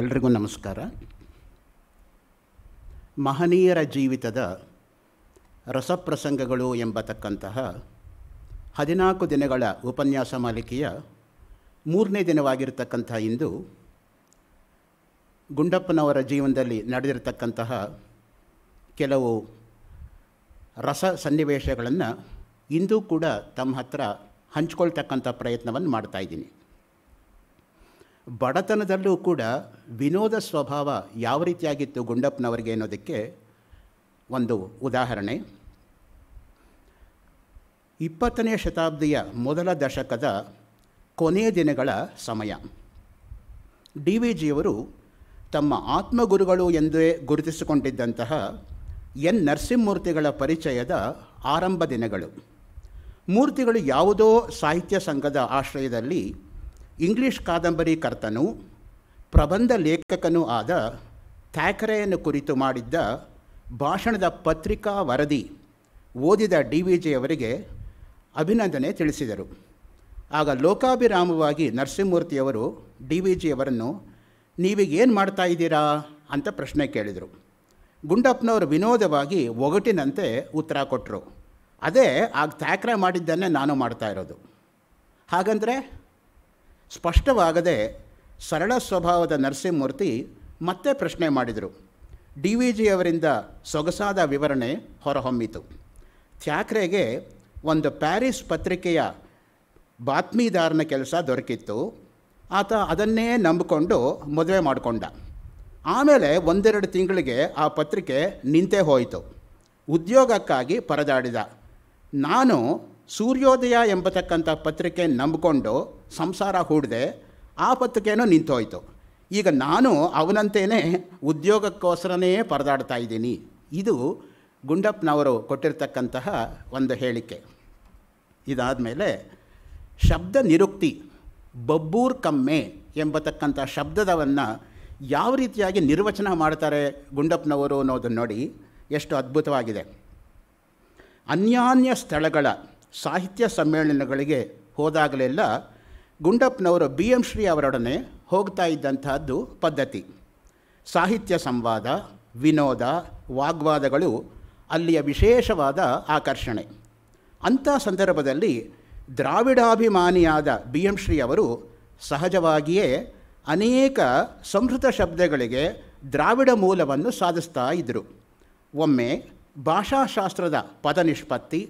ಎಲ್ರಿಗೂ ನಮಸ್ಕಾರ ಮಹನೀಯರ ಜೀವಿತದ ರಸಪ್ರಸಂಗಗಳು ಎಂಬತಕ್ಕಂತಹ ಹದಿನಾಲ್ಕು ದಿನಗಳ ಉಪನ್ಯಾಸ ಮಾಲಿಕೆಯ ಮೂರನೇ ದಿನವಾಗಿರ್ತಕ್ಕಂಥ ಇಂದು ಗುಂಡಪ್ಪನವರ ಜೀವನದಲ್ಲಿ ನಡೆದಿರತಕ್ಕಂತಹ ಕೆಲವು ರಸ ಸನ್ನಿವೇಶಗಳನ್ನು ಇಂದೂ ಕೂಡ ತಮ್ಮ ಹತ್ರ ಹಂಚ್ಕೊಳ್ತಕ್ಕಂಥ ಪ್ರಯತ್ನವನ್ನು ಮಾಡ್ತಾಯಿದ್ದೀನಿ ಬಡತನದಲ್ಲೂ ಕೂಡ ವಿನೋದ ಸ್ವಭಾವ ಯಾವ ರೀತಿಯಾಗಿತ್ತು ಗುಂಡಪ್ಪನವರಿಗೆ ಅನ್ನೋದಕ್ಕೆ ಒಂದು ಉದಾಹರಣೆ ಇಪ್ಪತ್ತನೇ ಶತಾಬ್ದಿಯ ಮೊದಲ ದಶಕದ ಕೊನೆಯ ದಿನಗಳ ಸಮಯ ಡಿ ವಿ ಜಿಯವರು ತಮ್ಮ ಆತ್ಮಗುರುಗಳು ಎಂದೇ ಗುರುತಿಸಿಕೊಂಡಿದ್ದಂತಹ ಎನ್ ನರಸಿಂಹಮೂರ್ತಿಗಳ ಪರಿಚಯದ ಆರಂಭ ದಿನಗಳು ಮೂರ್ತಿಗಳು ಯಾವುದೋ ಸಾಹಿತ್ಯ ಸಂಘದ ಆಶ್ರಯದಲ್ಲಿ ಇಂಗ್ಲಿಷ್ ಕಾದಂಬರಿಕರ್ತನೂ ಪ್ರಬಂಧ ಲೇಖಕನೂ ಆದ ಥ್ಯಾಕರೆಯನ್ನು ಕುರಿತು ಮಾಡಿದ್ದ ಭಾಷಣದ ಪತ್ರಿಕಾ ವರದಿ ಓದಿದ ಡಿ ವಿ ಅವರಿಗೆ ಅಭಿನಂದನೆ ತಿಳಿಸಿದರು ಆಗ ಲೋಕಾಭಿರಾಮವಾಗಿ ನರಸಿಂಹಮೂರ್ತಿಯವರು ಡಿ ವಿ ಜಿಯವರನ್ನು ನೀವೀಗೇನು ಮಾಡ್ತಾ ಇದ್ದೀರಾ ಅಂತ ಪ್ರಶ್ನೆ ಕೇಳಿದರು ಗುಂಡಪ್ಪನವರು ವಿನೋದವಾಗಿ ಒಗಟಿನಂತೆ ಉತ್ತರ ಕೊಟ್ಟರು ಅದೇ ಆಗ ಥ್ಯಾಕ್ರೆ ಮಾಡಿದ್ದನ್ನೇ ನಾನು ಮಾಡ್ತಾ ಇರೋದು ಹಾಗಂದರೆ ಸ್ಪಷ್ಟವಾಗದೆ ಸರಳ ಸ್ವಭಾವದ ನರಸಿಂಹಮೂರ್ತಿ ಮತ್ತೆ ಪ್ರಶ್ನೆ ಮಾಡಿದರು ಡಿ ವಿ ಜಿ ಅವರಿಂದ ಸೊಗಸಾದ ವಿವರಣೆ ಹೊರಹೊಮ್ಮಿತು ಥ್ಯಾಕ್ರೆಗೆ ಒಂದು ಪ್ಯಾರಿಸ್ ಪತ್ರಿಕೆಯ ಬಾತ್ಮೀದಾರನ ಕೆಲಸ ದೊರಕಿತ್ತು ಆತ ಅದನ್ನೇ ನಂಬಿಕೊಂಡು ಮದುವೆ ಮಾಡಿಕೊಂಡ ಆಮೇಲೆ ಒಂದೆರಡು ತಿಂಗಳಿಗೆ ಆ ಪತ್ರಿಕೆ ನಿಂತೇ ಹೋಯಿತು ಉದ್ಯೋಗಕ್ಕಾಗಿ ಪರದಾಡಿದ ನಾನು ಸೂರ್ಯೋದಯ ಎಂಬತಕ್ಕಂಥ ಪತ್ರಿಕೆ ನಂಬಿಕೊಂಡು ಸಂಸಾರ ಹೂಡಿದೆ ಆ ಪತ್ರಿಕೆಯೂ ನಿಂತೋಯ್ತು ಈಗ ನಾನು ಅವನಂತೆಯೇ ಉದ್ಯೋಗಕ್ಕೋಸ್ಕರನೇ ಪರದಾಡ್ತಾ ಇದ್ದೀನಿ ಇದು ಗುಂಡಪ್ಪನವರು ಕೊಟ್ಟಿರ್ತಕ್ಕಂತಹ ಒಂದು ಹೇಳಿಕೆ ಇದಾದ ಮೇಲೆ ಶಬ್ದ ನಿರುಕ್ತಿ ಬಬ್ಬೂರ್ ಕಮ್ಮೆ ಎಂಬತಕ್ಕಂಥ ಶಬ್ದದವನ್ನ ಯಾವ ರೀತಿಯಾಗಿ ನಿರ್ವಚನ ಮಾಡ್ತಾರೆ ಗುಂಡಪ್ಪನವರು ಅನ್ನೋದನ್ನು ನೋಡಿ ಎಷ್ಟು ಅದ್ಭುತವಾಗಿದೆ ಅನ್ಯಾನ್ಯ ಸ್ಥಳಗಳ ಸಾಹಿತ್ಯ ಸಮ್ಮೇಳನಗಳಿಗೆ ಹೋದಾಗಲೆಲ್ಲ ಗುಂಡಪ್ಪನವರು ಬಿ ಎಂ ಶ್ರೀ ಅವರೊಡನೆ ಹೋಗ್ತಾ ಇದ್ದಂಥದ್ದು ಪದ್ಧತಿ ಸಾಹಿತ್ಯ ಸಂವಾದ ವಿನೋದ ವಾಗ್ವಾದಗಳು ಅಲ್ಲಿಯ ವಿಶೇಷವಾದ ಆಕರ್ಷಣೆ ಅಂಥ ಸಂದರ್ಭದಲ್ಲಿ ದ್ರಾವಿಡಾಭಿಮಾನಿಯಾದ ಬಿ ಎಂ ಶ್ರೀ ಅವರು ಸಹಜವಾಗಿಯೇ ಅನೇಕ ಸಂಸ್ಕೃತ ಶಬ್ದಗಳಿಗೆ ದ್ರಾವಿಡ ಮೂಲವನ್ನು ಸಾಧಿಸ್ತಾ ಇದ್ದರು ಒಮ್ಮೆ ಭಾಷಾಶಾಸ್ತ್ರದ ಪದ ನಿಷ್ಪತ್ತಿ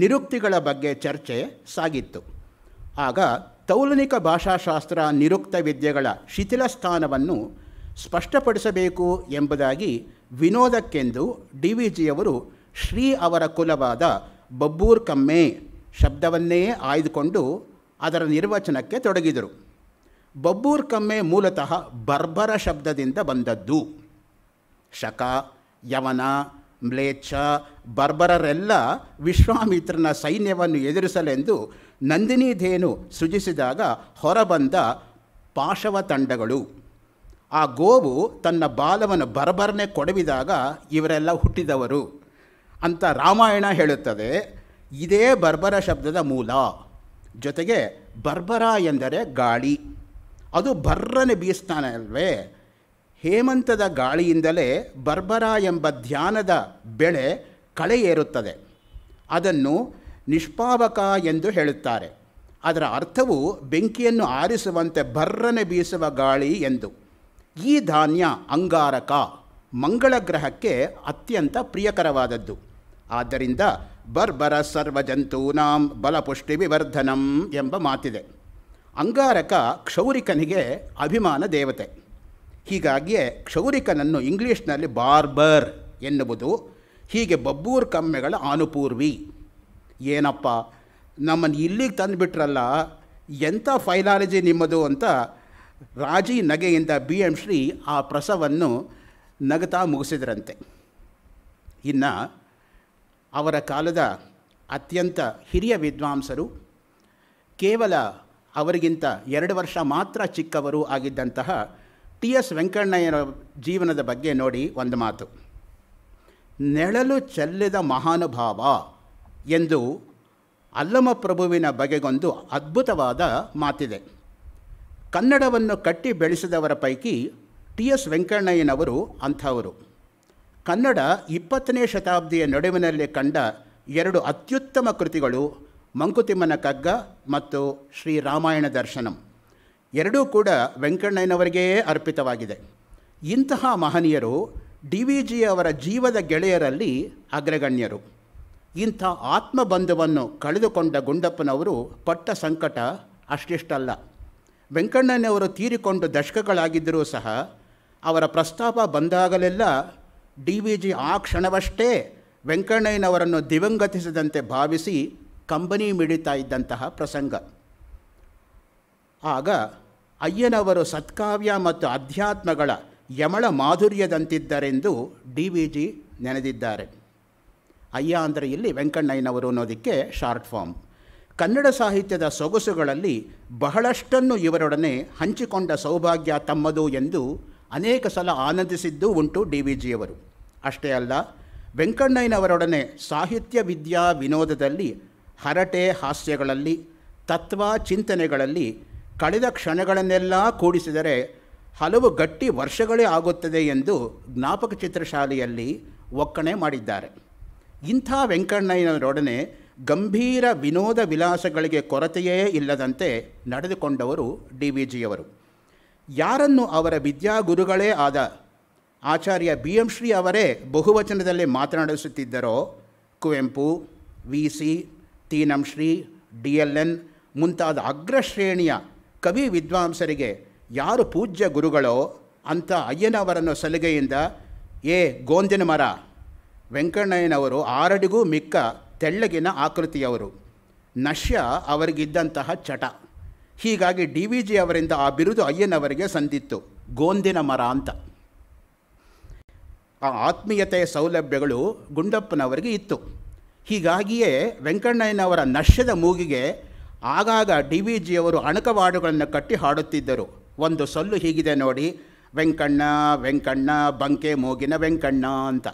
ನಿರುಕ್ತಿಗಳ ಬಗ್ಗೆ ಚರ್ಚೆ ಸಾಗಿತ್ತು ಆಗ ತೌಲನಿಕ ಭಾಷಾಶಾಸ್ತ್ರ ನಿರುಕ್ತ ವಿದ್ಯೆಗಳ ಶಿಥಿಲ ಸ್ಥಾನವನ್ನು ಸ್ಪಷ್ಟಪಡಿಸಬೇಕು ಎಂಬುದಾಗಿ ವಿನೋದಕ್ಕೆಂದು ಡಿ ವಿ ಜಿಯವರು ಶ್ರೀ ಅವರ ಕುಲವಾದ ಬಬ್ಬೂರ್ ಕಮ್ಮೆ ಶಬ್ದವನ್ನೇ ಆಯ್ದುಕೊಂಡು ಅದರ ನಿರ್ವಚನಕ್ಕೆ ತೊಡಗಿದರು ಬಬ್ಬೂರ್ ಕಮ್ಮೆ ಮೂಲತಃ ಬರ್ಬರ ಶಬ್ದದಿಂದ ಬಂದದ್ದು ಶಕ ಯವನ ಮ್ಲೇಚ್ಛ ಬರ್ಬರರೆಲ್ಲ ವಿಶ್ವಾಮಿತ್ರನ ಸೈನ್ಯವನ್ನು ಎದುರಿಸಲೆಂದು ನಂದಿನಿ ಧೇನು ಸೃಜಿಸಿದಾಗ ಹೊರಬಂದ ಪಾಶವ ತಂಡಗಳು ಆ ಗೋವು ತನ್ನ ಬಾಲವನ್ನು ಬರಬರನೆ ಕೊಡವಿದಾಗ ಇವರೆಲ್ಲ ಹುಟ್ಟಿದವರು ಅಂತ ರಾಮಾಯಣ ಹೇಳುತ್ತದೆ ಇದೇ ಬರ್ಬರ ಶಬ್ದದ ಮೂಲ ಜೊತೆಗೆ ಬರ್ಬರ ಎಂದರೆ ಗಾಳಿ ಅದು ಬರ್ರನೆ ಬೀಸ್ತಾನೆ ಅಲ್ವೇ ಹೇಮಂತದ ಗಾಳಿಯಿಂದಲೇ ಬರ್ಬರ ಎಂಬ ಧ್ಯಾನದ ಬೆಳೆ ಕಳೆ ಏರುತ್ತದೆ ಅದನ್ನು ನಿಷ್ಪಾವಕ ಎಂದು ಹೇಳುತ್ತಾರೆ ಅದರ ಅರ್ಥವು ಬೆಂಕಿಯನ್ನು ಆರಿಸುವಂತೆ ಭರ್ರನೆ ಬೀಸುವ ಗಾಳಿ ಎಂದು ಈ ಧಾನ್ಯ ಅಂಗಾರಕ ಮಂಗಳ ಗ್ರಹಕ್ಕೆ ಅತ್ಯಂತ ಪ್ರಿಯಕರವಾದದ್ದು ಆದ್ದರಿಂದ ಬರ್ಬರ ಸರ್ವ ಜಂತೂನಾಂ ಬಲಪುಷ್ಟಿ ವಿವರ್ಧನಂ ಎಂಬ ಮಾತಿದೆ ಅಂಗಾರಕ ಕ್ಷೌರಿಕನಿಗೆ ಅಭಿಮಾನ ದೇವತೆ ಹೀಗಾಗಿಯೇ ಕ್ಷೌರಿಕನನ್ನು ಇಂಗ್ಲೀಷ್ನಲ್ಲಿ ಬಾರ್ಬರ್ ಎನ್ನುವುದು ಹೀಗೆ ಬಬ್ಬೂರ್ ಕಮ್ಮೆಗಳ ಅನುಪೂರ್ವಿ ಏನಪ್ಪ ನಮ್ಮನ್ನು ಇಲ್ಲಿಗೆ ತಂದುಬಿಟ್ರಲ್ಲ ಎಂಥ ಫೈಲಾಲಜಿ ನಿಮ್ಮದು ಅಂತ ರಾಜಿ ನಗೆಯಿಂದ ಬಿ ಎಂ ಶ್ರೀ ಆ ಪ್ರಸವನ್ನು ನಗತಾ ಮುಗಿಸಿದ್ರಂತೆ ಇನ್ನು ಅವರ ಕಾಲದ ಅತ್ಯಂತ ಹಿರಿಯ ವಿದ್ವಾಂಸರು ಕೇವಲ ಅವರಿಗಿಂತ ಎರಡು ವರ್ಷ ಮಾತ್ರ ಚಿಕ್ಕವರು ಆಗಿದ್ದಂತಹ ಟಿ ಎಸ್ ವೆಂಕಣ್ಣಯ್ಯರ ಜೀವನದ ಬಗ್ಗೆ ನೋಡಿ ಒಂದು ಮಾತು ನೆಳಲು ಚೆಲ್ಲಿದ ಮಹಾನುಭಾವ ಎಂದು ಅಲ್ಲಮ ಪ್ರಭುವಿನ ಬಗೆಗೊಂದು ಅದ್ಭುತವಾದ ಮಾತಿದೆ ಕನ್ನಡವನ್ನು ಕಟ್ಟಿ ಬೆಳೆಸಿದವರ ಪೈಕಿ ಟಿ ಎಸ್ ವೆಂಕಣ್ಣಯ್ಯನವರು ಅಂಥವರು ಕನ್ನಡ ಇಪ್ಪತ್ತನೇ ಶತಾಬ್ದಿಯ ನಡುವಿನಲ್ಲಿ ಕಂಡ ಎರಡು ಅತ್ಯುತ್ತಮ ಕೃತಿಗಳು ಮಂಕುತಿಮ್ಮನ ಕಗ್ಗ ಮತ್ತು ಶ್ರೀರಾಮಾಯಣ ದರ್ಶನಂ ಎರಡೂ ಕೂಡ ವೆಂಕಣ್ಣಯ್ಯನವರಿಗೇ ಅರ್ಪಿತವಾಗಿದೆ ಇಂತಹ ಮಹನೀಯರು ಡಿ ವಿ ಜಿ ಅವರ ಜೀವದ ಗೆಳೆಯರಲ್ಲಿ ಅಗ್ರಗಣ್ಯರು ಇಂಥ ಆತ್ಮಬಂಧವನ್ನು ಕಳೆದುಕೊಂಡ ಗುಂಡಪ್ಪನವರು ಪಟ್ಟ ಸಂಕಟ ಅಷ್ಟಿಷ್ಟಲ್ಲ ವೆಂಕಣ್ಣನವರು ತೀರಿಕೊಂಡು ದಶಕಗಳಾಗಿದ್ದರೂ ಸಹ ಅವರ ಪ್ರಸ್ತಾಪ ಬಂದಾಗಲೆಲ್ಲ ಡಿ ವಿ ಜಿ ಆ ಕ್ಷಣವಷ್ಟೇ ವೆಂಕಣ್ಣಯ್ಯನವರನ್ನು ದಿವಂಗತಿಸದಂತೆ ಭಾವಿಸಿ ಕಂಬನಿ ಮಿಡಿತಾ ಇದ್ದಂತಹ ಪ್ರಸಂಗ ಆಗ ಅಯ್ಯನವರು ಸತ್ಕಾವ್ಯ ಮತ್ತು ಅಧ್ಯಾತ್ಮಗಳ ಯಮಳ ಮಾಧುರ್ಯದಂತಿದ್ದರೆಂದು ಡಿ ವಿ ಜಿ ನೆನೆದಿದ್ದಾರೆ ಅಯ್ಯ ಅಂದರೆ ಇಲ್ಲಿ ವೆಂಕಣ್ಣಯ್ಯನವರು ಅನ್ನೋದಕ್ಕೆ ಶಾರ್ಟ್ ಫಾರ್ಮ್ ಕನ್ನಡ ಸಾಹಿತ್ಯದ ಸೊಗಸುಗಳಲ್ಲಿ ಬಹಳಷ್ಟನ್ನು ಇವರೊಡನೆ ಹಂಚಿಕೊಂಡ ಸೌಭಾಗ್ಯ ತಮ್ಮದು ಎಂದು ಅನೇಕ ಸಲ ಆನಂದಿಸಿದ್ದೂ ಉಂಟು ಡಿ ವಿ ಜಿಯವರು ಅಷ್ಟೇ ಅಲ್ಲ ವೆಂಕಣ್ಣಯ್ಯನವರೊಡನೆ ಸಾಹಿತ್ಯ ವಿದ್ಯಾ ವಿನೋದದಲ್ಲಿ ಹರಟೆ ಹಾಸ್ಯಗಳಲ್ಲಿ ತತ್ವ ಚಿಂತನೆಗಳಲ್ಲಿ ಕಳೆದ ಕ್ಷಣಗಳನ್ನೆಲ್ಲ ಕೂಡಿಸಿದರೆ ಹಲವು ಗಟ್ಟಿ ವರ್ಷಗಳೇ ಆಗುತ್ತದೆ ಎಂದು ಜ್ಞಾಪಕ ಚಿತ್ರಶಾಲೆಯಲ್ಲಿ ಒಕ್ಕಣೆ ಮಾಡಿದ್ದಾರೆ ಇಂಥ ವೆಂಕಣ್ಣಯ್ಯನವರೊಡನೆ ಗಂಭೀರ ವಿನೋದ ವಿಲಾಸಗಳಿಗೆ ಕೊರತೆಯೇ ಇಲ್ಲದಂತೆ ನಡೆದುಕೊಂಡವರು ಡಿ ವಿ ಜಿಯವರು ಯಾರನ್ನು ಅವರ ವಿದ್ಯಾಗುರುಗಳೇ ಆದ ಆಚಾರ್ಯ ಬಿ ಎಂ ಶ್ರೀ ಅವರೇ ಬಹುವಚನದಲ್ಲಿ ಮಾತನಾಡಿಸುತ್ತಿದ್ದರೋ Kuvempu V C Tinamshri D L N ಮುಂತಾದ ಅಗ್ರಶ್ರೇಣಿಯ ಕವಿ ವಿದ್ವಾಂಸರಿಗೆ ಯಾರು ಪೂಜ್ಯ ಗುರುಗಳೋ ಅಂಥ ಅಯ್ಯನವರನ್ನು ಸಲುಗೆಯಿಂದ ಏ ಗೋಂದಿನ ಮರ ವೆಂಕಣ್ಣಯ್ಯನವರು ಆರಡಿಗೂ ಮಿಕ್ಕ ತೆಳ್ಳಗಿನ ಆಕೃತಿಯವರು ನಶ್ಯ ಅವರಿಗಿದ್ದಂತಹ ಚಟ ಹೀಗಾಗಿ ಡಿ ವಿ ಜಿ ಅವರಿಂದ ಆ ಬಿರುದು ಅಯ್ಯನವರಿಗೆ ಸಂದಿತ್ತು ಗೋಂದಿನ ಮರ ಅಂತ ಆ ಆತ್ಮೀಯತೆಯ ಸೌಲಭ್ಯಗಳು ಗುಂಡಪ್ಪನವರಿಗೆ ಇತ್ತು ಹೀಗಾಗಿಯೇ ವೆಂಕಣ್ಣಯ್ಯನವರ ನಶ್ಯದ ಮೂಗಿಗೆ ಆಗಾಗ ಡಿ ವಿ ಜಿಯವರು ಅಣಕವಾಡುಗಳನ್ನು ಕಟ್ಟಿ ಹಾಡುತ್ತಿದ್ದರು ಒಂದು ಸೊಲ್ಲು ಹೀಗಿದೆ ನೋಡಿ ವೆಂಕಣ್ಣ ವೆಂಕಣ್ಣ ಬಂಕೆ ಮೂಗಿನ ವೆಂಕಣ್ಣ ಅಂತ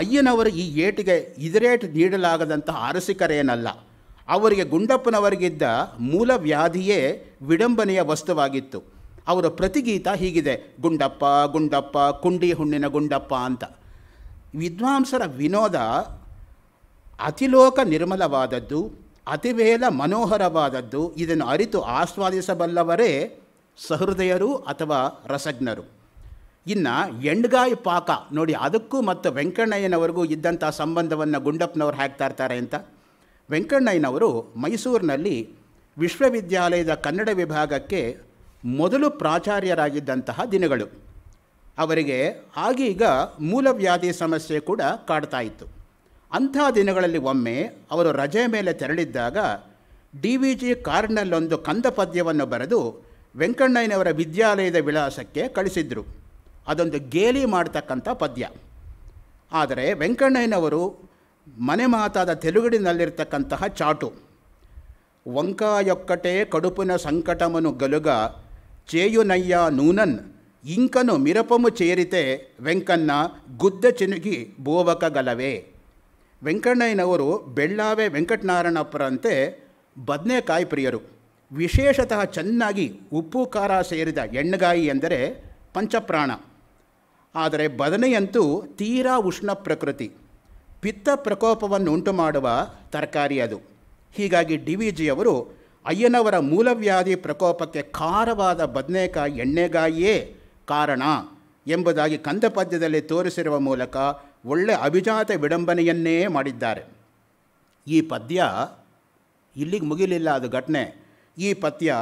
ಅಯ್ಯನವರು ಈ ಏಟಿಗೆ ಇದರೇಟ್ ನೀಡಲಾಗದಂಥ ಅರಸಿಕರೇನಲ್ಲ ಅವರಿಗೆ ಗುಂಡಪ್ಪನವರಿಗಿದ್ದ ಮೂಲ ವ್ಯಾಧಿಯೇ ವಿಡಂಬನೆಯ ವಸ್ತುವಾಗಿತ್ತು ಅವರ ಪ್ರತಿಗೀತ ಹೀಗಿದೆ ಗುಂಡಪ್ಪ ಗುಂಡಪ್ಪ ಕುಂಡಿ ಹುಣ್ಣಿನ ಗುಂಡಪ್ಪ ಅಂತ ವಿದ್ವಾಂಸರ ವಿನೋದ ಅತಿಲೋಕ ನಿರ್ಮಲವಾದದ್ದು ಅತಿವೇಲ ಮನೋಹರವಾದದ್ದು ಇದನ್ನು ಅರಿತು ಆಸ್ವಾದಿಸಬಲ್ಲವರೇ ಸಹೃದಯರು ಅಥವಾ ರಸಜ್ಞರು ಇನ್ನು ಎಂಡ್ಗಾಯ್ ಪಾಕ ನೋಡಿ ಅದಕ್ಕೂ ಮತ್ತು ವೆಂಕಣ್ಣಯ್ಯನವರಿಗೂ ಇದ್ದಂಥ ಸಂಬಂಧವನ್ನು ಗುಂಡಪ್ಪನವ್ರು ಹಾಕ್ತಾ ಇರ್ತಾರೆ ಅಂತ ವೆಂಕಣ್ಣಯ್ಯನವರು ಮೈಸೂರಿನಲ್ಲಿ ವಿಶ್ವವಿದ್ಯಾಲಯದ ಕನ್ನಡ ವಿಭಾಗಕ್ಕೆ ಮೊದಲು ಪ್ರಾಚಾರ್ಯರಾಗಿದ್ದಂತಹ ದಿನಗಳು ಅವರಿಗೆ ಆಗೀಗ ಮೂಲವ್ಯಾಧಿ ಸಮಸ್ಯೆ ಕೂಡ ಕಾಡ್ತಾ ಇತ್ತು ಅಂಥ ದಿನಗಳಲ್ಲಿ ಒಮ್ಮೆ ಅವರು ರಜೆ ಮೇಲೆ ತೆರಳಿದ್ದಾಗ ಡಿ ವಿ ಜಿ ಕಾರ್ಡ್ನಲ್ಲೊಂದು ಕಂದ ಪದ್ಯವನ್ನು ಬರೆದು ವೆಂಕಣ್ಣಯ್ಯನವರ ವಿದ್ಯಾಲಯದ ವಿಳಾಸಕ್ಕೆ ಕಳಿಸಿದರು ಅದೊಂದು ಗೇಲಿ ಮಾಡ್ತಕ್ಕಂಥ ಪದ್ಯ ಆದರೆ ವೆಂಕಣ್ಣಯ್ಯನವರು ಮನೆ ಮಾತಾದ ತೆಲುಗಡಿನಲ್ಲಿರ್ತಕ್ಕಂತಹ ಚಾಟು ವಂಕಾಯೊಕ್ಕಟೆ ಕಡುಪಿನ ಸಂಕಟಮನು ಗಲುಗ ಚೇಯುನಯ್ಯ ನೂನನ್ ಇಂಕನು ಮಿರಪಮು ಚೇರಿತೆ ವೆಂಕಣ್ಣ ಗುದ್ದ ಚಿನುಗಿ ಗಲವೆ ವೆಂಕಣ್ಣಯ್ಯನವರು ಬೆಳ್ಳಾವೆ ವೆಂಕಟನಾರಾಯಣಪ್ಪರಂತೆ ಬದನೆಕಾಯಿ ಪ್ರಿಯರು ವಿಶೇಷತಃ ಚೆನ್ನಾಗಿ ಉಪ್ಪು ಖಾರ ಸೇರಿದ ಎಣ್ಣಗಾಯಿ ಎಂದರೆ ಪಂಚಪ್ರಾಣ ಆದರೆ ಬದನೆಯಂತೂ ತೀರಾ ಉಷ್ಣ ಪ್ರಕೃತಿ ಪಿತ್ತ ಪ್ರಕೋಪವನ್ನು ಉಂಟು ಮಾಡುವ ತರಕಾರಿ ಅದು ಹೀಗಾಗಿ ಡಿ ವಿ ಜಿಯವರು ಅಯ್ಯನವರ ಮೂಲವ್ಯಾಧಿ ಪ್ರಕೋಪಕ್ಕೆ ಖಾರವಾದ ಬದನೆಕಾಯಿ ಎಣ್ಣೆಗಾಯಿಯೇ ಕಾರಣ ಎಂಬುದಾಗಿ ಕಂದ ಪದ್ಯದಲ್ಲಿ ತೋರಿಸಿರುವ ಮೂಲಕ ಒಳ್ಳೆ ಅಭಿಜಾತ ವಿಡಂಬನೆಯನ್ನೇ ಮಾಡಿದ್ದಾರೆ ಈ ಪದ್ಯ ಇಲ್ಲಿಗೆ ಮುಗಿಲಿಲ್ಲ ಅದು ಘಟನೆ ಈ ಪದ್ಯ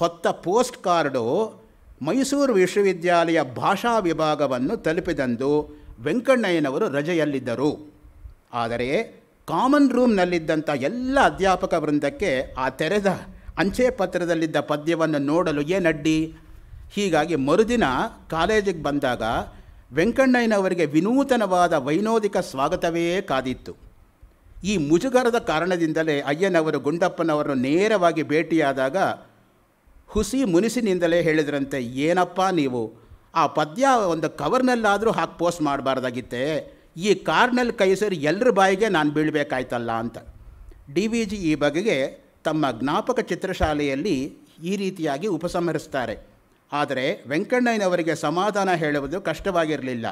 ಹೊತ್ತ ಪೋಸ್ಟ್ ಕಾರ್ಡು ಮೈಸೂರು ವಿಶ್ವವಿದ್ಯಾಲಯ ಭಾಷಾ ವಿಭಾಗವನ್ನು ತಲುಪಿದಂದು ವೆಂಕಣ್ಣಯ್ಯನವರು ರಜೆಯಲ್ಲಿದ್ದರು ಆದರೆ ಕಾಮನ್ ರೂಮ್ನಲ್ಲಿದ್ದಂಥ ಎಲ್ಲ ಅಧ್ಯಾಪಕ ವೃಂದಕ್ಕೆ ಆ ತೆರೆದ ಅಂಚೆ ಪತ್ರದಲ್ಲಿದ್ದ ಪದ್ಯವನ್ನು ನೋಡಲು ಏನಡ್ಡಿ ಹೀಗಾಗಿ ಮರುದಿನ ಕಾಲೇಜಿಗೆ ಬಂದಾಗ ವೆಂಕಣ್ಣಯ್ಯನವರಿಗೆ ವಿನೂತನವಾದ ವೈನೋದಿಕ ಸ್ವಾಗತವೇ ಕಾದಿತ್ತು ಈ ಮುಜುಗರದ ಕಾರಣದಿಂದಲೇ ಅಯ್ಯನವರು ಗುಂಡಪ್ಪನವರನ್ನು ನೇರವಾಗಿ ಭೇಟಿಯಾದಾಗ ಹುಸಿ ಮುನಿಸಿನಿಂದಲೇ ಹೇಳಿದ್ರಂತೆ ಏನಪ್ಪ ನೀವು ಆ ಪದ್ಯ ಒಂದು ಕವರ್ನಲ್ಲಾದರೂ ಹಾಕಿ ಪೋಸ್ಟ್ ಮಾಡಬಾರ್ದಾಗಿತ್ತೆ ಈ ಕಾರ್ನಲ್ಲಿ ಕೈ ಸೇರಿ ಎಲ್ಲರ ಬಾಯಿಗೆ ನಾನು ಬೀಳಬೇಕಾಯ್ತಲ್ಲ ಅಂತ ಡಿ ವಿ ಜಿ ಈ ಬಗೆಗೆ ತಮ್ಮ ಜ್ಞಾಪಕ ಚಿತ್ರಶಾಲೆಯಲ್ಲಿ ಈ ರೀತಿಯಾಗಿ ಉಪಸಂಹರಿಸ್ತಾರೆ ಆದರೆ ವೆಂಕಣ್ಣಯ್ಯನವರಿಗೆ ಸಮಾಧಾನ ಹೇಳುವುದು ಕಷ್ಟವಾಗಿರಲಿಲ್ಲ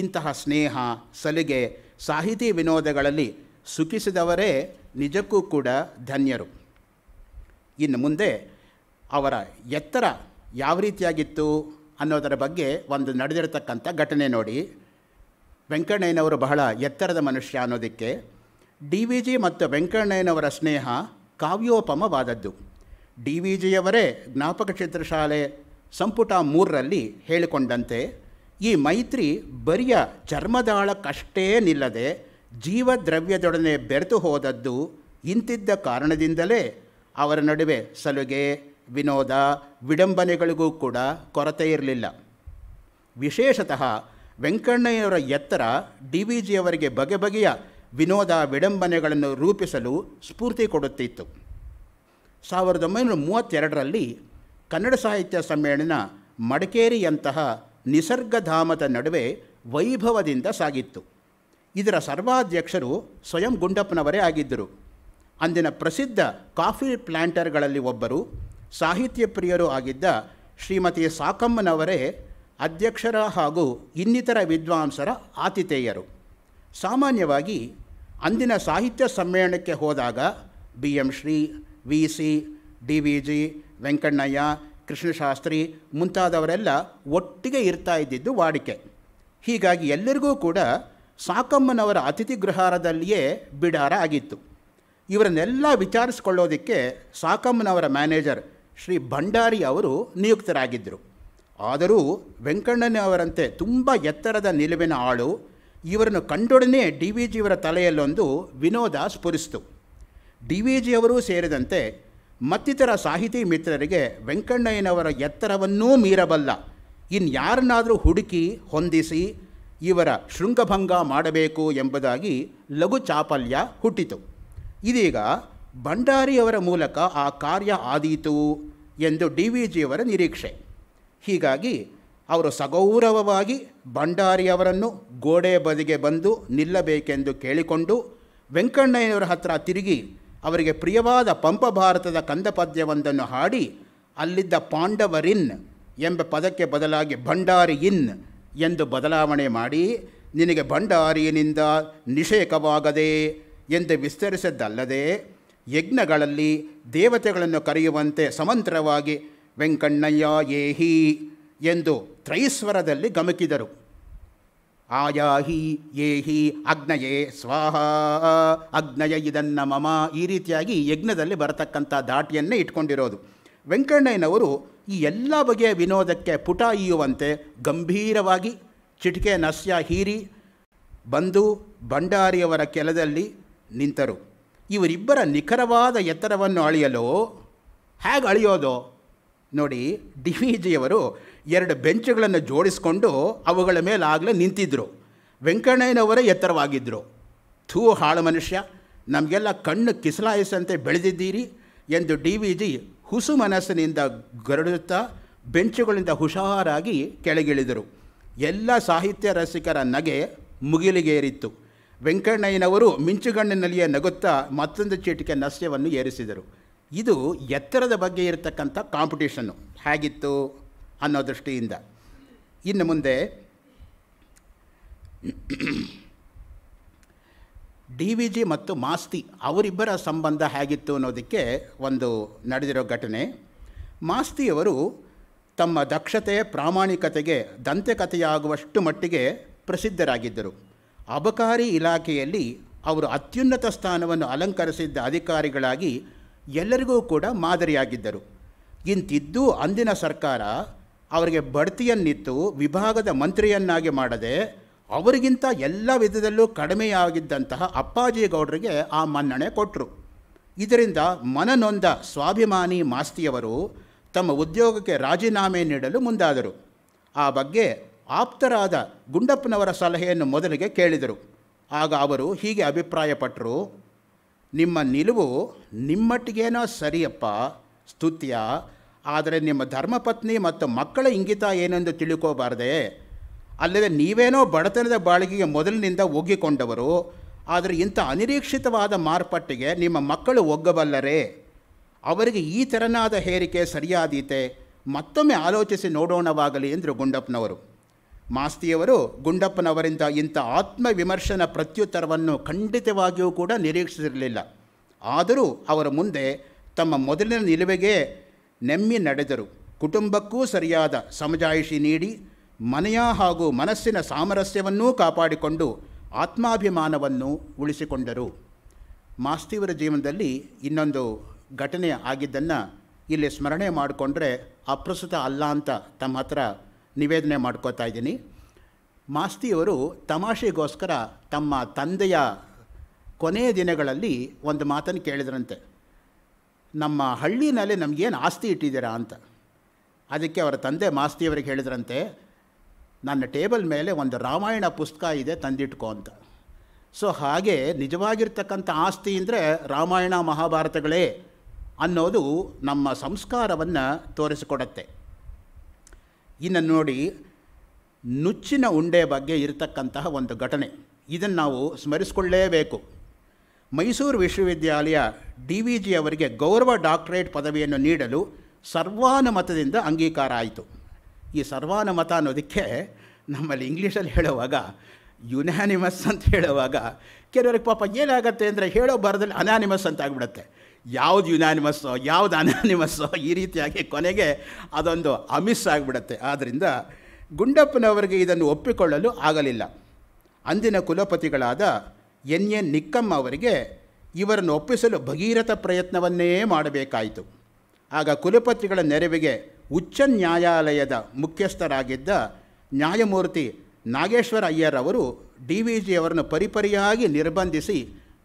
ಇಂತಹ ಸ್ನೇಹ ಸಲಿಗೆ ಸಾಹಿತಿ ವಿನೋದಗಳಲ್ಲಿ ಸುಖಿಸಿದವರೇ ನಿಜಕ್ಕೂ ಕೂಡ ಧನ್ಯರು ಇನ್ನು ಮುಂದೆ ಅವರ ಎತ್ತರ ಯಾವ ರೀತಿಯಾಗಿತ್ತು ಅನ್ನೋದರ ಬಗ್ಗೆ ಒಂದು ನಡೆದಿರತಕ್ಕಂಥ ಘಟನೆ ನೋಡಿ ವೆಂಕಣ್ಣಯ್ಯನವರು ಬಹಳ ಎತ್ತರದ ಮನುಷ್ಯ ಅನ್ನೋದಕ್ಕೆ ಡಿ ವಿ ಜಿ ಮತ್ತು ವೆಂಕಣ್ಣಯ್ಯನವರ ಸ್ನೇಹ ಕಾವ್ಯೋಪಮವಾದದ್ದು ಡಿ ವಿ ಜಿಯವರೇ ಜ್ಞಾಪಕ ಚಿತ್ರಶಾಲೆ ಸಂಪುಟ ಮೂರರಲ್ಲಿ ಹೇಳಿಕೊಂಡಂತೆ ಈ ಮೈತ್ರಿ ಬರಿಯ ಚರ್ಮದಾಳಕ್ಕಷ್ಟೇ ನಿಲ್ಲದೆ ಜೀವದ್ರವ್ಯದೊಡನೆ ಬೆರೆತು ಹೋದದ್ದು ಇಂತಿದ್ದ ಕಾರಣದಿಂದಲೇ ಅವರ ನಡುವೆ ಸಲುಗೆ ವಿನೋದ ವಿಡಂಬನೆಗಳಿಗೂ ಕೂಡ ಕೊರತೆ ಇರಲಿಲ್ಲ ವಿಶೇಷತಃ ವೆಂಕಣ್ಣಯ್ಯವರ ಎತ್ತರ ಡಿ ವಿ ಜಿಯವರಿಗೆ ಬಗೆ ಬಗೆಯ ವಿನೋದ ವಿಡಂಬನೆಗಳನ್ನು ರೂಪಿಸಲು ಸ್ಫೂರ್ತಿ ಕೊಡುತ್ತಿತ್ತು ಸಾವಿರದ ಒಂಬೈನೂರ ಮೂವತ್ತೆರಡರಲ್ಲಿ ಕನ್ನಡ ಸಾಹಿತ್ಯ ಸಮ್ಮೇಳನ ಮಡಿಕೇರಿಯಂತಹ ನಿಸರ್ಗಧಾಮದ ನಡುವೆ ವೈಭವದಿಂದ ಸಾಗಿತ್ತು ಇದರ ಸರ್ವಾಧ್ಯಕ್ಷರು ಸ್ವಯಂ ಗುಂಡಪ್ಪನವರೇ ಆಗಿದ್ದರು ಅಂದಿನ ಪ್ರಸಿದ್ಧ ಕಾಫಿ ಪ್ಲ್ಯಾಂಟರ್ಗಳಲ್ಲಿ ಒಬ್ಬರು ಸಾಹಿತ್ಯ ಪ್ರಿಯರು ಆಗಿದ್ದ ಶ್ರೀಮತಿ ಸಾಕಮ್ಮನವರೇ ಅಧ್ಯಕ್ಷರ ಹಾಗೂ ಇನ್ನಿತರ ವಿದ್ವಾಂಸರ ಆತಿಥೇಯರು ಸಾಮಾನ್ಯವಾಗಿ ಅಂದಿನ ಸಾಹಿತ್ಯ ಸಮ್ಮೇಳನಕ್ಕೆ ಹೋದಾಗ B M Shri V C D V G Venkannaiah Krishnashastri ಮುಂತಾದವರೆಲ್ಲ ಒಟ್ಟಿಗೆ ಇರ್ತಾ ಇದ್ದಿದ್ದು ವಾಡಿಕೆ ಹೀಗಾಗಿ ಎಲ್ಲರಿಗೂ ಕೂಡ ಸಾಕಮ್ಮನವರ ಅತಿಥಿ ಗೃಹಾರದಲ್ಲಿಯೇ ಬಿಡಾರ ಆಗಿತ್ತು ಇವರನ್ನೆಲ್ಲ ವಿಚಾರಿಸ್ಕೊಳ್ಳೋದಕ್ಕೆ ಸಾಕಮ್ಮನವರ ಮ್ಯಾನೇಜರ್ ಶ್ರೀ ಭಂಡಾರಿ ಅವರು ನಿಯುಕ್ತರಾಗಿದ್ದರು ಆದರೂ ವೆಂಕಣ್ಣನವರಂತೆ ತುಂಬ ಎತ್ತರದ ನಿಲುವಿನ ಆಳು ಇವರನ್ನು ಕಂಡೊಡನೆ ಡಿ ವಿ ಜಿಯವರ ತಲೆಯಲ್ಲೊಂದು ವಿನೋದ ಸ್ಫುರಿಸಿತು ಡಿ ವಿ ಜಿಯವರೂ ಸೇರಿದಂತೆ ಮತ್ತಿತರ ಸಾಹಿತಿ ಮಿತ್ರರಿಗೆ ವೆಂಕಣ್ಣಯ್ಯನವರ ಎತ್ತರವನ್ನೂ ಮೀರಬಲ್ಲ ಇನ್ಯಾರನ್ನಾದರೂ ಹುಡುಕಿ ಹೊಂದಿಸಿ ಇವರ ಶೃಂಗಭಂಗ ಮಾಡಬೇಕು ಎಂಬುದಾಗಿ ಲಘು ಚಾಪಲ್ಯ ಹುಟ್ಟಿತು ಇದೀಗ ಭಂಡಾರಿಯವರ ಮೂಲಕ ಆ ಕಾರ್ಯ ಆದೀತು ಎಂದು ಡಿ ವಿ ಜಿಯವರ ನಿರೀಕ್ಷೆ ಹೀಗಾಗಿ ಅವರು ಸಗೌರವವಾಗಿ ಭಂಡಾರಿಯವರನ್ನು ಗೋಡೆ ಬದಿಗೆ ಬಂದು ನಿಲ್ಲಬೇಕೆಂದು ಕೇಳಿಕೊಂಡು ವೆಂಕಣ್ಣಯ್ಯನವರ ಹತ್ರ ತಿರುಗಿ ಅವರಿಗೆ ಪ್ರಿಯವಾದ ಪಂಪ ಭಾರತದ ಕಂದಪದ್ಯವೊಂದನ್ನು ಹಾಡಿ ಅಲ್ಲಿದ್ದ ಪಾಂಡವರಿನ್ ಎಂಬ ಪದಕ್ಕೆ ಬದಲಾಗಿ ಭಂಡಾರಿ ಇನ್ ಎಂದು ಬದಲಾವಣೆ ಮಾಡಿ ನಿನಗೆ ಭಂಡಾರಿಯನಿಂದ ನಿಷೇಕವಾಗದೆ ಎಂದು ವಿಸ್ತರಿಸಿದ್ದಲ್ಲದೆ ಯಜ್ಞಗಳಲ್ಲಿ ದೇವತೆಗಳನ್ನು ಕರೆಯುವಂತೆ ಸಮಂತ್ರವಾಗಿ ವೆಂಕಣ್ಣಯ್ಯ ಏಹಿ ಎಂದು ತ್ರೈಸ್ವರದಲ್ಲಿ ಗಮಕಿದರು ಆಯಾಹಿ ಏಹಿ ಅಗ್ನಯೇ ಸ್ವಾಹ ಅಗ್ನಯ ಇದನ್ನ ಮಮ ಈ ರೀತಿಯಾಗಿ ಯಜ್ಞದಲ್ಲಿ ಬರತಕ್ಕಂಥ ದಾಟಿಯನ್ನೇ ಇಟ್ಕೊಂಡಿರೋದು ವೆಂಕಣ್ಣಯ್ಯನವರು ಈ ಎಲ್ಲ ಬಗೆಯ ವಿನೋದಕ್ಕೆ ಪುಟ ಇಯುವಂತೆ ಗಂಭೀರವಾಗಿ ಚಿಟಿಕೆ ನಸ್ಯ ಹೀರಿ ಬಂದು ಭಂಡಾರಿಯವರ ಕೆಲದಲ್ಲಿ ನಿಂತರು ಇವರಿಬ್ಬರ ನಿಖರವಾದ ಎತ್ತರವನ್ನು ಅಳೆಯಲು ಹೇಗೆ ಅಳೆಯೋದು ನೋಡಿ ಡಿ ವಿ ಜಿಯವರು ಎರಡು ಬೆಂಚುಗಳನ್ನು ಜೋಡಿಸ್ಕೊಂಡು ಅವುಗಳ ಮೇಲೆ ಆಗಲೇ ನಿಂತಿದ್ದರು ವೆಂಕಣ್ಣಯ್ಯನವರೇ ಎತ್ತರವಾಗಿದ್ದರು ಥೂ ಹಾಳು ಮನುಷ್ಯ ನಮಗೆಲ್ಲ ಕಣ್ಣು ಕಿಸಲಾಯಿಸಂತೆ ಬೆಳೆದಿದ್ದೀರಿ ಎಂದು ಡಿ ವಿ ಜಿ ಹುಸು ಮನಸ್ಸಿನಿಂದ ಗರಡುತ್ತಾ ಬೆಂಚುಗಳಿಂದ ಹುಷಾರಾಗಿ ಕೆಳಗಿಳಿದರು ಎಲ್ಲ ಸಾಹಿತ್ಯ ರಸಿಕರ ನಗೆ ಮುಗಿಲಿಗೇರಿತ್ತು ವೆಂಕಣ್ಣಯ್ಯನವರು ಮಿಂಚುಗಣ್ಣಿನಲ್ಲಿಯೇ ನಗುತ್ತಾ ಮತ್ತೊಂದು ಚೀಟಿಕೆ ನಸ್ಯವನ್ನು ಏರಿಸಿದರು ಇದು ಎತ್ತರದ ಬಗ್ಗೆ ಇರತಕ್ಕಂಥ ಕಾಂಪಿಟೇಷನ್ನು ಹೇಗಿತ್ತು ಅನ್ನೋ ದೃಷ್ಟಿಯಿಂದ ಇನ್ನು ಮುಂದೆ ಡಿ ವಿ ಜಿ ಮತ್ತು ಮಾಸ್ತಿ ಅವರಿಬ್ಬರ ಸಂಬಂಧ ಹೇಗಿತ್ತು ಅನ್ನೋದಕ್ಕೆ ಒಂದು ನಡೆದಿರೋ ಘಟನೆ ಮಾಸ್ತಿಯವರು ತಮ್ಮ ದಕ್ಷತೆ ಪ್ರಾಮಾಣಿಕತೆಗೆ ದಂತೆಕಥೆಯಾಗುವಷ್ಟು ಮಟ್ಟಿಗೆ ಪ್ರಸಿದ್ಧರಾಗಿದ್ದರು ಅಬಕಾರಿ ಇಲಾಖೆಯಲ್ಲಿ ಅವರು ಅತ್ಯುನ್ನತ ಸ್ಥಾನವನ್ನು ಅಲಂಕರಿಸಿದ್ದ ಅಧಿಕಾರಿಗಳಾಗಿ ಎಲ್ಲರಿಗೂ ಕೂಡ ಮಾದರಿಯಾಗಿದ್ದರು ಇಂತಿದ್ದೂ ಅಂದಿನ ಸರ್ಕಾರ ಅವರಿಗೆ ಬಡ್ತಿಯನ್ನಿತ್ತು ವಿಭಾಗದ ಮಂತ್ರಿಯನ್ನಾಗಿ ಮಾಡದೆ ಅವರಿಗಿಂತ ಎಲ್ಲ ವಿಧದಲ್ಲೂ ಕಡಿಮೆಯಾಗಿದ್ದಂತಹ ಅಪ್ಪಾಜಿ ಗೌಡರಿಗೆ ಆ ಮನ್ನಣೆ ಕೊಟ್ಟರು ಇದರಿಂದ ಮನನೊಂದ ಸ್ವಾಭಿಮಾನಿ ಮಾಸ್ತಿಯವರು ತಮ್ಮ ಉದ್ಯೋಗಕ್ಕೆ ರಾಜೀನಾಮೆ ನೀಡಲು ಮುಂದಾದರು ಆ ಬಗ್ಗೆ ಆಪ್ತರಾದ ಗುಂಡಪ್ಪನವರ ಸಲಹೆಯನ್ನು ಮೊದಲಿಗೆ ಕೇಳಿದರು ಆಗ ಅವರು ಹೀಗೆ ಅಭಿಪ್ರಾಯಪಟ್ಟರು ನಿಮ್ಮ ನಿಲುವು ನಿಮ್ಮಟ್ಟಿಗೇನೋ ಸರಿಯಪ್ಪ ಸ್ತುತ್ಯ ಆದರೆ ನಿಮ್ಮ ಧರ್ಮಪತ್ನಿ ಮತ್ತು ಮಕ್ಕಳ ಇಂಗಿತ ಏನೆಂದು ತಿಳಿಕೋಬಾರದೆ ಅಲ್ಲದೆ ನೀವೇನೋ ಬಡತನದ ಬಾಳಿಗೆಗೆ ಮೊದಲಿನಿಂದ ಒಗ್ಗಿಕೊಂಡವರು ಆದರೆ ಇಂಥ ಅನಿರೀಕ್ಷಿತವಾದ ಮಾರ್ಪಟ್ಟಿಗೆ ನಿಮ್ಮ ಮಕ್ಕಳು ಒಗ್ಗಬಲ್ಲರೇ ಅವರಿಗೆ ಈ ತೆರನಾದ ಹೇರಿಕೆ ಸರಿಯಾದೀತೆ ಮತ್ತೊಮ್ಮೆ ಆಲೋಚಿಸಿ ನೋಡೋಣವಾಗಲಿ ಎಂದರು ಗುಂಡಪ್ಪನವರು ಮಾಸ್ತಿಯವರು ಗುಂಡಪ್ಪನವರಿಂದ ಇಂಥ ಆತ್ಮವಿಮರ್ಶನ ಪ್ರತ್ಯುತ್ತರವನ್ನು ಖಂಡಿತವಾಗಿಯೂ ಕೂಡ ನಿರೀಕ್ಷಿಸಿರಲಿಲ್ಲ ಆದರೂ ಅವರ ಮುಂದೆ ತಮ್ಮ ಮೊದಲಿನ ನಿಲುವಿಗೆ ನೆಮ್ಮಿ ನಡೆದರು ಕುಟುಂಬಕ್ಕೂ ಸರಿಯಾದ ಸಮಜಾಯಿಷಿ ನೀಡಿ ಮನೆಯ ಹಾಗೂ ಮನಸ್ಸಿನ ಸಾಮರಸ್ಯವನ್ನೂ ಕಾಪಾಡಿಕೊಂಡು ಆತ್ಮಾಭಿಮಾನವನ್ನು ಉಳಿಸಿಕೊಂಡರು ಮಾಸ್ತಿಯವರ ಜೀವನದಲ್ಲಿ ಇನ್ನೊಂದು ಘಟನೆ ಆಗಿದ್ದನ್ನು ಇಲ್ಲಿ ಸ್ಮರಣೆ ಮಾಡಿಕೊಂಡ್ರೆ ಅಪ್ರಸ್ತುತ ಅಲ್ಲ ಅಂತ ತಮ್ಮ ಹತ್ರ ನಿವೇದನೆ ಮಾಡ್ಕೋತಾ ಇದ್ದೀನಿ ಮಾಸ್ತಿಯವರು ತಮಾಷೆಗೋಸ್ಕರ ತಮ್ಮ ತಂದೆಯ ಕೊನೆಯ ದಿನಗಳಲ್ಲಿ ಒಂದು ಮಾತನ್ನು ಕೇಳಿದ್ರಂತೆ ನಮ್ಮ ಹಳ್ಳಿನಲ್ಲಿ ನಮಗೇನು ಆಸ್ತಿ ಇಟ್ಟಿದ್ದೀರಾ ಅಂತ ಅದಕ್ಕೆ ಅವರ ತಂದೆ ಮಾಸ್ತಿಯವರಿಗೆ ಹೇಳಿದ್ರಂತೆ ನನ್ನ ಟೇಬಲ್ ಮೇಲೆ ಒಂದು ರಾಮಾಯಣ ಪುಸ್ತಕ ಇದೆ ತಂದಿಟ್ಕೋ ಅಂತ ಸೊ ಹಾಗೆ ನಿಜವಾಗಿರ್ತಕ್ಕಂಥ ಆಸ್ತಿ ಅಂದರೆ ರಾಮಾಯಣ ಮಹಾಭಾರತಗಳೇ ಅನ್ನೋದು ನಮ್ಮ ಸಂಸ್ಕಾರವನ್ನು ತೋರಿಸಿಕೊಡತ್ತೆ ಇನ್ನು ನೋಡಿ ನುಚ್ಚಿನ ಉಂಡೆ ಬಗ್ಗೆ ಇರತಕ್ಕಂತಹ ಒಂದು ಘಟನೆ ಇದನ್ನು ನಾವು ಸ್ಮರಿಸಿಕೊಳ್ಳೇಬೇಕು ಮೈಸೂರು ವಿಶ್ವವಿದ್ಯಾಲಯ ಡಿ ವಿ ಜಿ ಅವರಿಗೆ ಗೌರವ ಡಾಕ್ಟರೇಟ್ ಪದವಿಯನ್ನು ನೀಡಲು ಸರ್ವಾನುಮತದಿಂದ ಅಂಗೀಕಾರ ಆಯಿತು ಈ ಸರ್ವಾನುಮತ ಅನ್ನೋದಕ್ಕೆ ನಮ್ಮಲ್ಲಿ ಇಂಗ್ಲೀಷಲ್ಲಿ ಹೇಳುವಾಗ ಯುನಾನಿಮಸ್ ಅಂತ ಹೇಳುವಾಗ ಕೆಲವರಿಗೆ ಪಾಪ ಏನಾಗುತ್ತೆ ಅಂದರೆ ಹೇಳೋ ಬರದಲ್ಲಿ ಅನಾನಿಮಸ್ ಅಂತ ಆಗಿಬಿಡುತ್ತೆ ಯಾವ್ದು ಯುನಾನಿಮಸ್ಸೋ ಯಾವ್ದು ಅನಾನಿಮಸ್ಸೋ ಈ ರೀತಿಯಾಗಿ ಕೊನೆಗೆ ಅದೊಂದು ಅಮಿಸ್ ಆಗಿಬಿಡುತ್ತೆ ಆದ್ದರಿಂದ ಗುಂಡಪ್ಪನವರಿಗೆ ಇದನ್ನು ಒಪ್ಪಿಕೊಳ್ಳಲು ಆಗಲಿಲ್ಲ ಅಂದಿನ ಕುಲಪತಿಗಳಾದ ಎನ್ ಎನ್ ನಿಕ್ಕಮ್ಮ ಅವರಿಗೆ ಇವರನ್ನು ಒಪ್ಪಿಸಲು ಭಗೀರಥ ಪ್ರಯತ್ನವನ್ನೇ ಮಾಡಬೇಕಾಯಿತು ಆಗ ಕುಲಪತಿಗಳ ನೆರವಿಗೆ ಉಚ್ಚ ನ್ಯಾಯಾಲಯದ ಮುಖ್ಯಸ್ಥರಾಗಿದ್ದ ನ್ಯಾಯಮೂರ್ತಿ ನಾಗೇಶ್ವರ ಅಯ್ಯರ್ ಅವರು ಡಿ ವಿ ಜಿಯವರನ್ನು ಪರಿಪರಿಯಾಗಿ ನಿರ್ಬಂಧಿಸಿ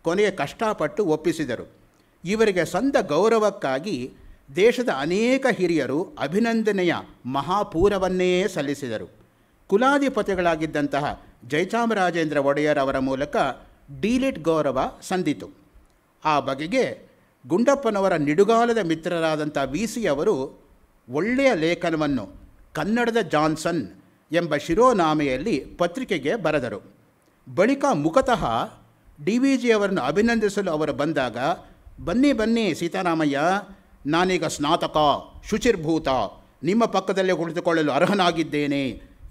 ಕೊನೆಗೆ ಕಷ್ಟಪಟ್ಟು ಒಪ್ಪಿಸಿದರು ಇವರಿಗೆ ಸಂದ ಗೌರವಕ್ಕಾಗಿ ದೇಶದ ಅನೇಕ ಹಿರಿಯರು ಅಭಿನಂದನೆಯ ಮಹಾಪೂರವನ್ನೇ ಸಲ್ಲಿಸಿದರು ಕುಲಾಧಿಪತಿಗಳಾಗಿದ್ದಂತಹ ಜಯಚಾಮರಾಜೇಂದ್ರ ಒಡೆಯರ್ ಅವರ ಮೂಲಕ ಡಿಲಿಟ್ ಗೌರವ ಸಂದಿತು ಆ ಬಗೆಗೆ ಗುಂಡಪ್ಪನವರ ನಿಡುಗಾಲದ ಮಿತ್ರರಾದಂಥ ವಿ ಸಿ ಅವರು ಒಳ್ಳೆಯ ಲೇಖನವನ್ನು ಕನ್ನಡದ ಜಾನ್ಸನ್ ಎಂಬ ಶಿರೋನಾಮೆಯಲ್ಲಿ ಪತ್ರಿಕೆಗೆ ಬರೆದರು ಬಳಿಕ ಮುಖತಃ ಡಿ ವಿ ಜಿಯವರನ್ನು ಅಭಿನಂದಿಸಲು ಅವರು ಬಂದಾಗ ಬನ್ನಿ ಬನ್ನಿ ಸೀತಾರಾಮಯ್ಯ ನಾನೀಗ ಸ್ನಾತಕ ಶುಚಿರ್ಭೂತ ನಿಮ್ಮ ಪಕ್ಕದಲ್ಲೇ ಕುಳಿತುಕೊಳ್ಳಲು ಅರ್ಹನಾಗಿದ್ದೇನೆ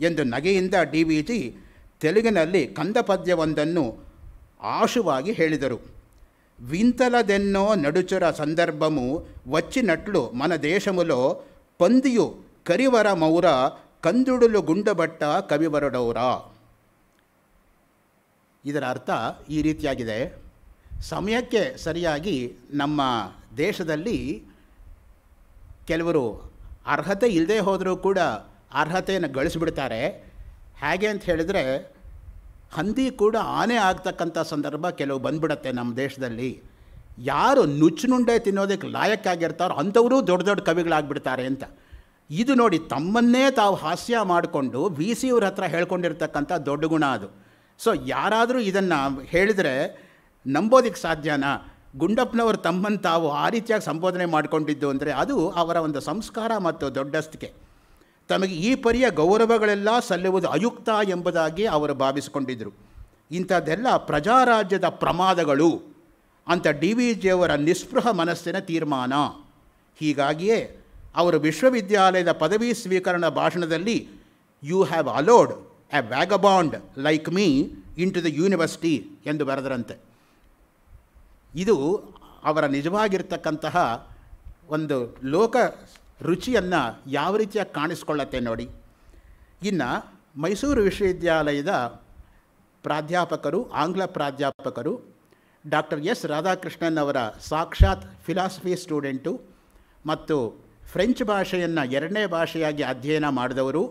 ಎಂದು ನಗೆಯಿಂದ ಡಿ ವಿ ಜಿ ತೆಲುಗಿನಲ್ಲಿ ಕಂದಪದ್ಯವೊಂದನ್ನು ಆಶುವಾಗಿ ಹೇಳಿದರು ವಿಂತಲದೆನ್ನೋ ನಡುಚುರ ಸಂದರ್ಭಮು ವಚ್ಚಿನಟ್ಲು ಮನ ದೇಶಮುಲೋ ಪಂದಿಯು ಕರಿವರ ಮೌರ ಕಂದುಡುಲು ಗುಂಡಬಟ್ಟ ಕವಿವರಡೌರ ಇದರ ಅರ್ಥ ಈ ರೀತಿಯಾಗಿದೆ ಸಮಯಕ್ಕೆ ಸರಿಯಾಗಿ ನಮ್ಮ ದೇಶದಲ್ಲಿ ಕೆಲವರು ಅರ್ಹತೆ ಇಲ್ಲದೆ ಹೋದರೂ ಕೂಡ ಅರ್ಹತೆಯನ್ನು ಗಳಿಸಿಬಿಡ್ತಾರೆ ಹೇಗೆ ಅಂತ ಹೇಳಿದರೆ ಹಂದಿ ಕೂಡ ಆನೆ ಆಗ್ತಕ್ಕಂಥ ಸಂದರ್ಭ ಕೆಲವು ಬಂದ್ಬಿಡತ್ತೆ ನಮ್ಮ ದೇಶದಲ್ಲಿ ಯಾರು ನುಚ್ಚುನುಂಡೆ ತಿನ್ನೋದಕ್ಕೆ ಲಾಯಕ್ಕಾಗಿರ್ತಾರೋ ಅಂಥವರು ದೊಡ್ಡ ದೊಡ್ಡ ಕವಿಗಳಾಗ್ಬಿಡ್ತಾರೆ ಅಂತ ಇದು ನೋಡಿ ತಮ್ಮನ್ನೇ ತಾವು ಹಾಸ್ಯ ಮಾಡಿಕೊಂಡು ವಿ ಸಿ ಅವ್ರ ಹತ್ರ ಹೇಳ್ಕೊಂಡಿರ್ತಕ್ಕಂಥ ದೊಡ್ಡ ಗುಣ ಅದು ಸೊ ಯಾರಾದರೂ ಇದನ್ನು ಹೇಳಿದರೆ ನಂಬೋದಕ್ಕೆ ಸಾಧ್ಯನಾ ಗುಂಡಪ್ಪನವರು ತಮ್ಮನ್ನು ತಾವು ಆ ರೀತಿಯಾಗಿ ಸಂಬೋಧನೆ ಮಾಡಿಕೊಂಡಿದ್ದು ಅಂದರೆ ಅದು ಅವರ ಒಂದು ಸಂಸ್ಕಾರ ಮತ್ತು ದೊಡ್ಡಸ್ತಿಕೆ ತಮಗೆ ಈ ಪರಿಯ ಗೌರವಗಳೆಲ್ಲ ಸಲ್ಲುವುದು ಅಯುಕ್ತ ಎಂಬುದಾಗಿ ಅವರು ಭಾವಿಸಿಕೊಂಡಿದ್ದರು ಇಂಥದ್ದೆಲ್ಲ ಪ್ರಜಾರಾಜ್ಯದ ಪ್ರಮಾದಗಳು ಅಂತ ಡಿ ವಿ ಜಿಯವರ ನಿಸ್ಪೃಹ ಮನಸ್ಸಿನ ತೀರ್ಮಾನ ಹೀಗಾಗಿಯೇ ಅವರು ವಿಶ್ವವಿದ್ಯಾಲಯದ ಪದವಿ ಸ್ವೀಕರಣ ಭಾಷಣದಲ್ಲಿ you have allowed a vagabond like me into the university ಎಂದು ಬರೆದರಂತೆ ಇದು ಅವರ ನಿಜವಾಗಿರ್ತಕ್ಕಂತಹ ಒಂದು ಲೋಕ ರುಚಿಯನ್ನು ಯಾವ ರೀತಿಯಾಗಿ ಕಾಣಿಸ್ಕೊಳ್ಳತ್ತೆ ನೋಡಿ ಇನ್ನು ಮೈಸೂರು ವಿಶ್ವವಿದ್ಯಾಲಯದ ಪ್ರಾಧ್ಯಾಪಕರು ಆಂಗ್ಲ ಪ್ರಾಧ್ಯಾಪಕರು ಡಾಕ್ಟರ್ ಎಸ್ ರಾಧಾಕೃಷ್ಣನ್ ಅವರ ಸಾಕ್ಷಾತ್ ಫಿಲಾಸಫಿ ಸ್ಟೂಡೆಂಟು ಮತ್ತು ಫ್ರೆಂಚ್ ಭಾಷೆಯನ್ನು ಎರಡನೇ ಭಾಷೆಯಾಗಿ ಅಧ್ಯಯನ ಮಾಡಿದವರು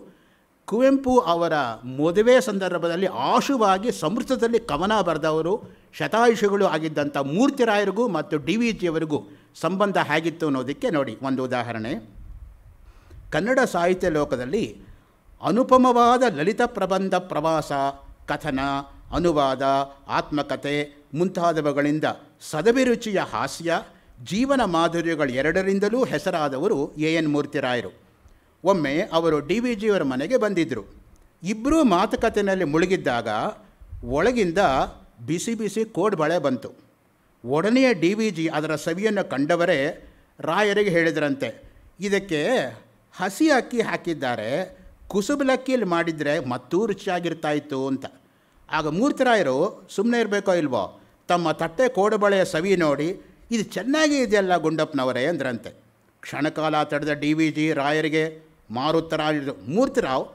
ಕುವೆಂಪು ಅವರ ಮದುವೆ ಸಂದರ್ಭದಲ್ಲಿ ಆಶುವಾಗಿ ಸಂಸ್ಕೃತದಲ್ಲಿ ಕವನ ಬರೆದವರು ಶತಾಯುಷಿಗಳು ಆಗಿದ್ದಂಥ ಮೂರ್ತಿರಾಯರಿಗೂ ಮತ್ತು ಡಿ ವಿ ಜಿಯವರಿಗೂ ಸಂಬಂಧ ಹೇಗಿತ್ತು ಅನ್ನೋದಕ್ಕೆ ನೋಡಿ ಒಂದು ಉದಾಹರಣೆ ಕನ್ನಡ ಸಾಹಿತ್ಯ ಲೋಕದಲ್ಲಿ ಅನುಪಮವಾದ ಲಲಿತ ಪ್ರಬಂಧ ಪ್ರವಾಸ ಕಥನ ಅನುವಾದ ಆತ್ಮಕತೆ ಮುಂತಾದವುಗಳಿಂದ ಸದಭಿರುಚಿಯ ಹಾಸ್ಯ ಜೀವನ ಎರಡರಿಂದಲೂ ಹೆಸರಾದವರು ಎ ಎನ್ ಮೂರ್ತಿರಾಯರು ಒಮ್ಮೆ ಅವರು ಡಿ ವಿ ಜಿಯವರ ಮನೆಗೆ ಬಂದಿದ್ದರು ಇಬ್ಬರೂ ಮಾತುಕತೆಯಲ್ಲಿ ಮುಳುಗಿದ್ದಾಗ ಒಳಗಿಂದ ಬಿಸಿ ಬಿಸಿ ಕೋಡ್ ಬಳೆ ಬಂತು ಒಡನೆಯ ಡಿ ವಿ ಜಿ ಅದರ ಸವಿಯನ್ನು ಕಂಡವರೇ ರಾಯರಿಗೆ ಹೇಳಿದ್ರಂತೆ ಇದಕ್ಕೆ ಹಸಿ ಅಕ್ಕಿ ಹಾಕಿದ್ದಾರೆ ಕುಸುಬಲಕ್ಕಿಯಲ್ಲಿ ಮಾಡಿದರೆ ಮತ್ತೂ ರುಚಿಯಾಗಿರ್ತಾಯಿತ್ತು ಅಂತ ಆಗ ಮೂರ್ತರಾಯರು ಸುಮ್ಮನೆ ಇರಬೇಕೋ ಇಲ್ವೋ ತಮ್ಮ ತಟ್ಟೆ ಕೋಡುಬಳೆಯ ಸವಿ ನೋಡಿ ಇದು ಚೆನ್ನಾಗೇ ಇದೆಯಲ್ಲ ಗುಂಡಪ್ಪನವರೇ ಅಂದ್ರಂತೆ ಕ್ಷಣಕಾಲ ತಡೆದ ಡಿ ವಿ ಜಿ ರಾಯರಿಗೆ ಮಾರುತರಾವ್ ಮೂರ್ತಿರಾವ್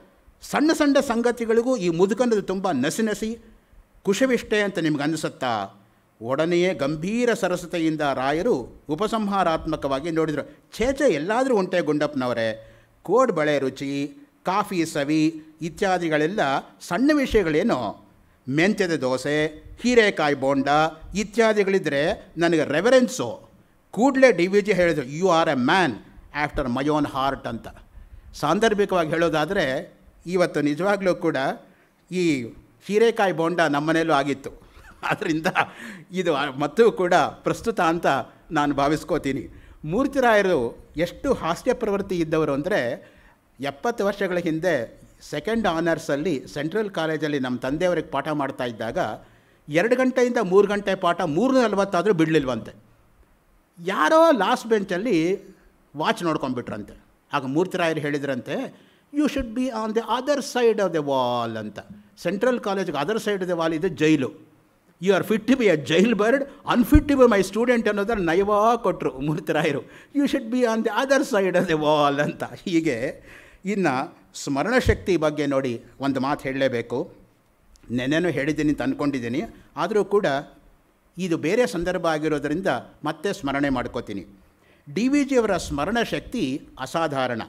ಸಣ್ಣ ಸಣ್ಣ ಸಂಗತಿಗಳಿಗೂ ಈ ಮುದುಕನದು ತುಂಬ ನಸಿ ನಸಿ ಕುಶವಿಷ್ಟೇ ಅಂತ ನಿಮ್ಗೆ ಅನ್ನಿಸುತ್ತಾ ಒಡನೆಯೇ ಗಂಭೀರ ಸರಸತೆಯಿಂದ ರಾಯರು ಉಪಸಂಹಾರಾತ್ಮಕವಾಗಿ ನೋಡಿದರು ಛೇಚೆ ಎಲ್ಲಾದರೂ ಉಂಟೆ ಗುಂಡಪ್ಪನವರೇ ಕೋಡ್ ಬಳೆ ರುಚಿ ಕಾಫಿ ಸವಿ ಇತ್ಯಾದಿಗಳೆಲ್ಲ ಸಣ್ಣ ವಿಷಯಗಳೇನೋ ಮೆಂತ್ಯದ ದೋಸೆ ಹೀರೆಕಾಯಿ ಬೋಂಡ ಇತ್ಯಾದಿಗಳಿದ್ದರೆ ನನಗೆ ರೆವರೆನ್ಸು ಕೂಡಲೇ ಡಿ ವಿ ಜಿ ಹೇಳಿದರು you are a man after my own heart ಅಂತ ಸಾಂದರ್ಭಿಕವಾಗಿ ಹೇಳೋದಾದರೆ ಇವತ್ತು ನಿಜವಾಗ್ಲೂ ಕೂಡ ಈ ಹೀರೆಕಾಯಿ ಬೋಂಡ ನಮ್ಮನೇಲೂ ಆಗಿತ್ತು ಆದ್ದರಿಂದ ಇದು ಮತ್ತು ಕೂಡ ಪ್ರಸ್ತುತ ಅಂತ ನಾನು ಭಾವಿಸ್ಕೋತೀನಿ ಮೂರ್ತಿರಾಯರು ಎಷ್ಟು ಹಾಸ್ಯ ಪ್ರವೃತ್ತಿ ಇದ್ದವರು ಅಂದರೆ ಎಪ್ಪತ್ತು ವರ್ಷಗಳ ಹಿಂದೆ ಸೆಕೆಂಡ್ ಆನರ್ಸಲ್ಲಿ ಸೆಂಟ್ರಲ್ ಕಾಲೇಜಲ್ಲಿ ನಮ್ಮ ತಂದೆಯವರಿಗೆ ಪಾಠ ಮಾಡ್ತಾ ಇದ್ದಾಗ ಎರಡು ಗಂಟೆಯಿಂದ ಮೂರು ಗಂಟೆ ಪಾಠ ಮೂರು ನಲ್ವತ್ತಾದರೂ ಬಿಡಲಿಲ್ವಂತೆ ಯಾರೋ ಲಾಸ್ಟ್ ಬೆಂಚಲ್ಲಿ ವಾಚ್ ನೋಡ್ಕೊಂಡ್ಬಿಟ್ರಂತೆ ಆಗ ಮೂರ್ತಿರಾಯರು ಹೇಳಿದ್ರಂತೆ you should be on the other side of the wall ಅಂತ ಸೆಂಟ್ರಲ್ ಕಾಲೇಜ್ಗೆ other side of the wall ಇದೆ jail you are fit be a jail bird unfit to be my student ಅನ್ನೋದ್ರ ನಯವಾ ಕೊಟ್ಟರು ಮೂರ್ತಿರಾಯರು you should be on the other side of the wall ಅಂತ ಹೀಗೆ ಇನ್ನು ಸ್ಮರಣಶಕ್ತಿ ಬಗ್ಗೆ ನೋಡಿ ಒಂದು ಮಾತು ಹೇಳಲೇಬೇಕು ನೆನೆನೂ ಹೇಳಿದ್ದೀನಿ ಅಂತ ಅಂದ್ಕೊಂಡಿದ್ದೀನಿ ಆದರೂ ಕೂಡ ಇದು ಬೇರೆ ಸಂದರ್ಭ ಆಗಿರೋದರಿಂದ ಮತ್ತೆ ಸ್ಮರಣೆ ಮಾಡ್ಕೋತೀನಿ ಡಿ ವಿ ಜಿಯವರ ಸ್ಮರಣ ಶಕ್ತಿ ಅಸಾಧಾರಣ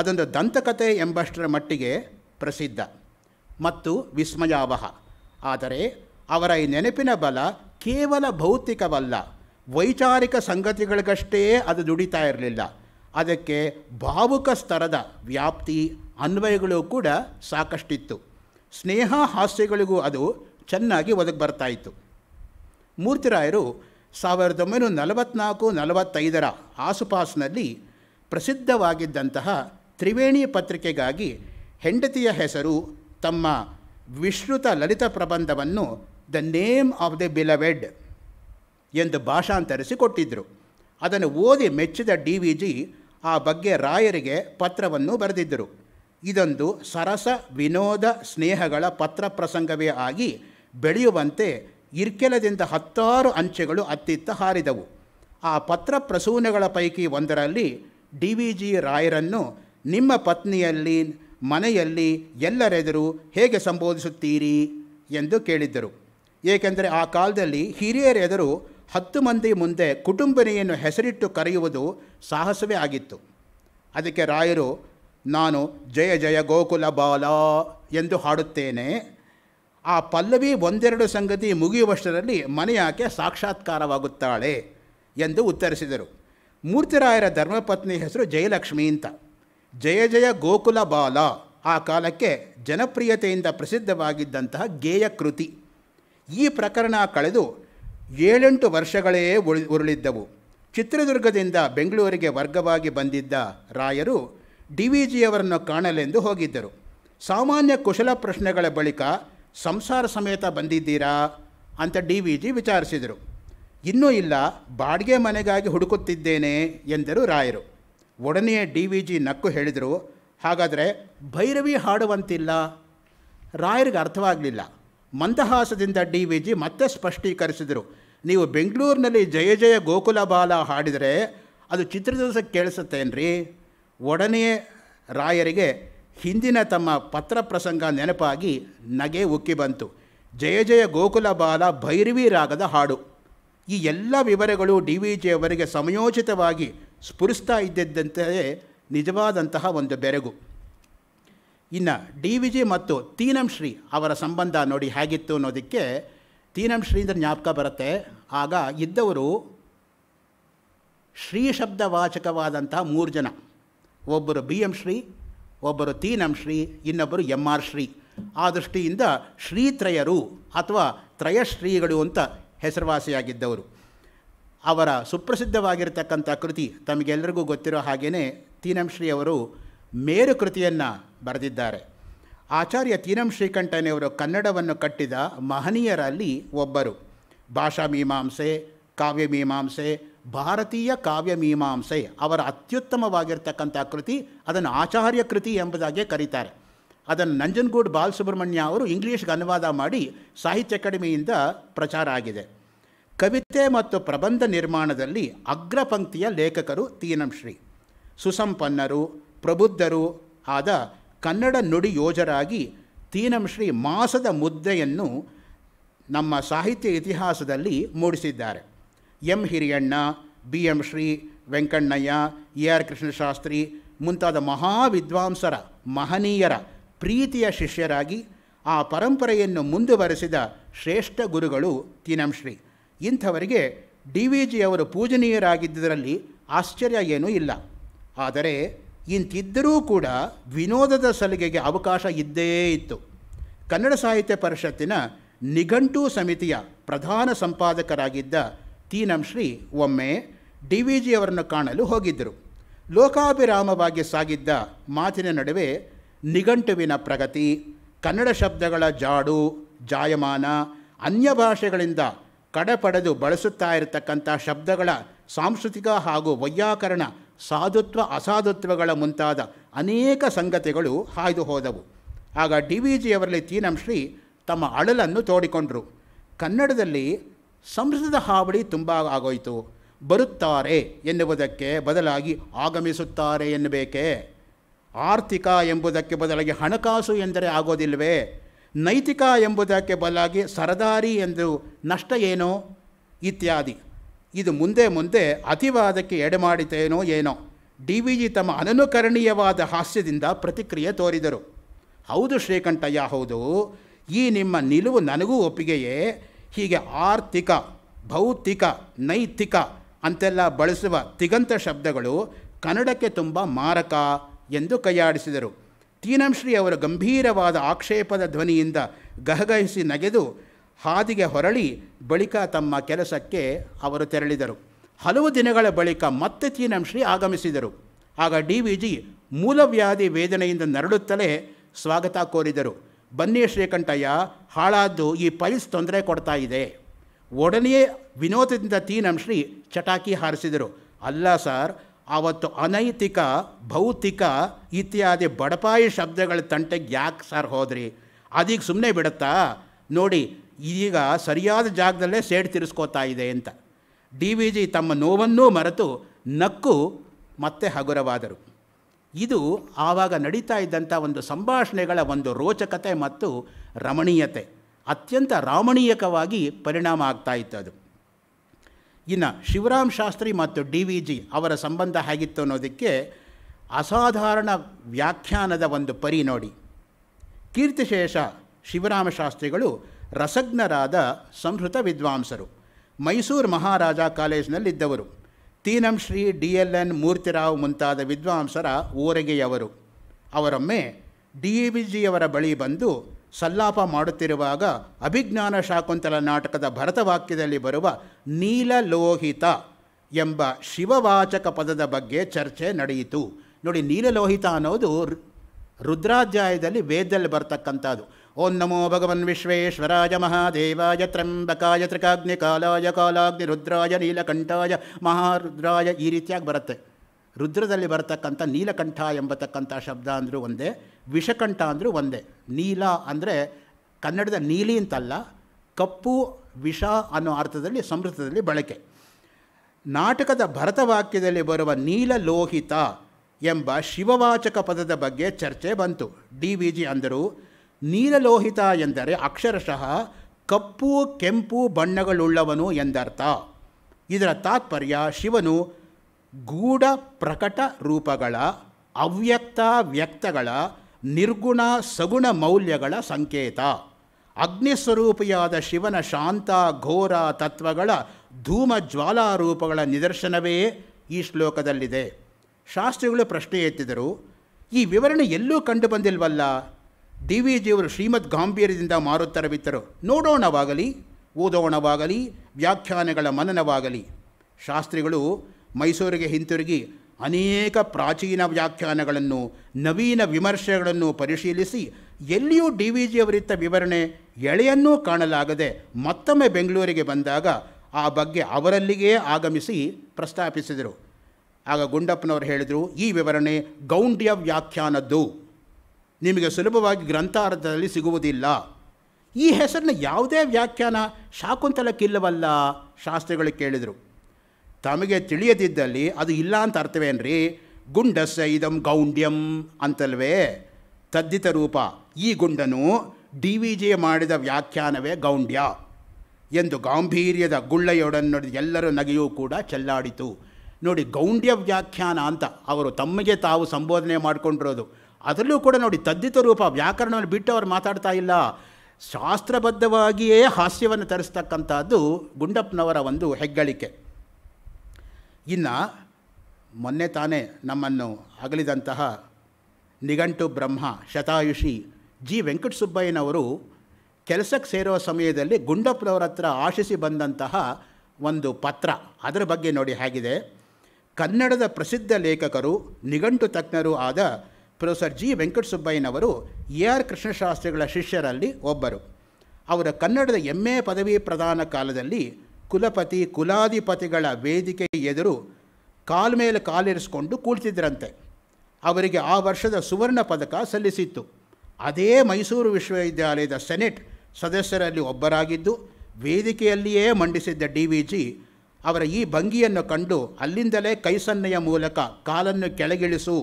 ಅದೊಂದು ದಂತಕತೆ ಎಂಬಷ್ಟರ ಮಟ್ಟಿಗೆ ಪ್ರಸಿದ್ಧ ಮತ್ತು ವಿಸ್ಮಯಾವಹ ಆದರೆ ಅವರ ಈ ನೆನಪಿನ ಬಲ ಕೇವಲ ಭೌತಿಕವಲ್ಲ ವೈಚಾರಿಕ ಸಂಗತಿಗಳಿಗಷ್ಟೇ ಅದು ದುಡಿತಾ ಇರಲಿಲ್ಲ ಅದಕ್ಕೆ ಭಾವುಕ ಸ್ತರದ ವ್ಯಾಪ್ತಿ ಅನ್ವಯಗಳು ಕೂಡ ಸಾಕಷ್ಟಿತ್ತು ಸ್ನೇಹ ಹಾಸ್ಯಗಳಿಗೂ ಅದು ಚೆನ್ನಾಗಿ ಒದಗಿ ಬರ್ತಾಯಿತ್ತು ಮೂರ್ತಿರಾಯರು ಸಾವಿರದ ಒಂಬೈನೂರ ನಲವತ್ನಾಲ್ಕು ನಲವತ್ತೈದರ ಆಸುಪಾಸಿನಲ್ಲಿ ಪ್ರಸಿದ್ಧವಾಗಿದ್ದಂತಹ ತ್ರಿವೇಣಿ ಪತ್ರಿಕೆಗಾಗಿ ಹೆಂಡತಿಯ ಹೆಸರು ತಮ್ಮ ವಿಶ್ರುತ ಲಲಿತ ಪ್ರಬಂಧವನ್ನು the name of the beloved ಎಂದು ಭಾಷಾಂತರಿಸಿ ಕೊಟ್ಟಿದ್ದರು ಅದನ್ನು ಓದಿ ಮೆಚ್ಚಿದ ಡಿ ವಿ ಜಿ ಆ ಬಗ್ಗೆ ರಾಯರಿಗೆ ಪತ್ರವನ್ನು ಬರೆದಿದ್ದರು ಇದೊಂದು ಸರಸ ವಿನೋದ ಸ್ನೇಹಗಳ ಪತ್ರ ಪ್ರಸಂಗವೇ ಆಗಿ ಬೆಳೆಯುವಂತೆ ಇರ್ಕೆಲದಿಂದ ಹತ್ತಾರು ಅಂಚೆಗಳು ಅತ್ತಿತ್ತ ಹಾರಿದವು ಆ ಪತ್ರ ಪ್ರಸೂನೆಗಳ ಪೈಕಿ ಒಂದರಲ್ಲಿ ಡಿ ವಿ ಜಿ ರಾಯರನ್ನು ನಿಮ್ಮ ಪತ್ನಿಯಲ್ಲಿ ಮನೆಯಲ್ಲಿ ಎಲ್ಲರೆದುರು ಹೇಗೆ ಸಂಬೋಧಿಸುತ್ತೀರಿ ಎಂದು ಕೇಳಿದ್ದರು ಏಕೆಂದರೆ ಆ ಕಾಲದಲ್ಲಿ ಹಿರಿಯರೆದುರು ಹತ್ತು ಮಂದಿ ಮುಂದೆ ಕುಟುಂಬನೆಯನ್ನು ಹೆಸರಿಟ್ಟು ಕರೆಯುವುದು ಸಾಹಸವೇ ಆಗಿತ್ತು ಅದಕ್ಕೆ ರಾಯರು ನಾನು ಜಯ ಜಯ ಗೋಕುಲ ಬಾಲ ಎಂದು ಹಾಡುತ್ತೇನೆ ಆ ಪಲ್ಲವಿ ಒಂದೆರಡು ಸಂಗತಿ ಮುಗಿಯುವಷ್ಟರಲ್ಲಿ ಮನೆಯಾಕೆ ಸಾಕ್ಷಾತ್ಕಾರವಾಗುತ್ತಾಳೆ ಎಂದು ಉತ್ತರಿಸಿದರು ಮೂರ್ತಿರಾಯರ ಧರ್ಮಪತ್ನಿ ಹೆಸರು ಜಯಲಕ್ಷ್ಮಿ ಅಂತ ಜಯ ಜಯ ಗೋಕುಲ ಬಾಲ ಆ ಕಾಲಕ್ಕೆ ಜನಪ್ರಿಯತೆಯಿಂದ ಪ್ರಸಿದ್ಧವಾಗಿದ್ದಂತಹ ಗೇಯ ಕೃತಿ ಈ ಪ್ರಕರಣ ಕಳೆದು ಏಳೆಂಟು ವರ್ಷಗಳೇ ಉಳಿ ಉರುಳಿದ್ದವು ಚಿತ್ರದುರ್ಗದಿಂದ ಬೆಂಗಳೂರಿಗೆ ವರ್ಗವಾಗಿ ಬಂದಿದ್ದ ರಾಯರು ಡಿ ವಿ ಜಿಯವರನ್ನು ಕಾಣಲೆಂದು ಹೋಗಿದ್ದರು ಸಾಮಾನ್ಯ ಕುಶಲ ಪ್ರಶ್ನೆಗಳ ಬಳಿಕ ಸಂಸಾರ ಸಮೇತ ಬಂದಿದ್ದೀರಾ ಅಂತ ಡಿ ವಿ ಜಿ ವಿಚಾರಿಸಿದರು ಇನ್ನೂ ಇಲ್ಲ ಬಾಡಿಗೆ ಮನೆಗಾಗಿ ಹುಡುಕುತ್ತಿದ್ದೇನೆ ಎಂದರು ರಾಯರು ಒಡನೆಯೇ ಡಿ ವಿ ಜಿ ನಕ್ಕು ಹೇಳಿದರು ಹಾಗಾದರೆ ಭೈರವಿ ಹಾಡುವಂತಿಲ್ಲ ರಾಯರಿಗೆ ಅರ್ಥವಾಗಲಿಲ್ಲ ಮಂದಹಾಸದಿಂದ ಡಿ ವಿ ಜಿ ಮತ್ತೆ ಸ್ಪಷ್ಟೀಕರಿಸಿದರು ನೀವು ಬೆಂಗಳೂರಿನಲ್ಲಿ ಜಯ ಜಯ ಗೋಕುಲ ಬಾಲ ಹಾಡಿದರೆ ಅದು ಚಿತ್ರದುರ್ಗಕ್ಕೆ ಕೇಳಿಸುತ್ತೇನ್ರಿ ಒಡನೆಯೇ ರಾಯರಿಗೆ ಹಿಂದಿನ ತಮ್ಮ ಪತ್ರ ಪ್ರಸಂಗ ನೆನಪಾಗಿ ನಗೆ ಉಕ್ಕಿ ಬಂತು ಜಯ ಜಯ ಗೋಕುಲ ಬಾಲ ಭೈರವಿ ರಾಗದ ಹಾಡು ಈ ಎಲ್ಲ ವಿವರಗಳು ಡಿ ವಿ ಅವರಿಗೆ ಸಮಯೋಚಿತವಾಗಿ ಸ್ಫುರಿಸ್ತಾ ಇದ್ದಿದ್ದಂತೆಯೇ ನಿಜವಾದಂತಹ ಒಂದು ಬೆರಗು ಇನ್ನು ಡಿ ವಿ ಜಿ ಮತ್ತು ಶ್ರೀ ಅವರ ಸಂಬಂಧ ನೋಡಿ ಹೇಗಿತ್ತು ಅನ್ನೋದಕ್ಕೆ ಶ್ರೀ ಅಂದರೆ ಜ್ಞಾಪಕ ಬರುತ್ತೆ ಆಗ ಇದ್ದವರು ಶ್ರೀ ವಾಚಕವಾದಂತಹ ಮೂರು ಜನ ಒಬ್ಬರು ಬಿ ಎಂ ಶ್ರೀ ಒಬ್ಬರು ತೀನಂ ಶ್ರೀ ಇನ್ನೊಬ್ಬರು ಎಮ್ ಆರ್ ಶ್ರೀ ಆ ದೃಷ್ಟಿಯಿಂದ ಶ್ರೀತ್ರಯರು ಅಥವಾ ತ್ರಯಶ್ರೀಗಳು ಅಂತ ಹೆಸರುವಾಸಿಯಾಗಿದ್ದವರು ಅವರ ಸುಪ್ರಸಿದ್ಧವಾಗಿರತಕ್ಕಂಥ ಕೃತಿ ತಮಗೆಲ್ಲರಿಗೂ ಗೊತ್ತಿರೋ ಹಾಗೆಯೇ ತೀನಂಶ್ರೀ ಅವರು ಮೇರು ಕೃತಿಯನ್ನು ಬರೆದಿದ್ದಾರೆ ಆಚಾರ್ಯ ತೀನಂ ಶ್ರೀಕಂಠನೆಯವರು ಕನ್ನಡವನ್ನು ಕಟ್ಟಿದ ಮಹನೀಯರಲ್ಲಿ ಒಬ್ಬರು ಭಾಷಾ ಮೀಮಾಂಸೆ ಕಾವ್ಯ ಮೀಮಾಂಸೆ ಭಾರತೀಯ ಕಾವ್ಯ ಮೀಮಾಂಸೆ ಅವರ ಅತ್ಯುತ್ತಮವಾಗಿರ್ತಕ್ಕಂಥ ಕೃತಿ ಅದನ್ನು ಆಚಾರ್ಯ ಕೃತಿ ಎಂಬುದಾಗಿ ಕರೀತಾರೆ ಅದನ್ನು ನಂಜನಗೂಡ್ ಬಾಲಸುಬ್ರಹ್ಮಣ್ಯ ಅವರು ಇಂಗ್ಲೀಷ್ಗೆ ಅನುವಾದ ಮಾಡಿ ಸಾಹಿತ್ಯ ಅಕಾಡೆಮಿಯಿಂದ ಪ್ರಚಾರ ಆಗಿದೆ ಕವಿತೆ ಮತ್ತು ಪ್ರಬಂಧ ನಿರ್ಮಾಣದಲ್ಲಿ ಅಗ್ರ ಪಂಕ್ತಿಯ ಲೇಖಕರು ತೀನಂಶ್ರೀ ಸುಸಂಪನ್ನರು ಪ್ರಬುದ್ಧರು ಆದ ಕನ್ನಡ ನುಡಿ ಯೋಜರಾಗಿ ಶ್ರೀ ಮಾಸದ ಮುದ್ದೆಯನ್ನು ನಮ್ಮ ಸಾಹಿತ್ಯ ಇತಿಹಾಸದಲ್ಲಿ ಮೂಡಿಸಿದ್ದಾರೆ M Hiriyanna B M Shri Venkannaiah A R Krishnashastri ಮುಂತಾದ ಮಹಾವಿದ್ವಾಂಸರ ಮಹನೀಯರ ಪ್ರೀತಿಯ ಶಿಷ್ಯರಾಗಿ ಆ ಪರಂಪರೆಯನ್ನು ಮುಂದುವರೆಸಿದ ಶ್ರೇಷ್ಠ ಗುರುಗಳು ಶ್ರೀ ಇಂಥವರಿಗೆ ಡಿ ವಿ ಅವರು ಪೂಜನೀಯರಾಗಿದ್ದರಲ್ಲಿ ಆಶ್ಚರ್ಯ ಏನೂ ಇಲ್ಲ ಆದರೆ ಇಂತಿದ್ದರೂ ಕೂಡ ವಿನೋದದ ಸಲಿಗೆಗೆ ಅವಕಾಶ ಇದ್ದೇ ಇತ್ತು ಕನ್ನಡ ಸಾಹಿತ್ಯ ಪರಿಷತ್ತಿನ ನಿಘಂಟು ಸಮಿತಿಯ ಪ್ರಧಾನ ಸಂಪಾದಕರಾಗಿದ್ದ ತೀನಂಶ್ರೀ ಒಮ್ಮೆ ಡಿ ವಿ ಜಿಯವರನ್ನು ಕಾಣಲು ಹೋಗಿದ್ದರು ಲೋಕಾಭಿರಾಮವಾಗಿ ಸಾಗಿದ್ದ ಮಾತಿನ ನಡುವೆ ನಿಘಂಟುವಿನ ಪ್ರಗತಿ ಕನ್ನಡ ಶಬ್ದಗಳ ಜಾಡು ಜಾಯಮಾನ ಅನ್ಯ ಭಾಷೆಗಳಿಂದ ಪಡೆದು ಬಳಸುತ್ತಾ ಇರತಕ್ಕಂಥ ಶಬ್ದಗಳ ಸಾಂಸ್ಕೃತಿಕ ಹಾಗೂ ವೈಯಾಕರಣ ಸಾಧುತ್ವ ಅಸಾಧುತ್ವಗಳ ಮುಂತಾದ ಅನೇಕ ಸಂಗತಿಗಳು ಹಾಯ್ದು ಹೋದವು ಆಗ ಡಿ ವಿ ಜಿಯವರಲ್ಲಿ ಶ್ರೀ ತಮ್ಮ ಅಳಲನ್ನು ತೋಡಿಕೊಂಡರು ಕನ್ನಡದಲ್ಲಿ ಸಂಸ್ಕೃತದ ಹಾವಳಿ ತುಂಬ ಆಗೋಯಿತು ಬರುತ್ತಾರೆ ಎನ್ನುವುದಕ್ಕೆ ಬದಲಾಗಿ ಆಗಮಿಸುತ್ತಾರೆ ಎನ್ನಬೇಕೇ ಆರ್ಥಿಕ ಎಂಬುದಕ್ಕೆ ಬದಲಾಗಿ ಹಣಕಾಸು ಎಂದರೆ ಆಗೋದಿಲ್ವೇ ನೈತಿಕ ಎಂಬುದಕ್ಕೆ ಬದಲಾಗಿ ಸರದಾರಿ ಎಂದು ನಷ್ಟ ಏನೋ ಇತ್ಯಾದಿ ಇದು ಮುಂದೆ ಮುಂದೆ ಅತಿವಾದಕ್ಕೆ ಎಡೆಮಾಡಿತೇನೋ ಏನೋ ಡಿ ವಿ ಜಿ ತಮ್ಮ ಅನನುಕರಣೀಯವಾದ ಹಾಸ್ಯದಿಂದ ಪ್ರತಿಕ್ರಿಯೆ ತೋರಿದರು ಹೌದು ಶ್ರೀಕಂಠಯ್ಯ ಹೌದು ಈ ನಿಮ್ಮ ನಿಲುವು ನನಗೂ ಒಪ್ಪಿಗೆಯೇ ಹೀಗೆ ಆರ್ಥಿಕ ಭೌತಿಕ ನೈತಿಕ ಅಂತೆಲ್ಲ ಬಳಸುವ ತಿಗಂತ ಶಬ್ದಗಳು ಕನ್ನಡಕ್ಕೆ ತುಂಬ ಮಾರಕ ಎಂದು ಕೈಯಾಡಿಸಿದರು ತೀನಂಶ್ರೀ ಅವರು ಗಂಭೀರವಾದ ಆಕ್ಷೇಪದ ಧ್ವನಿಯಿಂದ ಗಹಗಹಿಸಿ ನಗೆದು ಹಾದಿಗೆ ಹೊರಳಿ ಬಳಿಕ ತಮ್ಮ ಕೆಲಸಕ್ಕೆ ಅವರು ತೆರಳಿದರು ಹಲವು ದಿನಗಳ ಬಳಿಕ ಮತ್ತೆ ತೀನಂಶ್ರೀ ಆಗಮಿಸಿದರು ಆಗ ಡಿ ವಿ ಜಿ ಮೂಲವ್ಯಾಧಿ ವೇದನೆಯಿಂದ ನರಳುತ್ತಲೇ ಸ್ವಾಗತ ಕೋರಿದರು ಬನ್ನಿ ಶ್ರೀಕಂಠಯ್ಯ ಹಾಳಾದ್ದು ಈ ಪೈಲ್ಸ್ ತೊಂದರೆ ಕೊಡ್ತಾ ಇದೆ ಒಡನೆಯೇ ವಿನೋದದಿಂದ ತೀ ಚಟಾಕಿ ಹಾರಿಸಿದರು ಅಲ್ಲ ಸರ್ ಆವತ್ತು ಅನೈತಿಕ ಭೌತಿಕ ಇತ್ಯಾದಿ ಬಡಪಾಯಿ ಶಬ್ದಗಳ ತಂಟೆಗೆ ಯಾಕೆ ಸರ್ ಹೋದ್ರಿ ಅದೀಗ ಸುಮ್ಮನೆ ಬಿಡುತ್ತಾ ನೋಡಿ ಈಗ ಸರಿಯಾದ ಜಾಗದಲ್ಲೇ ಸೇಡ್ ತಿರ್ಸ್ಕೋತಾ ಇದೆ ಅಂತ ಡಿ ವಿ ಜಿ ತಮ್ಮ ನೋವನ್ನೂ ಮರೆತು ನಕ್ಕು ಮತ್ತೆ ಹಗುರವಾದರು ಇದು ಆವಾಗ ನಡೀತಾ ಇದ್ದಂಥ ಒಂದು ಸಂಭಾಷಣೆಗಳ ಒಂದು ರೋಚಕತೆ ಮತ್ತು ರಮಣೀಯತೆ ಅತ್ಯಂತ ರಾಮಣೀಯಕವಾಗಿ ಪರಿಣಾಮ ಆಗ್ತಾ ಇತ್ತು ಅದು ಇನ್ನು ಶಿವರಾಮ್ ಶಾಸ್ತ್ರಿ ಮತ್ತು ಡಿ ವಿ ಜಿ ಅವರ ಸಂಬಂಧ ಹೇಗಿತ್ತು ಅನ್ನೋದಕ್ಕೆ ಅಸಾಧಾರಣ ವ್ಯಾಖ್ಯಾನದ ಒಂದು ಪರಿ ನೋಡಿ ಕೀರ್ತಿಶೇಷ ಶಿವರಾಮ ಶಾಸ್ತ್ರಿಗಳು ರಸಜ್ಞರಾದ ಸಂಸ್ಕೃತ ವಿದ್ವಾಂಸರು ಮೈಸೂರು ಮಹಾರಾಜ ಕಾಲೇಜಿನಲ್ಲಿದ್ದವರು ತೀನಂ Shri D L N Murthy Rao ಮುಂತಾದ ವಿದ್ವಾಂಸರ ಊರಗೆಯವರು ಅವರೊಮ್ಮೆ ಡಿ ಎ ವಿ ಜಿಯವರ ಬಳಿ ಬಂದು ಸಲ್ಲಾಪ ಮಾಡುತ್ತಿರುವಾಗ ಅಭಿಜ್ಞಾನ ಶಾಕುಂತಲ ನಾಟಕದ ಭರತವಾಕ್ಯದಲ್ಲಿ ಬರುವ ನೀಲಲೋಹಿತ ಎಂಬ ಶಿವವಾಚಕ ಪದದ ಬಗ್ಗೆ ಚರ್ಚೆ ನಡೆಯಿತು ನೋಡಿ ನೀಲಲೋಹಿತ ಅನ್ನೋದು ರುದ್ರಾಧ್ಯಾಯದಲ್ಲಿ ವೇದದಲ್ಲಿ ಬರ್ತಕ್ಕಂಥದ್ದು ಓಂ ನಮೋ ಭಗವನ್ ವಿಶ್ವೇಶ್ವರಾಯ ಮಹಾದೇವಾಯ ತ್ರಂಬಕಾಯ ಕಾಲಾಗ್ನಿ ರುದ್ರಾಯ ನೀಲಕಂಠಾಯ ಮಹಾರುದ್ರಾಯ ಈ ರೀತಿಯಾಗಿ ಬರುತ್ತೆ ರುದ್ರದಲ್ಲಿ ಬರತಕ್ಕಂಥ ನೀಲಕಂಠ ಎಂಬತಕ್ಕಂಥ ಶಬ್ದ ಅಂದರೂ ಒಂದೇ ವಿಷಕಂಠ ಅಂದರೂ ಒಂದೇ ನೀಲ ಅಂದರೆ ಕನ್ನಡದ ನೀಲಿ ಅಂತಲ್ಲ ಕಪ್ಪು ವಿಷ ಅನ್ನೋ ಅರ್ಥದಲ್ಲಿ ಸಂಸ್ಕೃತದಲ್ಲಿ ಬಳಕೆ ನಾಟಕದ ಭರತವಾಕ್ಯದಲ್ಲಿ ಬರುವ ಲೋಹಿತ ಎಂಬ ಶಿವವಾಚಕ ಪದದ ಬಗ್ಗೆ ಚರ್ಚೆ ಬಂತು ಡಿ ವಿ ಜಿ ಅಂದರು ನೀಲಲೋಹಿತ ಎಂದರೆ ಅಕ್ಷರಶಃ ಕಪ್ಪು ಕೆಂಪು ಬಣ್ಣಗಳುಳ್ಳವನು ಎಂದರ್ಥ ಇದರ ತಾತ್ಪರ್ಯ ಶಿವನು ಗೂಢ ಪ್ರಕಟ ರೂಪಗಳ ಅವ್ಯಕ್ತ ವ್ಯಕ್ತಗಳ ನಿರ್ಗುಣ ಸಗುಣ ಮೌಲ್ಯಗಳ ಸಂಕೇತ ಅಗ್ನಿಸ್ವರೂಪಿಯಾದ ಶಿವನ ಶಾಂತ ಘೋರ ತತ್ವಗಳ ಧೂಮ ಜ್ವಾಲಾರೂಪಗಳ ನಿದರ್ಶನವೇ ಈ ಶ್ಲೋಕದಲ್ಲಿದೆ ಶಾಸ್ತ್ರಿಗಳು ಪ್ರಶ್ನೆ ಎತ್ತಿದರು ಈ ವಿವರಣೆ ಎಲ್ಲೂ ಕಂಡುಬಂದಿಲ್ವಲ್ಲ ಡಿ ವಿ ಜಿಯವರು ಶ್ರೀಮದ್ ಗಾಂಭೀರ್ಯದಿಂದ ಬಿತ್ತರು ನೋಡೋಣವಾಗಲಿ ಓದೋಣವಾಗಲಿ ವ್ಯಾಖ್ಯಾನಗಳ ಮನನವಾಗಲಿ ಶಾಸ್ತ್ರಿಗಳು ಮೈಸೂರಿಗೆ ಹಿಂತಿರುಗಿ ಅನೇಕ ಪ್ರಾಚೀನ ವ್ಯಾಖ್ಯಾನಗಳನ್ನು ನವೀನ ವಿಮರ್ಶೆಗಳನ್ನು ಪರಿಶೀಲಿಸಿ ಎಲ್ಲಿಯೂ ಡಿ ವಿ ಜಿಯವರಿತ್ತ ವಿವರಣೆ ಎಳೆಯನ್ನೂ ಕಾಣಲಾಗದೆ ಮತ್ತೊಮ್ಮೆ ಬೆಂಗಳೂರಿಗೆ ಬಂದಾಗ ಆ ಬಗ್ಗೆ ಅವರಲ್ಲಿಗೆ ಆಗಮಿಸಿ ಪ್ರಸ್ತಾಪಿಸಿದರು ಆಗ ಗುಂಡಪ್ಪನವರು ಹೇಳಿದರು ಈ ವಿವರಣೆ ಗೌಂಡ್ಯ ವ್ಯಾಖ್ಯಾನದ್ದು ನಿಮಗೆ ಸುಲಭವಾಗಿ ಗ್ರಂಥಾರ್ಥದಲ್ಲಿ ಸಿಗುವುದಿಲ್ಲ ಈ ಹೆಸರನ್ನ ಯಾವುದೇ ವ್ಯಾಖ್ಯಾನ ಶಾಕುಂತಲಕ್ಕಿಲ್ಲವಲ್ಲ ಶಾಸ್ತ್ರಿಗಳು ಕೇಳಿದರು ತಮಗೆ ತಿಳಿಯದಿದ್ದಲ್ಲಿ ಅದು ಇಲ್ಲ ಅಂತ ಅರ್ಥವೇನ್ರಿ ಗುಂಡಸ ಇದಂ ಗೌಂಡ್ಯಂ ಅಂತಲ್ವೇ ತದ್ದಿತ ರೂಪ ಈ ಗುಂಡನು ಡಿ ವಿ ಜಿ ಮಾಡಿದ ವ್ಯಾಖ್ಯಾನವೇ ಗೌಂಡ್ಯ ಎಂದು ಗಾಂಭೀರ್ಯದ ಗುಳ್ಳೆಯೊಡನ್ನು ಎಲ್ಲರ ನಗೆಯೂ ಕೂಡ ಚೆಲ್ಲಾಡಿತು ನೋಡಿ ಗೌಂಡ್ಯ ವ್ಯಾಖ್ಯಾನ ಅಂತ ಅವರು ತಮಗೆ ತಾವು ಸಂಬೋಧನೆ ಮಾಡಿಕೊಂಡಿರೋದು ಅದರಲ್ಲೂ ಕೂಡ ನೋಡಿ ತದ್ದಿತ ರೂಪ ವ್ಯಾಕರಣವನ್ನು ಬಿಟ್ಟು ಅವರು ಮಾತಾಡ್ತಾ ಇಲ್ಲ ಶಾಸ್ತ್ರಬದ್ಧವಾಗಿಯೇ ಹಾಸ್ಯವನ್ನು ತರಿಸ್ತಕ್ಕಂಥದ್ದು ಗುಂಡಪ್ಪನವರ ಒಂದು ಹೆಗ್ಗಳಿಕೆ ಇನ್ನು ಮೊನ್ನೆ ತಾನೇ ನಮ್ಮನ್ನು ಅಗಲಿದಂತಹ ನಿಘಂಟು ಬ್ರಹ್ಮ ಶತಾಯುಷಿ ಜಿ ವೆಂಕಟಸುಬ್ಬಯ್ಯನವರು ಕೆಲಸಕ್ಕೆ ಸೇರೋ ಸಮಯದಲ್ಲಿ ಗುಂಡಪ್ಪನವರ ಹತ್ರ ಆಶಿಸಿ ಬಂದಂತಹ ಒಂದು ಪತ್ರ ಅದರ ಬಗ್ಗೆ ನೋಡಿ ಹೇಗಿದೆ ಕನ್ನಡದ ಪ್ರಸಿದ್ಧ ಲೇಖಕರು ನಿಘಂಟು ತಜ್ಞರು ಆದ ಪ್ರೊಫೆಸರ್ ಜಿ ವೆಂಕಟಸುಬ್ಬಯ್ಯನವರು ಎ ಆರ್ ಕೃಷ್ಣಶಾಸ್ತ್ರಿಗಳ ಶಿಷ್ಯರಲ್ಲಿ ಒಬ್ಬರು ಅವರ ಕನ್ನಡದ ಎಂ ಪದವಿ ಪ್ರದಾನ ಕಾಲದಲ್ಲಿ ಕುಲಪತಿ ಕುಲಾಧಿಪತಿಗಳ ವೇದಿಕೆ ಎದುರು ಮೇಲೆ ಕಾಲಿರಿಸಿಕೊಂಡು ಕೂಳ್ತಿದ್ದರಂತೆ ಅವರಿಗೆ ಆ ವರ್ಷದ ಸುವರ್ಣ ಪದಕ ಸಲ್ಲಿಸಿತ್ತು ಅದೇ ಮೈಸೂರು ವಿಶ್ವವಿದ್ಯಾಲಯದ ಸೆನೆಟ್ ಸದಸ್ಯರಲ್ಲಿ ಒಬ್ಬರಾಗಿದ್ದು ವೇದಿಕೆಯಲ್ಲಿಯೇ ಮಂಡಿಸಿದ್ದ ಡಿ ವಿ ಜಿ ಅವರ ಈ ಭಂಗಿಯನ್ನು ಕಂಡು ಅಲ್ಲಿಂದಲೇ ಕೈಸನ್ನೆಯ ಮೂಲಕ ಕಾಲನ್ನು ಕೆಳಗಿಳಿಸು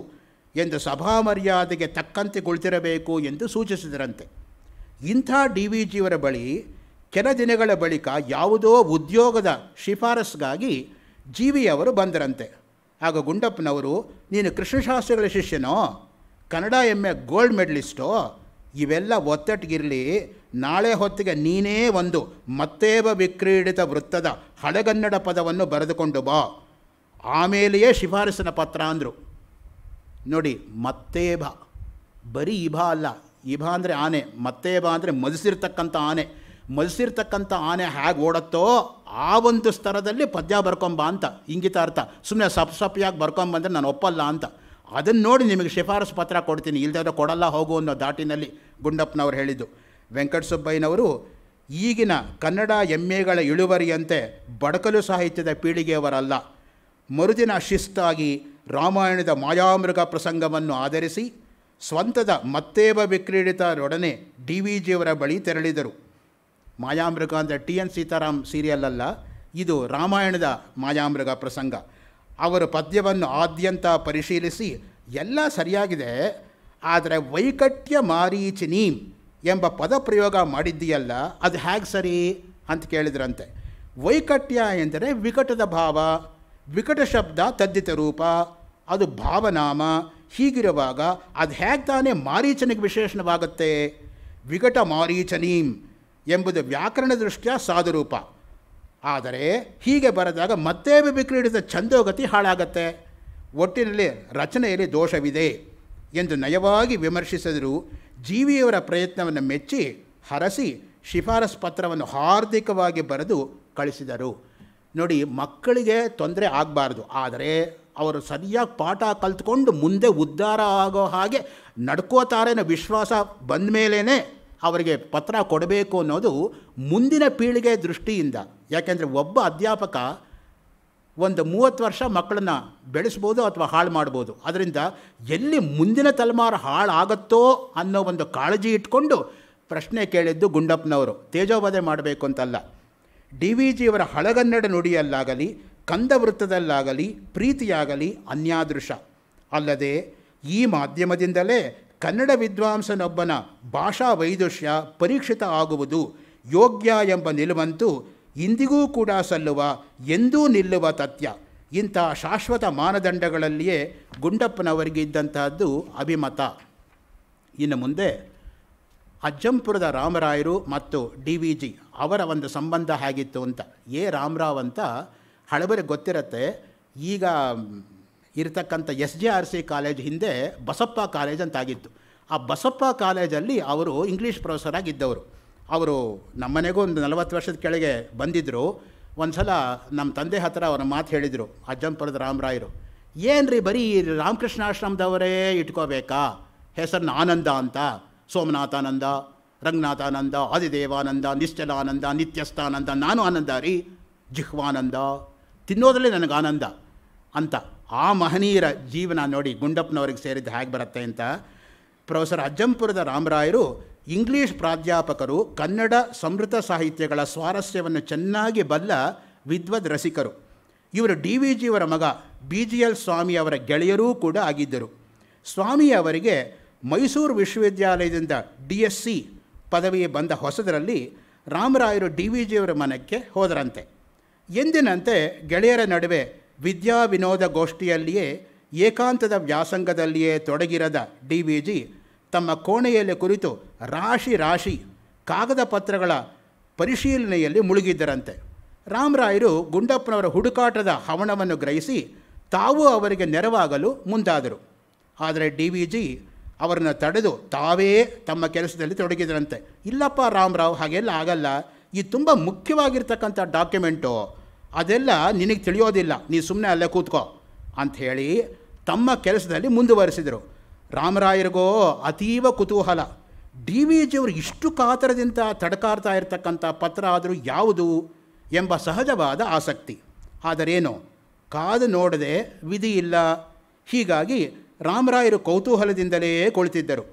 ಎಂದು ಸಭಾಮರ್ಯಾದೆಗೆ ತಕ್ಕಂತೆ ಕುಳಿತಿರಬೇಕು ಎಂದು ಸೂಚಿಸಿದರಂತೆ ಇಂಥ ಡಿ ವಿ ಜಿಯವರ ಬಳಿ ಕೆಲ ದಿನಗಳ ಬಳಿಕ ಯಾವುದೋ ಉದ್ಯೋಗದ ಶಿಫಾರಸ್ಗಾಗಿ ಜೀವಿಯವರು ಬಂದರಂತೆ ಆಗ ಗುಂಡಪ್ಪನವರು ನೀನು ಕೃಷ್ಣಶಾಸ್ತ್ರಿಗಳ ಶಿಷ್ಯನೋ ಕನ್ನಡ ಎಮ್ ಎ ಗೋಲ್ಡ್ ಮೆಡಲಿಸ್ಟೋ ಇವೆಲ್ಲ ಒತ್ತಟ್ಟಿಗಿರಲಿ ನಾಳೆ ಹೊತ್ತಿಗೆ ನೀನೇ ಒಂದು ಮತ್ತೇವ ವಿಕ್ರೀಡಿತ ವೃತ್ತದ ಹಳೆಗನ್ನಡ ಪದವನ್ನು ಬರೆದುಕೊಂಡು ಬಾ ಆಮೇಲೆಯೇ ಶಿಫಾರಸಿನ ಪತ್ರ ಅಂದರು ನೋಡಿ ಮತ್ತೇಭ ಬರೀ ಇಭ ಅಲ್ಲ ಇಭ ಅಂದರೆ ಆನೆ ಬಾ ಅಂದರೆ ಮಲಸಿರ್ತಕ್ಕಂಥ ಆನೆ ಮಲಸಿರ್ತಕ್ಕಂಥ ಆನೆ ಹೇಗೆ ಓಡತ್ತೋ ಆ ಒಂದು ಸ್ತರದಲ್ಲಿ ಪದ್ಯ ಬರ್ಕೊಂಬ ಅಂತ ಇಂಗಿತ ಅರ್ಥ ಸುಮ್ಮನೆ ಸಪ್ ಸಪ್ಪಿಯಾಗಿ ಬರ್ಕೊಂಬಂದರೆ ನಾನು ಒಪ್ಪಲ್ಲ ಅಂತ ಅದನ್ನು ನೋಡಿ ನಿಮಗೆ ಶಿಫಾರಸು ಪತ್ರ ಕೊಡ್ತೀನಿ ಇಲ್ಲದೇ ಕೊಡಲ್ಲ ಹೋಗು ಅನ್ನೋ ದಾಟಿನಲ್ಲಿ ಗುಂಡಪ್ಪನವ್ರು ಹೇಳಿದ್ದು ವೆಂಕಟಸುಬ್ಬಯ್ಯನವರು ಈಗಿನ ಕನ್ನಡ ಎಮ್ಮೆಗಳ ಇಳುವರಿಯಂತೆ ಬಡಕಲು ಸಾಹಿತ್ಯದ ಪೀಳಿಗೆಯವರಲ್ಲ ಮರುದಿನ ಶಿಸ್ತಾಗಿ ರಾಮಾಯಣದ ಮಾಯಾಮೃಗ ಪ್ರಸಂಗವನ್ನು ಆಧರಿಸಿ ಸ್ವಂತದ ಮತ್ತೇವ ವಿಕ್ರೀಡಿತರೊಡನೆ ಡಿ ವಿ ಜಿಯವರ ಬಳಿ ತೆರಳಿದರು ಮಾಯಾಮೃಗ ಅಂದರೆ ಟಿ ಎನ್ ಸೀತಾರಾಮ್ ಸೀರಿಯಲ್ ಅಲ್ಲ ಇದು ರಾಮಾಯಣದ ಮಾಯಾಮೃಗ ಪ್ರಸಂಗ ಅವರು ಪದ್ಯವನ್ನು ಆದ್ಯಂತ ಪರಿಶೀಲಿಸಿ ಎಲ್ಲ ಸರಿಯಾಗಿದೆ ಆದರೆ ವೈಕಟ್ಯ ಮಾರೀಚಿನಿ ಎಂಬ ಪದ ಪ್ರಯೋಗ ಮಾಡಿದ್ದೀಯಲ್ಲ ಅದು ಹೇಗೆ ಸರಿ ಅಂತ ಕೇಳಿದ್ರಂತೆ ವೈಕಟ್ಯ ಎಂದರೆ ವಿಕಟದ ಭಾವ ವಿಕಟ ಶಬ್ದ ತದ್ದಿತ ರೂಪ ಅದು ಭಾವನಾಮ ಹೀಗಿರುವಾಗ ಅದು ಹೇಗೆ ತಾನೇ ಮಾರೀಚನಿಗೆ ವಿಶೇಷಣವಾಗತ್ತೆ ವಿಘಟ ಮಾರೀಚನೀಂ ಎಂಬುದು ವ್ಯಾಕರಣ ದೃಷ್ಟಿಯ ಸಾಧುರೂಪ ಆದರೆ ಹೀಗೆ ಬರೆದಾಗ ಮತ್ತೆ ವಿಕ್ರೀಡಿತ ಛಂದೋಗತಿ ಹಾಳಾಗತ್ತೆ ಒಟ್ಟಿನಲ್ಲಿ ರಚನೆಯಲ್ಲಿ ದೋಷವಿದೆ ಎಂದು ನಯವಾಗಿ ವಿಮರ್ಶಿಸಿದರೂ ಜೀವಿಯವರ ಪ್ರಯತ್ನವನ್ನು ಮೆಚ್ಚಿ ಹರಸಿ ಶಿಫಾರಸ್ ಪತ್ರವನ್ನು ಹಾರ್ದಿಕವಾಗಿ ಬರೆದು ಕಳಿಸಿದರು ನೋಡಿ ಮಕ್ಕಳಿಗೆ ತೊಂದರೆ ಆಗಬಾರ್ದು ಆದರೆ ಅವರು ಸರಿಯಾಗಿ ಪಾಠ ಕಲ್ತ್ಕೊಂಡು ಮುಂದೆ ಉದ್ಧಾರ ಆಗೋ ಹಾಗೆ ನಡ್ಕೋತಾರೇನೋ ವಿಶ್ವಾಸ ಬಂದ ಮೇಲೇ ಅವರಿಗೆ ಪತ್ರ ಕೊಡಬೇಕು ಅನ್ನೋದು ಮುಂದಿನ ಪೀಳಿಗೆ ದೃಷ್ಟಿಯಿಂದ ಯಾಕೆಂದರೆ ಒಬ್ಬ ಅಧ್ಯಾಪಕ ಒಂದು ಮೂವತ್ತು ವರ್ಷ ಮಕ್ಕಳನ್ನು ಬೆಳೆಸ್ಬೋದು ಅಥವಾ ಹಾಳು ಮಾಡ್ಬೋದು ಅದರಿಂದ ಎಲ್ಲಿ ಮುಂದಿನ ತಲೆಮಾರು ಹಾಳಾಗತ್ತೋ ಅನ್ನೋ ಒಂದು ಕಾಳಜಿ ಇಟ್ಕೊಂಡು ಪ್ರಶ್ನೆ ಕೇಳಿದ್ದು ಗುಂಡಪ್ಪನವರು ತೇಜೋವಧೆ ಮಾಡಬೇಕು ಅಂತಲ್ಲ ಡಿ ವಿ ಜಿಯವರ ಹಳಗನ್ನಡ ನುಡಿಯಲ್ಲಾಗಲಿ ಕಂದವೃತ್ತದಲ್ಲಾಗಲಿ ಪ್ರೀತಿಯಾಗಲಿ ಅನ್ಯಾದೃಶ ಅಲ್ಲದೆ ಈ ಮಾಧ್ಯಮದಿಂದಲೇ ಕನ್ನಡ ವಿದ್ವಾಂಸನೊಬ್ಬನ ಭಾಷಾ ವೈದುಷ್ಯ ಪರೀಕ್ಷಿತ ಆಗುವುದು ಯೋಗ್ಯ ಎಂಬ ನಿಲುವಂತೂ ಇಂದಿಗೂ ಕೂಡ ಸಲ್ಲುವ ಎಂದೂ ನಿಲ್ಲುವ ತಥ್ಯ ಇಂಥ ಶಾಶ್ವತ ಮಾನದಂಡಗಳಲ್ಲಿಯೇ ಗುಂಡಪ್ಪನವರಿಗೆ ಇದ್ದಂತಹದ್ದು ಅಭಿಮತ ಇನ್ನು ಮುಂದೆ ಅಜ್ಜಂಪುರದ ರಾಮರಾಯರು ಮತ್ತು ಡಿ ವಿ ಜಿ ಅವರ ಒಂದು ಸಂಬಂಧ ಹೇಗಿತ್ತು ಅಂತ ಎ ರಾಮರಾವ್ ಅಂತ ಹಳಬರಿಗೆ ಗೊತ್ತಿರತ್ತೆ ಈಗ ಇರತಕ್ಕಂಥ S J R C college ಹಿಂದೆ ಬಸಪ್ಪ ಕಾಲೇಜ್ ಅಂತಾಗಿತ್ತು ಆ ಬಸಪ್ಪ ಕಾಲೇಜಲ್ಲಿ ಅವರು ಇಂಗ್ಲೀಷ್ ಪ್ರೊಫೆಸರ್ ಆಗಿದ್ದವರು ಅವರು ನಮ್ಮನೆಗೂ ಒಂದು ನಲವತ್ತು ವರ್ಷದ ಕೆಳಗೆ ಬಂದಿದ್ದರು ಒಂದು ಸಲ ನಮ್ಮ ತಂದೆ ಹತ್ರ ಅವರ ಮಾತು ಹೇಳಿದರು ಅಜ್ಜಂಪುರದ ರಾಮರಾಯರು ಏನು ರೀ ಬರೀ ಆಶ್ರಮದವರೇ ಇಟ್ಕೋಬೇಕಾ ಹೆಸರನ್ನ ಆನಂದ ಅಂತ ಸೋಮನಾಥಾನಂದ ರಂಗನಾಥಾನಂದ ಆದಿದೇವಾನಂದ ನಿಶ್ಚಲಾನಂದ ನಿತ್ಯಸ್ಥಾನಂದ ನಾನು ಆನಂದ ರೀ ಜಿಹ್ವಾನಂದ ತಿನ್ನೋದರಲ್ಲೇ ನನಗೆ ಆನಂದ ಅಂತ ಆ ಮಹನೀಯರ ಜೀವನ ನೋಡಿ ಗುಂಡಪ್ಪನವರಿಗೆ ಸೇರಿದ್ದು ಹೇಗೆ ಬರುತ್ತೆ ಅಂತ ಪ್ರೊಫೆಸರ್ ಅಜ್ಜಂಪುರದ ರಾಮರಾಯರು ಇಂಗ್ಲೀಷ್ ಪ್ರಾಧ್ಯಾಪಕರು ಕನ್ನಡ ಸಮೃತ ಸಾಹಿತ್ಯಗಳ ಸ್ವಾರಸ್ಯವನ್ನು ಚೆನ್ನಾಗಿ ಬಲ್ಲ ವಿದ್ವದ್ ರಸಿಕರು ಇವರು ಡಿ ವಿ ಜಿಯವರ ಮಗ ಬಿ ಜಿ ಎಲ್ ಸ್ವಾಮಿ ಅವರ ಗೆಳೆಯರೂ ಕೂಡ ಆಗಿದ್ದರು ಸ್ವಾಮಿ ಅವರಿಗೆ ಮೈಸೂರು ವಿಶ್ವವಿದ್ಯಾಲಯದಿಂದ ಡಿ ಎಸ್ ಸಿ ಪದವಿ ಬಂದ ಹೊಸದರಲ್ಲಿ ರಾಮರಾಯರು ಡಿ ವಿ ಜಿಯವರ ಮನಕ್ಕೆ ಹೋದರಂತೆ ಎಂದಿನಂತೆ ಗೆಳೆಯರ ನಡುವೆ ವಿದ್ಯಾ ವಿನೋದ ಗೋಷ್ಠಿಯಲ್ಲಿಯೇ ಏಕಾಂತದ ವ್ಯಾಸಂಗದಲ್ಲಿಯೇ ತೊಡಗಿರದ ಡಿ ವಿ ಜಿ ತಮ್ಮ ಕೋಣೆಯಲ್ಲಿ ಕುರಿತು ರಾಶಿ ರಾಶಿ ಕಾಗದ ಪತ್ರಗಳ ಪರಿಶೀಲನೆಯಲ್ಲಿ ಮುಳುಗಿದ್ದರಂತೆ ರಾಮರಾಯರು ಗುಂಡಪ್ಪನವರ ಹುಡುಕಾಟದ ಹವಣವನ್ನು ಗ್ರಹಿಸಿ ತಾವು ಅವರಿಗೆ ನೆರವಾಗಲು ಮುಂದಾದರು ಆದರೆ ಡಿ ವಿ ಜಿ ಅವರನ್ನು ತಡೆದು ತಾವೇ ತಮ್ಮ ಕೆಲಸದಲ್ಲಿ ತೊಡಗಿದರಂತೆ ಇಲ್ಲಪ್ಪ ರಾಮರಾವ್ ಹಾಗೆಲ್ಲ ಆಗಲ್ಲ ಇದು ತುಂಬ ಮುಖ್ಯವಾಗಿರ್ತಕ್ಕಂಥ ಡಾಕ್ಯುಮೆಂಟು ಅದೆಲ್ಲ ನಿನಗೆ ತಿಳಿಯೋದಿಲ್ಲ ನೀ ಸುಮ್ಮನೆ ಅಲ್ಲೇ ಕೂತ್ಕೋ ಅಂಥೇಳಿ ತಮ್ಮ ಕೆಲಸದಲ್ಲಿ ಮುಂದುವರೆಸಿದರು ರಾಮರಾಯರಿಗೋ ಅತೀವ ಕುತೂಹಲ ಡಿ ವಿ ಜಿಯವರು ಇಷ್ಟು ಕಾತರದಿಂದ ತಡಕಾರ್ತಾ ಇರತಕ್ಕಂಥ ಪತ್ರ ಆದರೂ ಯಾವುದು ಎಂಬ ಸಹಜವಾದ ಆಸಕ್ತಿ ಆದರೇನು ಕಾದು ನೋಡದೆ ವಿಧಿ ಇಲ್ಲ ಹೀಗಾಗಿ ರಾಮರಾಯರು ಕೌತೂಹಲದಿಂದಲೇ ಕುಳಿತಿದ್ದರು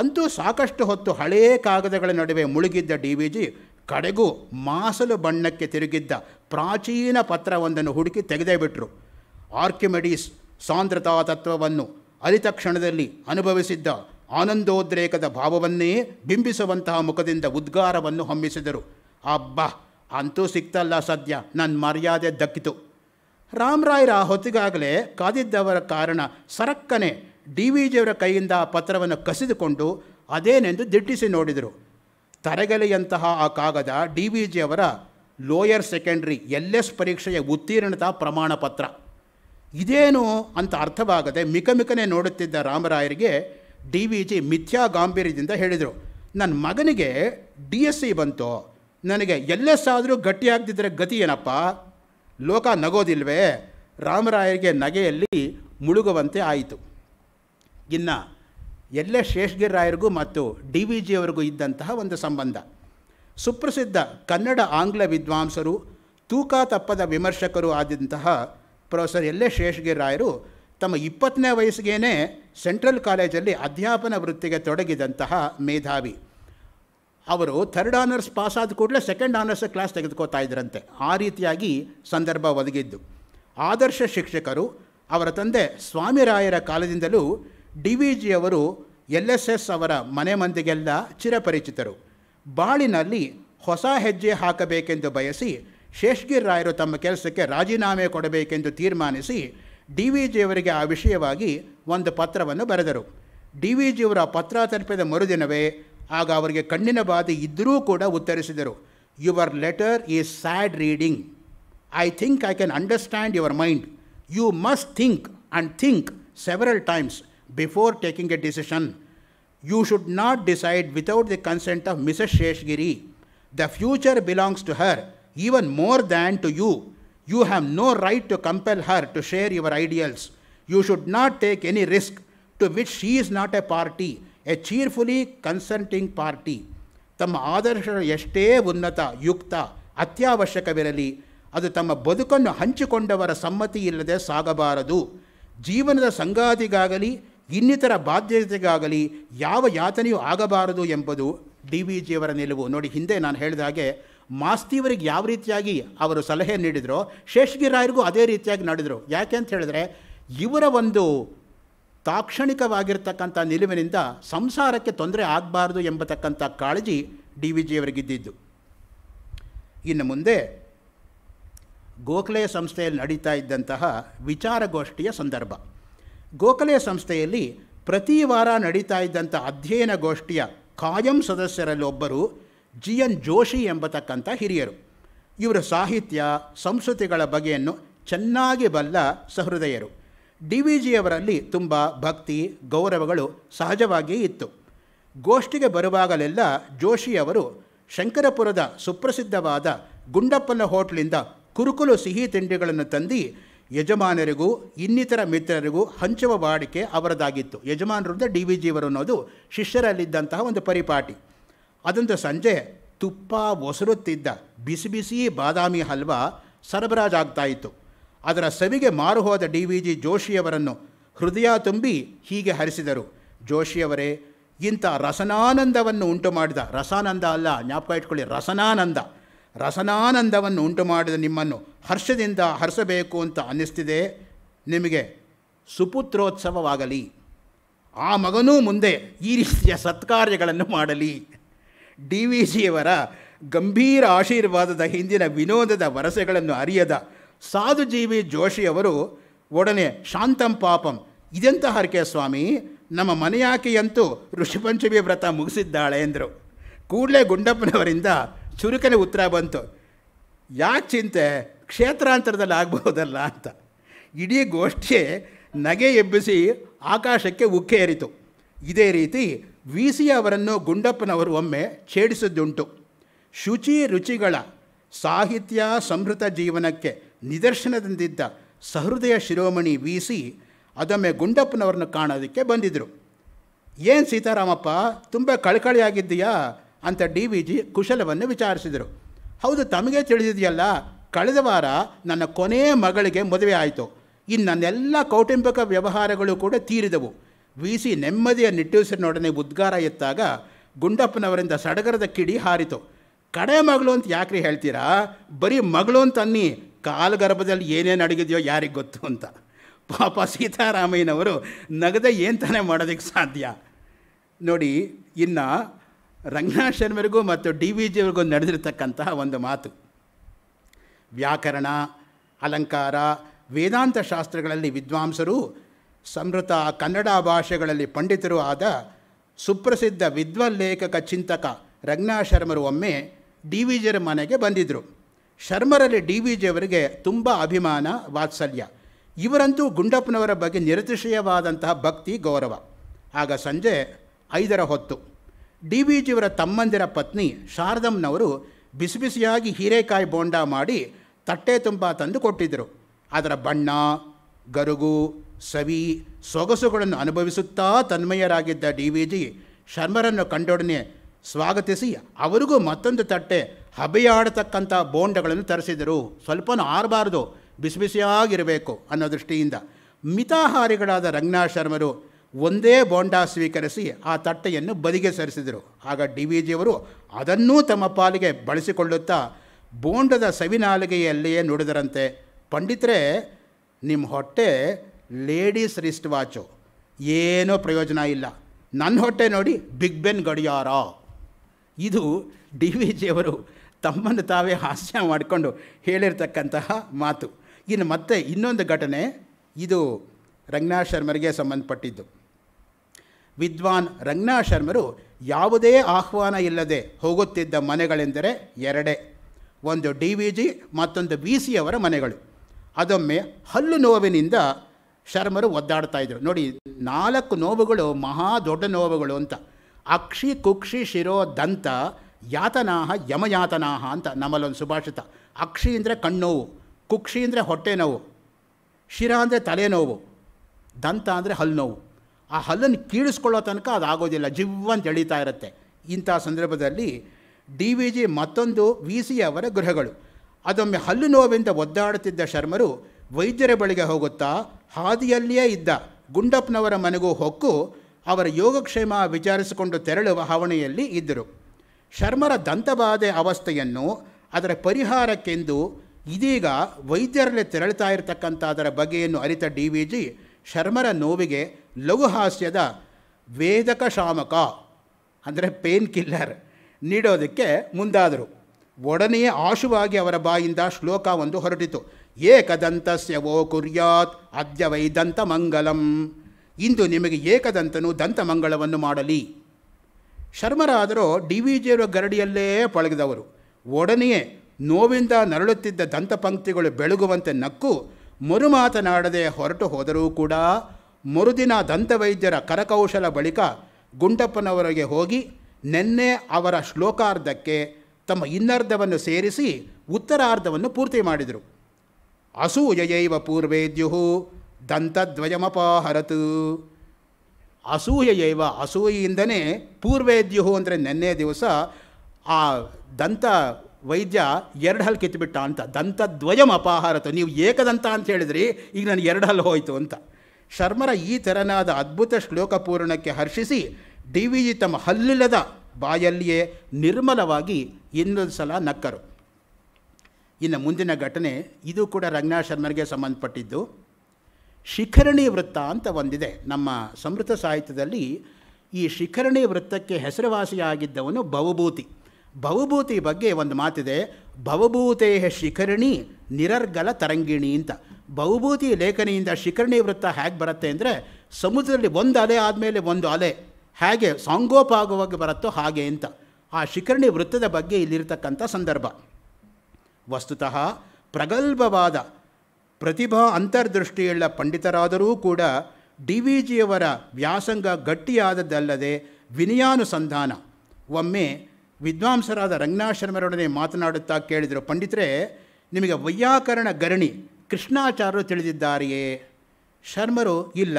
ಅಂತೂ ಸಾಕಷ್ಟು ಹೊತ್ತು ಹಳೇ ಕಾಗದಗಳ ನಡುವೆ ಮುಳುಗಿದ್ದ ಡಿ ವಿ ಜಿ ಕಡೆಗೂ ಮಾಸಲು ಬಣ್ಣಕ್ಕೆ ತಿರುಗಿದ್ದ ಪ್ರಾಚೀನ ಪತ್ರವೊಂದನ್ನು ಹುಡುಕಿ ತೆಗೆದೇ ಬಿಟ್ಟರು ಆರ್ಕಿಮೆಡೀಸ್ ಸಾಂದ್ರತಾ ತತ್ವವನ್ನು ಅರಿತ ಕ್ಷಣದಲ್ಲಿ ಅನುಭವಿಸಿದ್ದ ಆನಂದೋದ್ರೇಕದ ಭಾವವನ್ನೇ ಬಿಂಬಿಸುವಂತಹ ಮುಖದಿಂದ ಉದ್ಗಾರವನ್ನು ಹಮ್ಮಿಸಿದರು ಅಬ್ಬಾ ಅಂತೂ ಸಿಕ್ತಲ್ಲ ಸದ್ಯ ನನ್ನ ಮರ್ಯಾದೆ ದಕ್ಕಿತು ರಾಮರಾಯರ ಹೊತ್ತಿಗಾಗಲೇ ಕಾದಿದ್ದವರ ಕಾರಣ ಸರಕ್ಕನೆ ಡಿ ವಿ ಜಿಯವರ ಕೈಯಿಂದ ಆ ಪತ್ರವನ್ನು ಕಸಿದುಕೊಂಡು ಅದೇನೆಂದು ದಿಟ್ಟಿಸಿ ನೋಡಿದರು ತರಗೆಲೆಯಂತಹ ಆ ಕಾಗದ ಡಿ ವಿ ಜಿ ಅವರ ಲೋಯರ್ ಸೆಕೆಂಡ್ರಿ ಎಲ್ ಎಸ್ ಪರೀಕ್ಷೆಯ ಉತ್ತೀರ್ಣತಾ ಪ್ರಮಾಣ ಪತ್ರ ಇದೇನು ಅಂತ ಅರ್ಥವಾಗದೆ ಮಿಕಮಿಕನೆ ನೋಡುತ್ತಿದ್ದ ರಾಮರಾಯರಿಗೆ ಡಿ ವಿ ಜಿ ಮಿಥ್ಯಾ ಗಾಂಭೀರ್ಯದಿಂದ ಹೇಳಿದರು ನನ್ನ ಮಗನಿಗೆ ಡಿ ಎಸ್ ಸಿ ಬಂತು ನನಗೆ ಎಲ್ ಎಸ್ ಆದರೂ ಗಟ್ಟಿಯಾಗದಿದ್ದರೆ ಗತಿ ಏನಪ್ಪ ಲೋಕ ನಗೋದಿಲ್ವೇ ರಾಮರಾಯರಿಗೆ ನಗೆಯಲ್ಲಿ ಮುಳುಗುವಂತೆ ಆಯಿತು ಇನ್ನು ಎಲ್ಲೇ ಶೇಷಗಿರಾಯರಿಗೂ ಮತ್ತು ಡಿ ವಿ ಅವರಿಗೂ ಇದ್ದಂತಹ ಒಂದು ಸಂಬಂಧ ಸುಪ್ರಸಿದ್ಧ ಕನ್ನಡ ಆಂಗ್ಲ ವಿದ್ವಾಂಸರು ತೂಕ ತಪ್ಪದ ವಿಮರ್ಶಕರು ಆದಂತಹ ಪ್ರೊಫೆಸರ್ ಎಲ್ಲೇ ರಾಯರು ತಮ್ಮ ಇಪ್ಪತ್ತನೇ ವಯಸ್ಸಿಗೇನೆ ಸೆಂಟ್ರಲ್ ಕಾಲೇಜಲ್ಲಿ ಅಧ್ಯಾಪನ ವೃತ್ತಿಗೆ ತೊಡಗಿದಂತಹ ಮೇಧಾವಿ ಅವರು ಥರ್ಡ್ ಆನರ್ಸ್ ಪಾಸ್ ಆದ ಕೂಡಲೇ ಸೆಕೆಂಡ್ ಆನರ್ಸ್ ಕ್ಲಾಸ್ ತೆಗೆದುಕೋತಾ ಇದ್ರಂತೆ ಆ ರೀತಿಯಾಗಿ ಸಂದರ್ಭ ಒದಗಿದ್ದು ಆದರ್ಶ ಶಿಕ್ಷಕರು ಅವರ ತಂದೆ ಸ್ವಾಮಿರಾಯರ ಕಾಲದಿಂದಲೂ ಡಿ ವಿ ಜಿಯವರು ಎಲ್ ಎಸ್ ಎಸ್ ಅವರ ಮನೆ ಮಂದಿಗೆಲ್ಲ ಚಿರಪರಿಚಿತರು ಬಾಳಿನಲ್ಲಿ ಹೊಸ ಹೆಜ್ಜೆ ಹಾಕಬೇಕೆಂದು ಬಯಸಿ ಶೇಷ್ಗಿರ್ ರಾಯರು ತಮ್ಮ ಕೆಲಸಕ್ಕೆ ರಾಜೀನಾಮೆ ಕೊಡಬೇಕೆಂದು ತೀರ್ಮಾನಿಸಿ ಡಿ ವಿ ಜಿಯವರಿಗೆ ಆ ವಿಷಯವಾಗಿ ಒಂದು ಪತ್ರವನ್ನು ಬರೆದರು ಡಿ ವಿ ಆ ಪತ್ರ ತಲುಪಿದ ಮರುದಿನವೇ ಆಗ ಅವರಿಗೆ ಕಣ್ಣಿನ ಬಾಧೆ ಇದ್ದರೂ ಕೂಡ ಉತ್ತರಿಸಿದರು your letter is sad reading I think I can understand your mind you must think and think several times before taking a decision, you should not decide without the consent of Mrs. Sheshgiri. The future belongs to her even more than to you. You have no right to compel her to share your ideals. You should not take any risk to which she is not a party, a cheerfully consenting party. ತಮ್ಮ ಆದರ್ಶ ಎಷ್ಟೇ ಉನ್ನತ ಯುಕ್ತ ಅತ್ಯವಶ್ಯಕವಿರಲಿ ಅದು ತಮ್ಮ ಬದುಕನ್ನು ಹಂಚಿಕೊಂಡವರ ಸಮ್ಮತಿ ಇಲ್ಲದೆ ಸಾಗಬಾರದು ಜೀವನದ ಸಂಗಾತಿಗಾಗಲಿ ಇನ್ನಿತರ ಬಾಧ್ಯತೆಗಾಗಲಿ ಯಾವ ಯಾತನೆಯೂ ಆಗಬಾರದು ಎಂಬುದು ಡಿ ವಿ ಜಿಯವರ ನಿಲುವು ನೋಡಿ ಹಿಂದೆ ನಾನು ಹೇಳಿದ ಹಾಗೆ ಮಾಸ್ತಿಯವರಿಗೆ ಯಾವ ರೀತಿಯಾಗಿ ಅವರು ಸಲಹೆ ನೀಡಿದರೋ ಶೇಷಗಿರಾಯರಿಗೂ ಅದೇ ರೀತಿಯಾಗಿ ನಡೆದರು ಯಾಕೆ ಅಂತ ಹೇಳಿದ್ರೆ ಇವರ ಒಂದು ತಾಕ್ಷಣಿಕವಾಗಿರ್ತಕ್ಕಂಥ ನಿಲುವಿನಿಂದ ಸಂಸಾರಕ್ಕೆ ತೊಂದರೆ ಆಗಬಾರ್ದು ಎಂಬತಕ್ಕಂಥ ಕಾಳಜಿ ಡಿ ವಿ ಜಿಯವರಿಗಿದ್ದಿದ್ದು ಇನ್ನು ಮುಂದೆ ಗೋಖಲೆ ಸಂಸ್ಥೆಯಲ್ಲಿ ನಡೀತಾ ಇದ್ದಂತಹ ವಿಚಾರಗೋಷ್ಠಿಯ ಸಂದರ್ಭ ಗೋಖಲೆ ಸಂಸ್ಥೆಯಲ್ಲಿ ಪ್ರತಿ ವಾರ ನಡೀತಾ ಇದ್ದಂಥ ಅಧ್ಯಯನ ಗೋಷ್ಠಿಯ ಕಾಯಂ ಸದಸ್ಯರಲ್ಲೊಬ್ಬರು ಜಿ ಎನ್ ಜೋಶಿ ಎಂಬತಕ್ಕಂಥ ಹಿರಿಯರು ಇವರ ಸಾಹಿತ್ಯ ಸಂಸ್ಕೃತಿಗಳ ಬಗೆಯನ್ನು ಚೆನ್ನಾಗಿ ಬಲ್ಲ ಸಹೃದಯರು ಡಿ ವಿ ಜಿಯವರಲ್ಲಿ ತುಂಬ ಭಕ್ತಿ ಗೌರವಗಳು ಸಹಜವಾಗಿಯೇ ಇತ್ತು ಗೋಷ್ಠಿಗೆ ಬರುವಾಗಲೆಲ್ಲ ಜೋಶಿಯವರು ಶಂಕರಪುರದ ಸುಪ್ರಸಿದ್ಧವಾದ ಗುಂಡಪ್ಪನ ಹೋಟ್ಲಿಂದ ಕುರುಕುಲು ಸಿಹಿ ತಿಂಡಿಗಳನ್ನು ತಂದು ಯಜಮಾನರಿಗೂ ಇನ್ನಿತರ ಮಿತ್ರರಿಗೂ ಹಂಚುವ ವಾಡಿಕೆ ಅವರದಾಗಿತ್ತು ಯಜಮಾನರಿಂದ ಡಿ ವಿ ಜಿಯವರು ಅನ್ನೋದು ಶಿಷ್ಯರಲ್ಲಿದ್ದಂತಹ ಒಂದು ಪರಿಪಾಟಿ ಅದೊಂದು ಸಂಜೆ ತುಪ್ಪ ಒಸರುತ್ತಿದ್ದ ಬಿಸಿ ಬಿಸಿ ಬಾದಾಮಿ ಹಲ್ವಾ ಸರಬರಾಜಾಗ್ತಾಯಿತ್ತು ಅದರ ಸವಿಗೆ ಮಾರು ಹೋದ ಡಿ ವಿ ಜಿ ಜೋಶಿಯವರನ್ನು ಹೃದಯ ತುಂಬಿ ಹೀಗೆ ಹರಿಸಿದರು ಜೋಶಿಯವರೇ ಇಂಥ ರಸನಾನಂದವನ್ನು ಉಂಟು ಮಾಡಿದ ರಸಾನಂದ ಅಲ್ಲ ಜ್ಞಾಪಕ ಇಟ್ಕೊಳ್ಳಿ ರಸನಾನಂದ ರಸನಾನಂದವನ್ನು ಉಂಟು ಮಾಡಿದ ನಿಮ್ಮನ್ನು ಹರ್ಷದಿಂದ ಹರಿಸಬೇಕು ಅಂತ ಅನ್ನಿಸ್ತಿದೆ ನಿಮಗೆ ಸುಪುತ್ರೋತ್ಸವವಾಗಲಿ ಆ ಮಗನೂ ಮುಂದೆ ಈ ರೀತಿಯ ಸತ್ಕಾರ್ಯಗಳನ್ನು ಮಾಡಲಿ ಡಿ ವಿ ಸಿಯವರ ಗಂಭೀರ ಆಶೀರ್ವಾದದ ಹಿಂದಿನ ವಿನೋದದ ವರಸೆಗಳನ್ನು ಅರಿಯದ ಸಾಧುಜೀವಿ ಜೋಶಿಯವರು ಒಡನೆ ಶಾಂತಂ ಪಾಪಂ ಇದೆಂತ ಹರಕೆ ಸ್ವಾಮಿ ನಮ್ಮ ಮನೆಯಾಕೆಯಂತೂ ಋಷಿಪಂಚಮಿ ವ್ರತ ಮುಗಿಸಿದ್ದಾಳೆ ಎಂದರು ಕೂಡಲೇ ಗುಂಡಪ್ಪನವರಿಂದ ಚುರುಕನೆ ಉತ್ತರ ಬಂತು ಯಾಕೆ ಚಿಂತೆ ಕ್ಷೇತ್ರಾಂತರದಲ್ಲಿ ಆಗ್ಬೋದಲ್ಲ ಅಂತ ಇಡೀ ಗೋಷ್ಠಿ ನಗೆ ಎಬ್ಬಿಸಿ ಆಕಾಶಕ್ಕೆ ಉಕ್ಕೇರಿತು ಇದೇ ರೀತಿ ವಿ ಸಿ ಅವರನ್ನು ಗುಂಡಪ್ಪನವರು ಒಮ್ಮೆ ಛೇಡಿಸಿದ್ದುಂಟು ಶುಚಿ ರುಚಿಗಳ ಸಾಹಿತ್ಯ ಸಮೃದ್ಧ ಜೀವನಕ್ಕೆ ನಿದರ್ಶನದಿಂದಿದ್ದ ಸಹೃದಯ ಶಿರೋಮಣಿ ವಿ ಸಿ ಅದೊಮ್ಮೆ ಗುಂಡಪ್ಪನವರನ್ನು ಕಾಣೋದಕ್ಕೆ ಬಂದಿದ್ದರು ಏನು ಸೀತಾರಾಮಪ್ಪ ತುಂಬ ಕಳಕಳಿಯಾಗಿದ್ದೀಯಾ ಅಂತ ಡಿ ವಿ ಜಿ ಕುಶಲವನ್ನು ವಿಚಾರಿಸಿದರು ಹೌದು ತಮಗೆ ತಿಳಿದಿದೆಯಲ್ಲ ಕಳೆದ ವಾರ ನನ್ನ ಕೊನೆಯ ಮಗಳಿಗೆ ಮದುವೆ ಆಯಿತು ಇನ್ನು ನನ್ನೆಲ್ಲ ಕೌಟುಂಬಿಕ ವ್ಯವಹಾರಗಳು ಕೂಡ ತೀರಿದವು ವಿ ಸಿ ನೆಮ್ಮದಿಯ ನಿಟ್ಟುಸಿರಿನೊಡನೆ ಉದ್ಗಾರ ಎತ್ತಾಗ ಗುಂಡಪ್ಪನವರಿಂದ ಸಡಗರದ ಕಿಡಿ ಹಾರಿತು ಕಡೆ ಮಗಳು ಅಂತ ಯಾಕ್ರಿ ಹೇಳ್ತೀರಾ ಬರೀ ಮಗಳು ಅಂತನ್ನಿ ಗರ್ಭದಲ್ಲಿ ಏನೇನು ಅಡಗಿದೆಯೋ ಯಾರಿಗೆ ಗೊತ್ತು ಅಂತ ಪಾಪ ಸೀತಾರಾಮಯ್ಯನವರು ನಗದೆ ಏನು ತಾನೇ ಮಾಡೋದಕ್ಕೆ ಸಾಧ್ಯ ನೋಡಿ ಇನ್ನು ರಂಗನಾಥ್ ಶರ್ಮರಿಗೂ ಮತ್ತು ಡಿ ವಿ ಜಿವರೆಗೂ ನಡೆದಿರ್ತಕ್ಕಂತಹ ಒಂದು ಮಾತು ವ್ಯಾಕರಣ ಅಲಂಕಾರ ವೇದಾಂತ ಶಾಸ್ತ್ರಗಳಲ್ಲಿ ವಿದ್ವಾಂಸರು ಸಮೃತ ಕನ್ನಡ ಭಾಷೆಗಳಲ್ಲಿ ಪಂಡಿತರು ಆದ ಸುಪ್ರಸಿದ್ಧ ವಿದ್ವಲ್ಲೇಖಕ ಚಿಂತಕ ರಂಗನಾ ಶರ್ಮರು ಒಮ್ಮೆ ಡಿ ವಿ ಜಿಯರ ಮನೆಗೆ ಬಂದಿದ್ದರು ಶರ್ಮರಲ್ಲಿ ಡಿ ವಿ ಜಿಯವರಿಗೆ ತುಂಬ ಅಭಿಮಾನ ವಾತ್ಸಲ್ಯ ಇವರಂತೂ ಗುಂಡಪ್ಪನವರ ಬಗ್ಗೆ ನಿರತಿಶಯವಾದಂತಹ ಭಕ್ತಿ ಗೌರವ ಆಗ ಸಂಜೆ ಐದರ ಹೊತ್ತು ಡಿ ವಿ ಜಿಯವರ ತಮ್ಮಂದಿರ ಪತ್ನಿ ಶಾರದಮ್ಮನವರು ಬಿಸಿ ಬಿಸಿಯಾಗಿ ಹೀರೆಕಾಯಿ ಬೋಂಡ ಮಾಡಿ ತಟ್ಟೆ ತುಂಬ ತಂದು ಕೊಟ್ಟಿದ್ದರು ಅದರ ಬಣ್ಣ ಗರುಗು ಸವಿ ಸೊಗಸುಗಳನ್ನು ಅನುಭವಿಸುತ್ತಾ ತನ್ಮಯರಾಗಿದ್ದ ಡಿ ವಿ ಜಿ ಶರ್ಮರನ್ನು ಕಂಡೊಡನೆ ಸ್ವಾಗತಿಸಿ ಅವರಿಗೂ ಮತ್ತೊಂದು ತಟ್ಟೆ ಹಬೆಯಾಡತಕ್ಕಂಥ ಬೋಂಡಗಳನ್ನು ತರಿಸಿದರು ಸ್ವಲ್ಪನೂ ಆರಬಾರ್ದು ಬಿಸಿ ಬಿಸಿಯಾಗಿರಬೇಕು ಅನ್ನೋ ದೃಷ್ಟಿಯಿಂದ ಮಿತಾಹಾರಿಗಳಾದ ರಂಗನಾಥ ಶರ್ಮರು ಒಂದೇ ಬೋಂಡ ಸ್ವೀಕರಿಸಿ ಆ ತಟ್ಟೆಯನ್ನು ಬದಿಗೆ ಸರಿಸಿದರು ಆಗ ಡಿ ವಿ ಜಿಯವರು ಅದನ್ನೂ ತಮ್ಮ ಪಾಲಿಗೆ ಬಳಸಿಕೊಳ್ಳುತ್ತಾ ಬೋಂಡದ ಸವಿನಾಲಿಗೆಯಲ್ಲಿಯೇ ನುಡಿದರಂತೆ ಪಂಡಿತರೇ ನಿಮ್ಮ ಹೊಟ್ಟೆ ಲೇಡೀಸ್ ರಿಸ್ಟ್ ವಾಚು ಏನೂ ಪ್ರಯೋಜನ ಇಲ್ಲ ನನ್ನ ಹೊಟ್ಟೆ ನೋಡಿ ಬಿಗ್ ಬೆನ್ ಗಡಿಯಾರ ಇದು ಡಿ ವಿ ಜಿಯವರು ತಮ್ಮನ್ನು ತಾವೇ ಹಾಸ್ಯ ಮಾಡಿಕೊಂಡು ಹೇಳಿರ್ತಕ್ಕಂತಹ ಮಾತು ಇನ್ನು ಮತ್ತೆ ಇನ್ನೊಂದು ಘಟನೆ ಇದು ರಂಗನಾಥ್ ಶರ್ಮರಿಗೆ ಸಂಬಂಧಪಟ್ಟಿದ್ದು ವಿದ್ವಾನ್ ರಂಗನಾಶರ್ಮರು ಯಾವುದೇ ಆಹ್ವಾನ ಇಲ್ಲದೆ ಹೋಗುತ್ತಿದ್ದ ಮನೆಗಳೆಂದರೆ ಎರಡೇ ಒಂದು ಡಿ ವಿ ಜಿ ಮತ್ತೊಂದು ಬಿ ಸಿ ಅವರ ಮನೆಗಳು ಅದೊಮ್ಮೆ ಹಲ್ಲು ನೋವಿನಿಂದ ಶರ್ಮರು ಒದ್ದಾಡ್ತಾ ಇದ್ದರು ನೋಡಿ ನಾಲ್ಕು ನೋವುಗಳು ಮಹಾ ದೊಡ್ಡ ನೋವುಗಳು ಅಂತ ಅಕ್ಷಿ ಕುಕ್ಷಿ ಶಿರೋ ದಂತ ಯಾತನಾಹ ಯಮಯಾತನಾಹ ಅಂತ ನಮ್ಮಲ್ಲೊಂದು ಸುಭಾಷಿತ ಅಕ್ಷಿ ಅಂದರೆ ಕಣ್ಣೋವು ಕುಕ್ಷಿ ಅಂದರೆ ಹೊಟ್ಟೆ ನೋವು ಶಿರ ಅಂದರೆ ತಲೆನೋವು ದಂತ ಅಂದರೆ ಹಲ್ಲು ನೋವು ಆ ಹಲ್ಲನ್ನು ಕೀಳಿಸ್ಕೊಳ್ಳೋ ತನಕ ಅದು ಆಗೋದಿಲ್ಲ ಜಿವ್ ಅಂತ ಎಳೀತಾ ಇರುತ್ತೆ ಇಂಥ ಸಂದರ್ಭದಲ್ಲಿ ಡಿ ವಿ ಜಿ ಮತ್ತೊಂದು ವಿ ಸಿ ಅವರ ಗೃಹಗಳು ಅದೊಮ್ಮೆ ಹಲ್ಲು ನೋವಿಂದ ಒದ್ದಾಡುತ್ತಿದ್ದ ಶರ್ಮರು ವೈದ್ಯರ ಬಳಿಗೆ ಹೋಗುತ್ತಾ ಹಾದಿಯಲ್ಲಿಯೇ ಇದ್ದ ಗುಂಡಪ್ಪನವರ ಮನೆಗೂ ಹೊಕ್ಕು ಅವರ ಯೋಗಕ್ಷೇಮ ವಿಚಾರಿಸಿಕೊಂಡು ತೆರಳುವ ಹಾವಣೆಯಲ್ಲಿ ಇದ್ದರು ಶರ್ಮರ ದಂತಬಾಧೆ ಅವಸ್ಥೆಯನ್ನು ಅದರ ಪರಿಹಾರಕ್ಕೆಂದು ಇದೀಗ ವೈದ್ಯರಲ್ಲಿ ತೆರಳುತ್ತಾ ಇರತಕ್ಕಂಥ ಅದರ ಬಗೆಯನ್ನು ಅರಿತ ಡಿ ವಿ ಜಿ ಶರ್ಮರ ನೋವಿಗೆ ಲಘುಹಾಸ್ಯದ ವೇದಕ ಶಾಮಕ ಅಂದರೆ ಪೇನ್ ಕಿಲ್ಲರ್ ನೀಡೋದಕ್ಕೆ ಮುಂದಾದರು ಒಡನೆಯೇ ಆಶುವಾಗಿ ಅವರ ಬಾಯಿಂದ ಶ್ಲೋಕ ಒಂದು ಹೊರಟಿತು ಏಕದಂತಸ್ಯ ಓ ಕುರ್ಯಾತ್ ಅದ್ಯ ವೈದಂತ ಮಂಗಲಂ ಇಂದು ನಿಮಗೆ ಏಕದಂತನು ದಂತಮಂಗಳವನ್ನು ಮಾಡಲಿ ಶರ್ಮರಾದರೂ ಡಿ ವಿ ಜಿಯವರ ಗರಡಿಯಲ್ಲೇ ಪಳಗಿದವರು ಒಡನೆಯೇ ನೋವಿಂದ ನರಳುತ್ತಿದ್ದ ದಂತಪಂಕ್ತಿಗಳು ಬೆಳಗುವಂತೆ ನಕ್ಕು ಮರುಮಾತನಾಡದೆ ಹೊರಟು ಹೋದರೂ ಕೂಡ ಮರುದಿನ ದಂತವೈದ್ಯರ ಕರಕೌಶಲ ಬಳಿಕ ಗುಂಡಪ್ಪನವರಿಗೆ ಹೋಗಿ ನೆನ್ನೆ ಅವರ ಶ್ಲೋಕಾರ್ಧಕ್ಕೆ ತಮ್ಮ ಇನ್ನರ್ಧವನ್ನು ಸೇರಿಸಿ ಉತ್ತರಾರ್ಧವನ್ನು ಪೂರ್ತಿ ಮಾಡಿದರು ಅಸೂಯಯೈವ ಪೂರ್ವೇದ್ಯು ದಂತದ್ವಯಮಪಾಹರತು ಅಸೂಯಯೈವ ಅಸೂಯೆಯಿಂದನೇ ಪೂರ್ವೇದ್ಯು ಅಂದರೆ ನೆನ್ನೆ ದಿವಸ ಆ ದಂತ ವೈದ್ಯ ಎರಡು ಹಲ್ ಕಿತ್ತುಬಿಟ್ಟ ಅಂತ ದಂತದ್ವಯಂ ಅಪಾಹಾರತು ನೀವು ಏಕದಂತ ಅಂತ ಹೇಳಿದ್ರಿ ಈಗ ನಾನು ಎರಡು ಹಲ್ ಹೋಯಿತು ಅಂತ ಶರ್ಮರ ಈ ತೆರನಾದ ಅದ್ಭುತ ಶ್ಲೋಕಪೂರ್ಣಕ್ಕೆ ಹರ್ಷಿಸಿ ಡಿ ವಿ ಜಿ ತಮ್ಮ ಹಲ್ಲಿಲ್ಲದ ಬಾಯಲ್ಲಿಯೇ ನಿರ್ಮಲವಾಗಿ ಇನ್ನೊಂದು ಸಲ ನಕ್ಕರು ಇನ್ನು ಮುಂದಿನ ಘಟನೆ ಇದು ಕೂಡ ರಂಗನಾ ಶರ್ಮರಿಗೆ ಸಂಬಂಧಪಟ್ಟಿದ್ದು ಶಿಖರಣಿ ವೃತ್ತ ಅಂತ ಒಂದಿದೆ ನಮ್ಮ ಸಮೃತ ಸಾಹಿತ್ಯದಲ್ಲಿ ಈ ಶಿಖರಣಿ ವೃತ್ತಕ್ಕೆ ಹೆಸರುವಾಸಿಯಾಗಿದ್ದವನು ಭವಭೂತಿ ಭವಭೂತಿ ಬಗ್ಗೆ ಒಂದು ಮಾತಿದೆ ಭವಭೂತೇಹ ಶಿಖರಣಿ ನಿರರ್ಗಲ ತರಂಗಿಣಿ ಅಂತ ಬಹುಭೂತಿ ಲೇಖನಿಯಿಂದ ಶಿಖರಣಿ ವೃತ್ತ ಹೇಗೆ ಬರುತ್ತೆ ಅಂದರೆ ಸಮುದ್ರದಲ್ಲಿ ಒಂದು ಅಲೆ ಆದಮೇಲೆ ಒಂದು ಅಲೆ ಹೇಗೆ ಸಾಂಗೋಪಾಗವಾಗಿ ಬರುತ್ತೋ ಹಾಗೆ ಅಂತ ಆ ಶಿಖರಣಿ ವೃತ್ತದ ಬಗ್ಗೆ ಇಲ್ಲಿರತಕ್ಕಂಥ ಸಂದರ್ಭ ವಸ್ತುತಃ ಪ್ರಗಲ್ಭವಾದ ಪ್ರತಿಭಾ ಅಂತರ್ದೃಷ್ಟಿಯುಳ್ಳ ಪಂಡಿತರಾದರೂ ಕೂಡ ಡಿ ವಿ ಜಿಯವರ ವ್ಯಾಸಂಗ ಗಟ್ಟಿಯಾದದ್ದಲ್ಲದೆ ವಿನಯಾನುಸಂಧಾನ ಒಮ್ಮೆ ವಿದ್ವಾಂಸರಾದ ರಂಗನಾಶರ್ಮರೊಡನೆ ಶರ್ಮರೊಡನೆ ಮಾತನಾಡುತ್ತಾ ಕೇಳಿದರು ಪಂಡಿತರೇ ನಿಮಗೆ ವೈಯಾಕರಣ ಗರಣಿ ಕೃಷ್ಣಾಚಾರ್ಯರು ತಿಳಿದಿದ್ದಾರೆಯೇ ಶರ್ಮರು ಇಲ್ಲ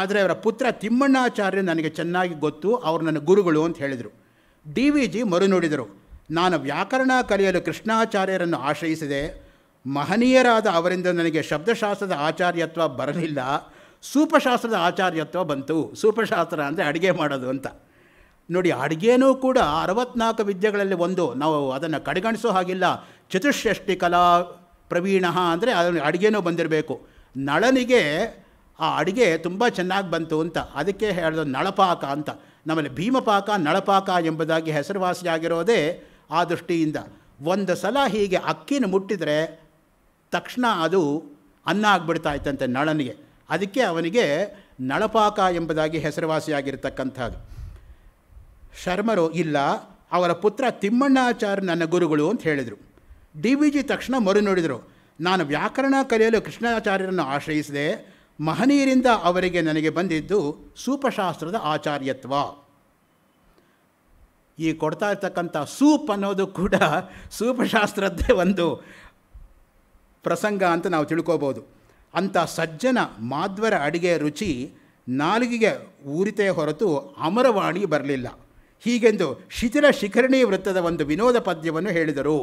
ಆದರೆ ಅವರ ಪುತ್ರ ತಿಮ್ಮಣ್ಣಾಚಾರ್ಯರು ನನಗೆ ಚೆನ್ನಾಗಿ ಗೊತ್ತು ಅವರು ನನ್ನ ಗುರುಗಳು ಅಂತ ಹೇಳಿದರು ಡಿ ವಿ ಜಿ ಮರುನುಡಿದರು ನಾನು ವ್ಯಾಕರಣ ಕಲಿಯಲು ಕೃಷ್ಣಾಚಾರ್ಯರನ್ನು ಆಶ್ರಯಿಸಿದೆ ಮಹನೀಯರಾದ ಅವರಿಂದ ನನಗೆ ಶಬ್ದಶಾಸ್ತ್ರದ ಆಚಾರ್ಯತ್ವ ಬರಲಿಲ್ಲ ಸೂಪಶಾಸ್ತ್ರದ ಆಚಾರ್ಯತ್ವ ಬಂತು ಸೂಪಶಾಸ್ತ್ರ ಅಂದರೆ ಅಡುಗೆ ಮಾಡೋದು ಅಂತ ನೋಡಿ ಅಡುಗೆನೂ ಕೂಡ ಅರವತ್ನಾಲ್ಕು ವಿದ್ಯೆಗಳಲ್ಲಿ ಒಂದು ನಾವು ಅದನ್ನು ಕಡೆಗಣಿಸೋ ಹಾಗಿಲ್ಲ ಚತುಷ್ಷಷ್ಟಿ ಕಲಾ ಪ್ರವೀಣ ಅಂದರೆ ಅದನ್ನು ಅಡುಗೆನೂ ಬಂದಿರಬೇಕು ನಳನಿಗೆ ಆ ಅಡುಗೆ ತುಂಬ ಚೆನ್ನಾಗಿ ಬಂತು ಅಂತ ಅದಕ್ಕೆ ಹೇಳಿದ ನಳಪಾಕ ಅಂತ ನಮ್ಮಲ್ಲಿ ಭೀಮಪಾಕ ನಳಪಾಕ ಎಂಬುದಾಗಿ ಹೆಸರುವಾಸಿಯಾಗಿರೋದೇ ಆ ದೃಷ್ಟಿಯಿಂದ ಒಂದು ಸಲ ಹೀಗೆ ಅಕ್ಕಿನ ಮುಟ್ಟಿದರೆ ತಕ್ಷಣ ಅದು ಅನ್ನ ಆಗ್ಬಿಡ್ತಾ ಇತ್ತಂತೆ ನಳನಿಗೆ ಅದಕ್ಕೆ ಅವನಿಗೆ ನಳಪಾಕ ಎಂಬುದಾಗಿ ಹೆಸರುವಾಸಿಯಾಗಿರ್ತಕ್ಕಂಥದ್ದು ಶರ್ಮರು ಇಲ್ಲ ಅವರ ಪುತ್ರ ತಿಮ್ಮಣ್ಣಾಚಾರ್ಯ ನನ್ನ ಗುರುಗಳು ಅಂತ ಹೇಳಿದರು ಡಿ ವಿ ಜಿ ತಕ್ಷಣ ಮರು ನೋಡಿದರು ನಾನು ವ್ಯಾಕರಣ ಕಲಿಯಲು ಕೃಷ್ಣಾಚಾರ್ಯರನ್ನು ಆಶ್ರಯಿಸಿದೆ ಮಹನೀಯರಿಂದ ಅವರಿಗೆ ನನಗೆ ಬಂದಿದ್ದು ಸೂಪಶಾಸ್ತ್ರದ ಆಚಾರ್ಯತ್ವ ಈ ಕೊಡ್ತಾ ಇರ್ತಕ್ಕಂಥ ಸೂಪ್ ಅನ್ನೋದು ಕೂಡ ಸೂಪಶಾಸ್ತ್ರದ್ದೇ ಒಂದು ಪ್ರಸಂಗ ಅಂತ ನಾವು ತಿಳ್ಕೋಬೋದು ಅಂಥ ಸಜ್ಜನ ಮಾಧ್ವರ ಅಡಿಗೆ ರುಚಿ ನಾಲಿಗೆಗೆ ಊರಿತೆ ಹೊರತು ಅಮರವಾಣಿ ಬರಲಿಲ್ಲ ಹೀಗೆಂದು ಶಿಥಿಲ ಶಿಖರಣಿ ವೃತ್ತದ ಒಂದು ವಿನೋದ ಪದ್ಯವನ್ನು ಹೇಳಿದರು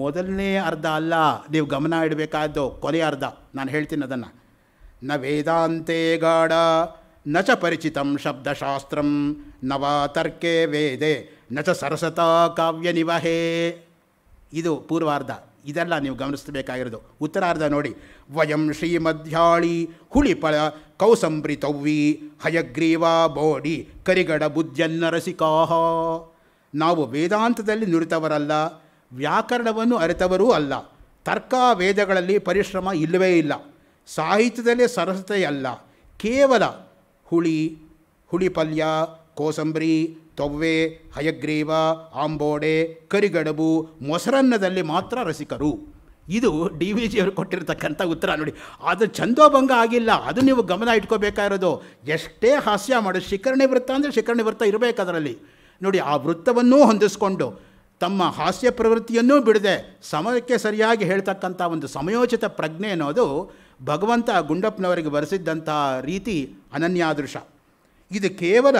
ಮೊದಲನೇ ಅರ್ಧ ಅಲ್ಲ ನೀವು ಗಮನ ಇಡಬೇಕಾದ್ದು ಕೊನೆಯ ಅರ್ಧ ನಾನು ಹೇಳ್ತೀನಿ ಅದನ್ನು ನ ವೇದಾಂತೇ ಗಾಢ ನ ಚ ಪರಿಚಿತಂ ಶಬ್ದಶಾಸ್ತ್ರಂ ನವಾ ತರ್ಕೆ ವೇದೆ ನ ಚ ಸರಸತಾ ಕಾವ್ಯ ನಿವಹೇ ಇದು ಪೂರ್ವಾರ್ಧ ಇದೆಲ್ಲ ನೀವು ಗಮನಿಸಬೇಕಾಗಿರೋದು ಉತ್ತರಾರ್ಧ ನೋಡಿ ವಯಂ ಶ್ರೀಮಧ್ಯಾಳಿ ಹುಳಿಪಳ ಕೌಸಂಪ್ರಿತವ್ವಿ ಹಯಗ್ರೀವಾ ಬೋಡಿ ಕರಿಗಡ ಬುದ್ಧನ್ನರಸಿಕಾಹ ನಾವು ವೇದಾಂತದಲ್ಲಿ ನುರಿತವರಲ್ಲ ವ್ಯಾಕರಣವನ್ನು ಅರಿತವರೂ ಅಲ್ಲ ತರ್ಕ ವೇದಗಳಲ್ಲಿ ಪರಿಶ್ರಮ ಇಲ್ಲವೇ ಇಲ್ಲ ಸಾಹಿತ್ಯದಲ್ಲಿ ಸರಸತೆ ಅಲ್ಲ ಕೇವಲ ಹುಳಿ ಹುಳಿ ಪಲ್ಯ ಕೋಸಂಬರಿ ತೊವ್ವೆ ಹಯಗ್ರೀವ ಆಂಬೋಡೆ ಕರಿಗಡಬು ಮೊಸರನ್ನದಲ್ಲಿ ಮಾತ್ರ ರಸಿಕರು ಇದು ಡಿ ವಿ ಜಿಯವರು ಕೊಟ್ಟಿರತಕ್ಕಂಥ ಉತ್ತರ ನೋಡಿ ಅದು ಛಂದೋಭಂಗ ಆಗಿಲ್ಲ ಅದು ನೀವು ಗಮನ ಇಟ್ಕೋಬೇಕಾಗಿರೋದು ಎಷ್ಟೇ ಹಾಸ್ಯ ಮಾಡೋದು ಶಿಖರಣಿ ವೃತ್ತ ಅಂದರೆ ಶಿಖರಣಿ ವೃತ್ತ ಇರಬೇಕು ಅದರಲ್ಲಿ ನೋಡಿ ಆ ವೃತ್ತವನ್ನೂ ಹೊಂದಿಸ್ಕೊಂಡು ತಮ್ಮ ಹಾಸ್ಯ ಪ್ರವೃತ್ತಿಯನ್ನೂ ಬಿಡದೆ ಸಮಯಕ್ಕೆ ಸರಿಯಾಗಿ ಹೇಳ್ತಕ್ಕಂಥ ಒಂದು ಸಮಯೋಚಿತ ಪ್ರಜ್ಞೆ ಅನ್ನೋದು ಭಗವಂತ ಗುಂಡಪ್ಪನವರಿಗೆ ಬರೆಸಿದ್ದಂಥ ರೀತಿ ಅನನ್ಯಾದೃಶ ಇದು ಕೇವಲ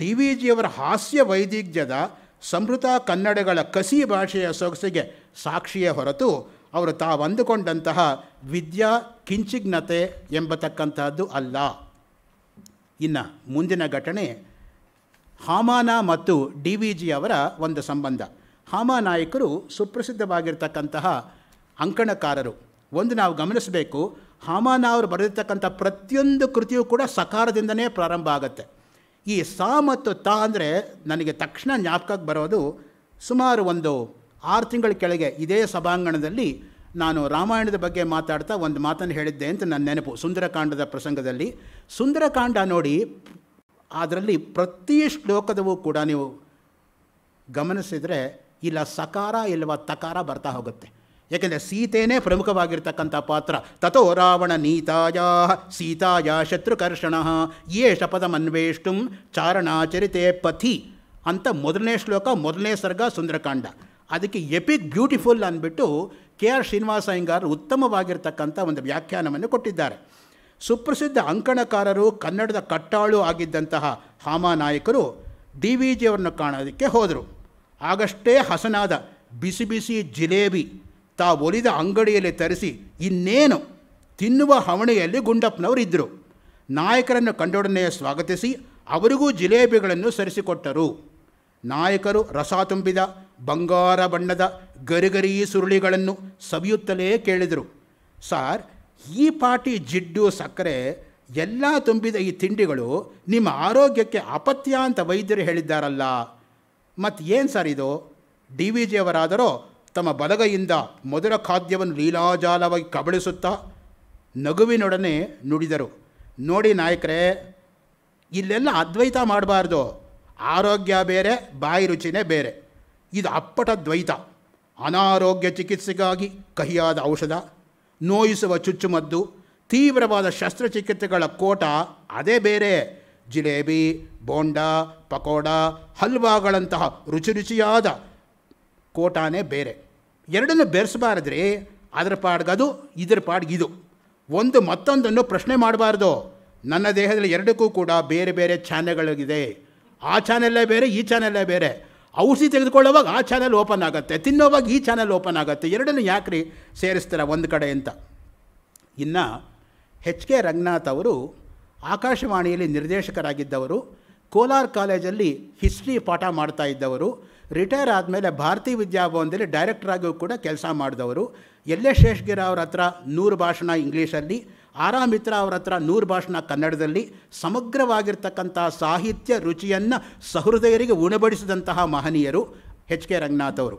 ಡಿ ವಿ ಜಿಯವರ ಹಾಸ್ಯ ವೈದಿಗ್ಯದ ಸಮೃತ ಕನ್ನಡಗಳ ಕಸಿ ಭಾಷೆಯ ಸೊಗಸಿಗೆ ಸಾಕ್ಷಿಯೇ ಹೊರತು ಅವರು ಅಂದುಕೊಂಡಂತಹ ವಿದ್ಯಾ ಕಿಂಚಿಜ್ಞತೆ ಎಂಬತಕ್ಕಂಥದ್ದು ಅಲ್ಲ ಇನ್ನು ಮುಂದಿನ ಘಟನೆ ಹಾಮಾನ ಮತ್ತು ಡಿ ವಿ ಜಿ ಅವರ ಒಂದು ಸಂಬಂಧ ಹಾಮ ನಾಯಕರು ಸುಪ್ರಸಿದ್ಧವಾಗಿರ್ತಕ್ಕಂತಹ ಅಂಕಣಕಾರರು ಒಂದು ನಾವು ಗಮನಿಸಬೇಕು ಹಾಮಾನ ಅವರು ಬರೆದಿರ್ತಕ್ಕಂಥ ಪ್ರತಿಯೊಂದು ಕೃತಿಯೂ ಕೂಡ ಸಕಾರದಿಂದನೇ ಪ್ರಾರಂಭ ಆಗುತ್ತೆ ಈ ಸಾ ಮತ್ತು ತ ಅಂದರೆ ನನಗೆ ತಕ್ಷಣ ಜ್ಞಾಪಕಕ್ಕೆ ಬರೋದು ಸುಮಾರು ಒಂದು ಆರು ತಿಂಗಳ ಕೆಳಗೆ ಇದೇ ಸಭಾಂಗಣದಲ್ಲಿ ನಾನು ರಾಮಾಯಣದ ಬಗ್ಗೆ ಮಾತಾಡ್ತಾ ಒಂದು ಮಾತನ್ನು ಹೇಳಿದ್ದೆ ಅಂತ ನನ್ನ ನೆನಪು ಸುಂದರಕಾಂಡದ ಪ್ರಸಂಗದಲ್ಲಿ ಸುಂದರಕಾಂಡ ನೋಡಿ ಅದರಲ್ಲಿ ಪ್ರತಿ ಶ್ಲೋಕದವೂ ಕೂಡ ನೀವು ಗಮನಿಸಿದರೆ ಇಲ್ಲ ಸಕಾರ ಇಲ್ಲವ ತಕಾರ ಬರ್ತಾ ಹೋಗುತ್ತೆ ಯಾಕೆಂದರೆ ಸೀತೆಯೇ ಪ್ರಮುಖವಾಗಿರ್ತಕ್ಕಂಥ ಪಾತ್ರ ತಥೋ ರಾವಣ ನೀತಾಯ ಸೀತಾಯ ಶತ್ರುಕರ್ಷಣ ಯೇ ಶಪಥಮನ್ವೇಷ್ಟು ಚಾರಣಾಚರಿತೆ ಪಥಿ ಅಂತ ಮೊದಲನೇ ಶ್ಲೋಕ ಮೊದಲನೇ ಸರ್ಗ ಸುಂದರಕಾಂಡ ಅದಕ್ಕೆ ಎಪಿಕ್ ಬ್ಯೂಟಿಫುಲ್ ಅಂದ್ಬಿಟ್ಟು ಕೆ ಆರ್ ಶ್ರೀನಿವಾಸ ಅಯ್ಯಂಗಾರ್ ಉತ್ತಮವಾಗಿರ್ತಕ್ಕಂಥ ಒಂದು ವ್ಯಾಖ್ಯಾನವನ್ನು ಕೊಟ್ಟಿದ್ದಾರೆ ಸುಪ್ರಸಿದ್ಧ ಅಂಕಣಕಾರರು ಕನ್ನಡದ ಕಟ್ಟಾಳು ಆಗಿದ್ದಂತಹ ಹಾಮಾನಾಯಕರು ಡಿ ವಿ ಜಿಯವರನ್ನು ಕಾಣೋದಕ್ಕೆ ಹೋದರು ಆಗಷ್ಟೇ ಹಸನಾದ ಬಿಸಿ ಬಿಸಿ ಜಿಲೇಬಿ ತಾ ಒಲಿದ ಅಂಗಡಿಯಲ್ಲಿ ತರಿಸಿ ಇನ್ನೇನು ತಿನ್ನುವ ಹವಣೆಯಲ್ಲಿ ಗುಂಡಪ್ಪನವರಿದ್ದರು ನಾಯಕರನ್ನು ಕಂಡೊಡನೆಯ ಸ್ವಾಗತಿಸಿ ಅವರಿಗೂ ಜಿಲೇಬಿಗಳನ್ನು ಸರಿಸಿಕೊಟ್ಟರು ನಾಯಕರು ರಸ ತುಂಬಿದ ಬಂಗಾರ ಬಣ್ಣದ ಗರಿಗರಿ ಸುರುಳಿಗಳನ್ನು ಸವಿಯುತ್ತಲೇ ಕೇಳಿದರು ಸಾರ್ ಈ ಪಾಟಿ ಜಿಡ್ಡು ಸಕ್ಕರೆ ಎಲ್ಲ ತುಂಬಿದ ಈ ತಿಂಡಿಗಳು ನಿಮ್ಮ ಆರೋಗ್ಯಕ್ಕೆ ಅಪತ್ಯ ಅಂತ ವೈದ್ಯರು ಹೇಳಿದ್ದಾರಲ್ಲ ಮತ್ತು ಏನು ಸರ್ ಇದು ಡಿ ವಿ ಜಿಯವರಾದರೂ ತಮ್ಮ ಬಲಗೈಯಿಂದ ಮೊದಲ ಖಾದ್ಯವನ್ನು ಲೀಲಾಜಾಲವಾಗಿ ಕಬಳಿಸುತ್ತಾ ನಗುವಿನೊಡನೆ ನುಡಿದರು ನೋಡಿ ನಾಯಕರೇ ಇಲ್ಲೆಲ್ಲ ಅದ್ವೈತ ಮಾಡಬಾರ್ದು ಆರೋಗ್ಯ ಬೇರೆ ಬಾಯಿ ರುಚಿನೇ ಬೇರೆ ಇದು ಅಪ್ಪಟ ದ್ವೈತ ಅನಾರೋಗ್ಯ ಚಿಕಿತ್ಸೆಗಾಗಿ ಕಹಿಯಾದ ಔಷಧ ನೋಯಿಸುವ ಚುಚ್ಚುಮದ್ದು ತೀವ್ರವಾದ ಶಸ್ತ್ರಚಿಕಿತ್ಸೆಗಳ ಕೋಟ ಅದೇ ಬೇರೆ ಜಿಲೇಬಿ ಬೋಂಡಾ ಪಕೋಡಾ ಹಲ್ವಾಗಳಂತಹ ರುಚಿ ರುಚಿಯಾದ ಕೋಟಾನೇ ಬೇರೆ ಎರಡನ್ನು ಬೆರೆಸಬಾರದ್ರಿ ಅದರ ಪಾಡ್ಗದು ಇದರ ಪಾಡ್ಗಿದು ಒಂದು ಮತ್ತೊಂದನ್ನು ಪ್ರಶ್ನೆ ಮಾಡಬಾರ್ದು ನನ್ನ ದೇಹದಲ್ಲಿ ಎರಡಕ್ಕೂ ಕೂಡ ಬೇರೆ ಬೇರೆ ಚಾನೆಲ್ಗಳಿದೆ ಆ ಚಾನೆಲ್ಲೇ ಬೇರೆ ಈ ಚಾನೆಲ್ಲೇ ಬೇರೆ ಔಷಧಿ ತೆಗೆದುಕೊಳ್ಳುವಾಗ ಆ ಚಾನೆಲ್ ಓಪನ್ ಆಗುತ್ತೆ ತಿನ್ನೋವಾಗ ಈ ಚಾನೆಲ್ ಓಪನ್ ಆಗುತ್ತೆ ಎರಡನ್ನೂ ಯಾಕ್ರಿ ಸೇರಿಸ್ತಾರೆ ಒಂದು ಕಡೆ ಅಂತ ಇನ್ನು ಹೆಚ್ ಕೆ ರಂಗನಾಥ್ ಅವರು ಆಕಾಶವಾಣಿಯಲ್ಲಿ ನಿರ್ದೇಶಕರಾಗಿದ್ದವರು ಕೋಲಾರ ಕಾಲೇಜಲ್ಲಿ ಹಿಸ್ಟ್ರಿ ಪಾಠ ಮಾಡ್ತಾ ಇದ್ದವರು ರಿಟೈರ್ ಆದಮೇಲೆ ಭಾರತೀಯ ವಿದ್ಯಾಭವನದಲ್ಲಿ ಡೈರೆಕ್ಟರಾಗಿಯೂ ಕೂಡ ಕೆಲಸ ಮಾಡಿದವರು ಎ ಶೇಷ್ಗಿರ ಅವರ ಹತ್ರ ನೂರು ಭಾಷಣ ಇಂಗ್ಲೀಷಲ್ಲಿ ಆರಾ ಮಿತ್ರ ಅವರ ಹತ್ರ ನೂರು ಭಾಷಣ ಕನ್ನಡದಲ್ಲಿ ಸಮಗ್ರವಾಗಿರ್ತಕ್ಕಂಥ ಸಾಹಿತ್ಯ ರುಚಿಯನ್ನು ಸಹೃದಯರಿಗೆ ಉಣಬಡಿಸಿದಂತಹ ಮಹನೀಯರು ಎಚ್ ಕೆ ರಂಗನಾಥ್ ಅವರು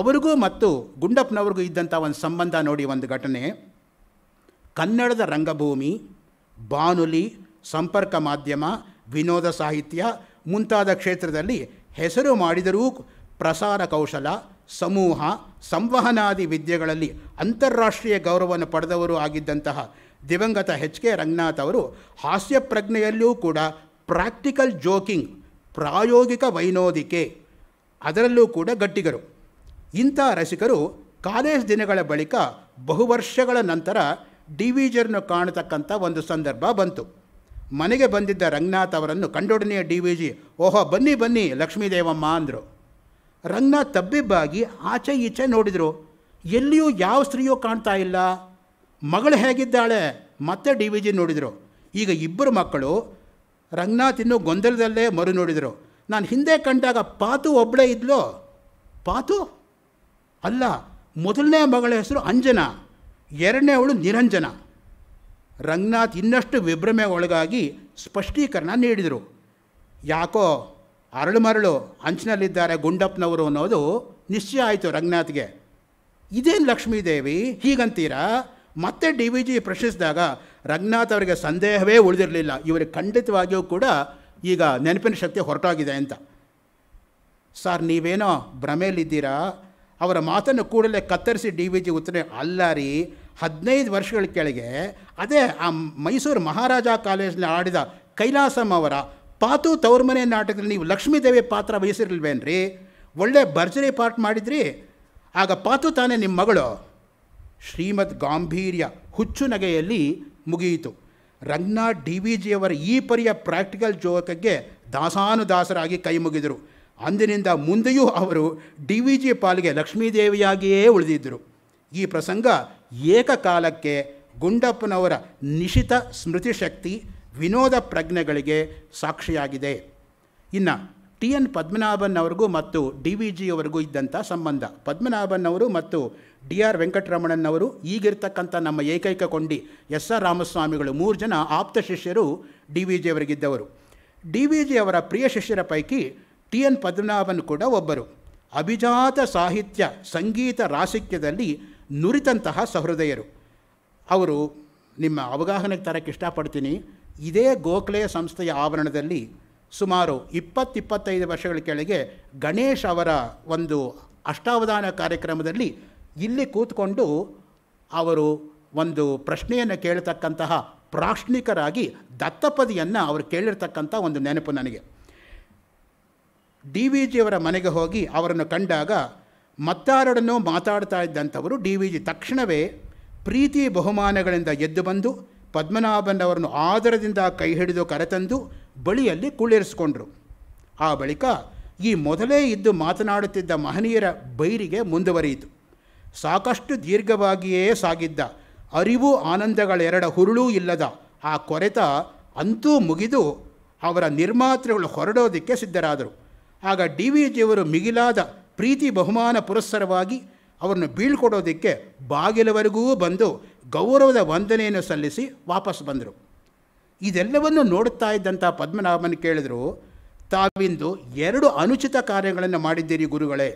ಅವರಿಗೂ ಮತ್ತು ಗುಂಡಪ್ಪನವ್ರಿಗೂ ಇದ್ದಂಥ ಒಂದು ಸಂಬಂಧ ನೋಡಿ ಒಂದು ಘಟನೆ ಕನ್ನಡದ ರಂಗಭೂಮಿ ಬಾನುಲಿ ಸಂಪರ್ಕ ಮಾಧ್ಯಮ ವಿನೋದ ಸಾಹಿತ್ಯ ಮುಂತಾದ ಕ್ಷೇತ್ರದಲ್ಲಿ ಹೆಸರು ಮಾಡಿದರೂ ಪ್ರಸಾರ ಕೌಶಲ ಸಮೂಹ ಸಂವಹನಾದಿ ವಿದ್ಯೆಗಳಲ್ಲಿ ಅಂತಾರಾಷ್ಟ್ರೀಯ ಗೌರವವನ್ನು ಪಡೆದವರು ಆಗಿದ್ದಂತಹ ದಿವಂಗತ ಎಚ್ ಕೆ ರಂಗನಾಥ್ ಅವರು ಹಾಸ್ಯ ಪ್ರಜ್ಞೆಯಲ್ಲೂ ಕೂಡ ಪ್ರಾಕ್ಟಿಕಲ್ ಜೋಕಿಂಗ್ ಪ್ರಾಯೋಗಿಕ ವೈನೋದಿಕೆ ಅದರಲ್ಲೂ ಕೂಡ ಗಟ್ಟಿಗರು ಇಂಥ ರಸಿಕರು ಕಾಲೇಜ್ ದಿನಗಳ ಬಳಿಕ ಬಹು ವರ್ಷಗಳ ನಂತರ ಡಿವಿಜರ್ನು ಕಾಣತಕ್ಕಂಥ ಒಂದು ಸಂದರ್ಭ ಬಂತು ಮನೆಗೆ ಬಂದಿದ್ದ ರಂಗನಾಥ್ ಅವರನ್ನು ಕಂಡೊಡನೆಯ ಡಿ ವಿ ಜಿ ಓಹೋ ಬನ್ನಿ ಬನ್ನಿ ಲಕ್ಷ್ಮೀದೇವಮ್ಮ ಅಂದರು ರಂಗನಾಥ್ ತಬ್ಬಿಬ್ಬಾಗಿ ಆಚೆ ಈಚೆ ನೋಡಿದರು ಎಲ್ಲಿಯೂ ಯಾವ ಸ್ತ್ರೀಯೂ ಕಾಣ್ತಾ ಇಲ್ಲ ಮಗಳು ಹೇಗಿದ್ದಾಳೆ ಮತ್ತೆ ಡಿ ವಿ ಜಿ ನೋಡಿದರು ಈಗ ಇಬ್ಬರು ಮಕ್ಕಳು ರಂಗನಾಥ್ ಇನ್ನೂ ಗೊಂದಲದಲ್ಲೇ ಮರು ನೋಡಿದರು ನಾನು ಹಿಂದೆ ಕಂಡಾಗ ಪಾತು ಒಬ್ಬಳೇ ಇದ್ಲೋ ಪಾತು ಅಲ್ಲ ಮೊದಲನೇ ಮಗಳ ಹೆಸರು ಅಂಜನಾ ಎರಡನೇ ಅವಳು ನಿರಂಜನ ರಂಗನಾಥ್ ಇನ್ನಷ್ಟು ವಿಭ್ರಮೆ ಒಳಗಾಗಿ ಸ್ಪಷ್ಟೀಕರಣ ನೀಡಿದರು ಯಾಕೋ ಅರಳು ಮರಳು ಅಂಚಿನಲ್ಲಿದ್ದಾರೆ ಗುಂಡಪ್ಪನವರು ಅನ್ನೋದು ನಿಶ್ಚಯ ಆಯಿತು ರಂಗನಾಥ್ಗೆ ಇದೇನು ಲಕ್ಷ್ಮೀದೇವಿ ಹೀಗಂತೀರಾ ಮತ್ತೆ ಡಿ ವಿ ಜಿ ಪ್ರಶ್ನಿಸಿದಾಗ ರಂಗನಾಥ್ ಅವರಿಗೆ ಸಂದೇಹವೇ ಉಳಿದಿರಲಿಲ್ಲ ಇವರಿಗೆ ಖಂಡಿತವಾಗಿಯೂ ಕೂಡ ಈಗ ನೆನಪಿನ ಶಕ್ತಿ ಹೊರಟಾಗಿದೆ ಅಂತ ಸರ್ ನೀವೇನೋ ಭ್ರಮೆಯಲ್ಲಿದ್ದೀರಾ ಅವರ ಮಾತನ್ನು ಕೂಡಲೇ ಕತ್ತರಿಸಿ ಡಿ ವಿ ಜಿ ಉತ್ತರ ಅಲ್ಲ ರೀ ಹದಿನೈದು ವರ್ಷಗಳ ಕೆಳಗೆ ಅದೇ ಆ ಮೈಸೂರು ಮಹಾರಾಜ ಕಾಲೇಜಲ್ಲಿ ಆಡಿದ ಕೈಲಾಸಂ ಅವರ ಪಾತು ತವರ್ಮನೆ ನಾಟಕದಲ್ಲಿ ನೀವು ಲಕ್ಷ್ಮೀದೇವಿ ಪಾತ್ರ ವಹಿಸಿರ್ಲಿಲ್ವೇನ್ರಿ ಒಳ್ಳೆ ಭರ್ಜರಿ ಪಾರ್ಟ್ ಮಾಡಿದ್ರಿ ಆಗ ಪಾತು ತಾನೇ ನಿಮ್ಮ ಮಗಳು ಶ್ರೀಮದ್ ಗಾಂಭೀರ್ಯ ಹುಚ್ಚು ನಗೆಯಲ್ಲಿ ಮುಗಿಯಿತು ರಂಗನಾಥ್ ಡಿ ವಿ ಜಿಯವರ ಈ ಪರಿಯ ಪ್ರಾಕ್ಟಿಕಲ್ ಜೋಕಕ್ಕೆ ದಾಸಾನುದಾಸರಾಗಿ ಕೈ ಮುಗಿದರು ಅಂದಿನಿಂದ ಮುಂದೆಯೂ ಅವರು ಡಿ ವಿ ಜಿ ಪಾಲಿಗೆ ಲಕ್ಷ್ಮೀದೇವಿಯಾಗಿಯೇ ಉಳಿದಿದ್ದರು ಈ ಪ್ರಸಂಗ ಏಕಕಾಲಕ್ಕೆ ಗುಂಡಪ್ಪನವರ ನಿಶಿತ ಸ್ಮೃತಿಶಕ್ತಿ ವಿನೋದ ಪ್ರಜ್ಞೆಗಳಿಗೆ ಸಾಕ್ಷಿಯಾಗಿದೆ ಇನ್ನು ಟಿ ಎನ್ ಪದ್ಮನಾಭನ್ ಅವ್ರಿಗೂ ಮತ್ತು ಡಿ ವಿ ಜಿಯವರೆಗೂ ಇದ್ದಂಥ ಸಂಬಂಧ ಪದ್ಮನಾಭನ್ ಅವರು ಮತ್ತು ಡಿ ಆರ್ ಅವರು ಈಗಿರ್ತಕ್ಕಂಥ ನಮ್ಮ ಏಕೈಕ ಕೊಂಡಿ ಎಸ್ ಆರ್ ರಾಮಸ್ವಾಮಿಗಳು ಮೂರು ಜನ ಆಪ್ತ ಶಿಷ್ಯರು ಡಿ ವಿ ಜಿಯವರಿಗಿದ್ದವರು ಡಿ ವಿ ಜಿ ಅವರ ಪ್ರಿಯ ಶಿಷ್ಯರ ಪೈಕಿ ಟಿ ಎನ್ ಪದ್ಮನಾಭನ್ ಕೂಡ ಒಬ್ಬರು ಅಭಿಜಾತ ಸಾಹಿತ್ಯ ಸಂಗೀತ ರಾಸಿಕ್ಯದಲ್ಲಿ ನುರಿತಂತಹ ಸಹೃದಯರು ಅವರು ನಿಮ್ಮ ಅವಗಾಹನಕ್ಕೆ ತರಕ್ಕೆ ಇಷ್ಟಪಡ್ತೀನಿ ಇದೇ ಗೋಖಲೆ ಸಂಸ್ಥೆಯ ಆವರಣದಲ್ಲಿ ಸುಮಾರು ಇಪ್ಪತ್ತಿಪ್ಪತ್ತೈದು ವರ್ಷಗಳ ಕೆಳಗೆ ಗಣೇಶ್ ಅವರ ಒಂದು ಅಷ್ಟಾವಧಾನ ಕಾರ್ಯಕ್ರಮದಲ್ಲಿ ಇಲ್ಲಿ ಕೂತ್ಕೊಂಡು ಅವರು ಒಂದು ಪ್ರಶ್ನೆಯನ್ನು ಕೇಳತಕ್ಕಂತಹ ಪ್ರಾಶ್ನಿಕರಾಗಿ ದತ್ತಪದಿಯನ್ನು ಅವರು ಕೇಳಿರ್ತಕ್ಕಂಥ ಒಂದು ನೆನಪು ನನಗೆ ಡಿ ವಿ ಜಿಯವರ ಮನೆಗೆ ಹೋಗಿ ಅವರನ್ನು ಕಂಡಾಗ ಮತ್ತಾರೊಡನ್ನು ಮಾತಾಡ್ತಾ ಇದ್ದಂಥವರು ಡಿ ವಿ ಜಿ ತಕ್ಷಣವೇ ಪ್ರೀತಿ ಬಹುಮಾನಗಳಿಂದ ಎದ್ದು ಬಂದು ಪದ್ಮನಾಭನವರನ್ನು ಆದರದಿಂದ ಕೈ ಹಿಡಿದು ಕರೆತಂದು ಬಳಿಯಲ್ಲಿ ಕುಳ್ಳಿರಿಸಿಕೊಂಡರು ಆ ಬಳಿಕ ಈ ಮೊದಲೇ ಇದ್ದು ಮಾತನಾಡುತ್ತಿದ್ದ ಮಹನೀಯರ ಬೈರಿಗೆ ಮುಂದುವರಿಯಿತು ಸಾಕಷ್ಟು ದೀರ್ಘವಾಗಿಯೇ ಸಾಗಿದ್ದ ಅರಿವು ಆನಂದಗಳೆರಡ ಹುರುಳೂ ಇಲ್ಲದ ಆ ಕೊರೆತ ಅಂತೂ ಮುಗಿದು ಅವರ ನಿರ್ಮಾತೃಗಳು ಹೊರಡೋದಕ್ಕೆ ಸಿದ್ಧರಾದರು ಆಗ ಡಿ ವಿ ಜಿಯವರು ಮಿಗಿಲಾದ ಪ್ರೀತಿ ಬಹುಮಾನ ಪುರಸ್ಸರವಾಗಿ ಅವರನ್ನು ಬೀಳ್ಕೊಡೋದಕ್ಕೆ ಬಾಗಿಲವರೆಗೂ ಬಂದು ಗೌರವದ ವಂದನೆಯನ್ನು ಸಲ್ಲಿಸಿ ವಾಪಸ್ ಬಂದರು ಇದೆಲ್ಲವನ್ನು ನೋಡುತ್ತಾ ಇದ್ದಂಥ ಪದ್ಮನಾಭನ ಕೇಳಿದರು ತಾವಿಂದು ಎರಡು ಅನುಚಿತ ಕಾರ್ಯಗಳನ್ನು ಮಾಡಿದ್ದೀರಿ ಗುರುಗಳೇ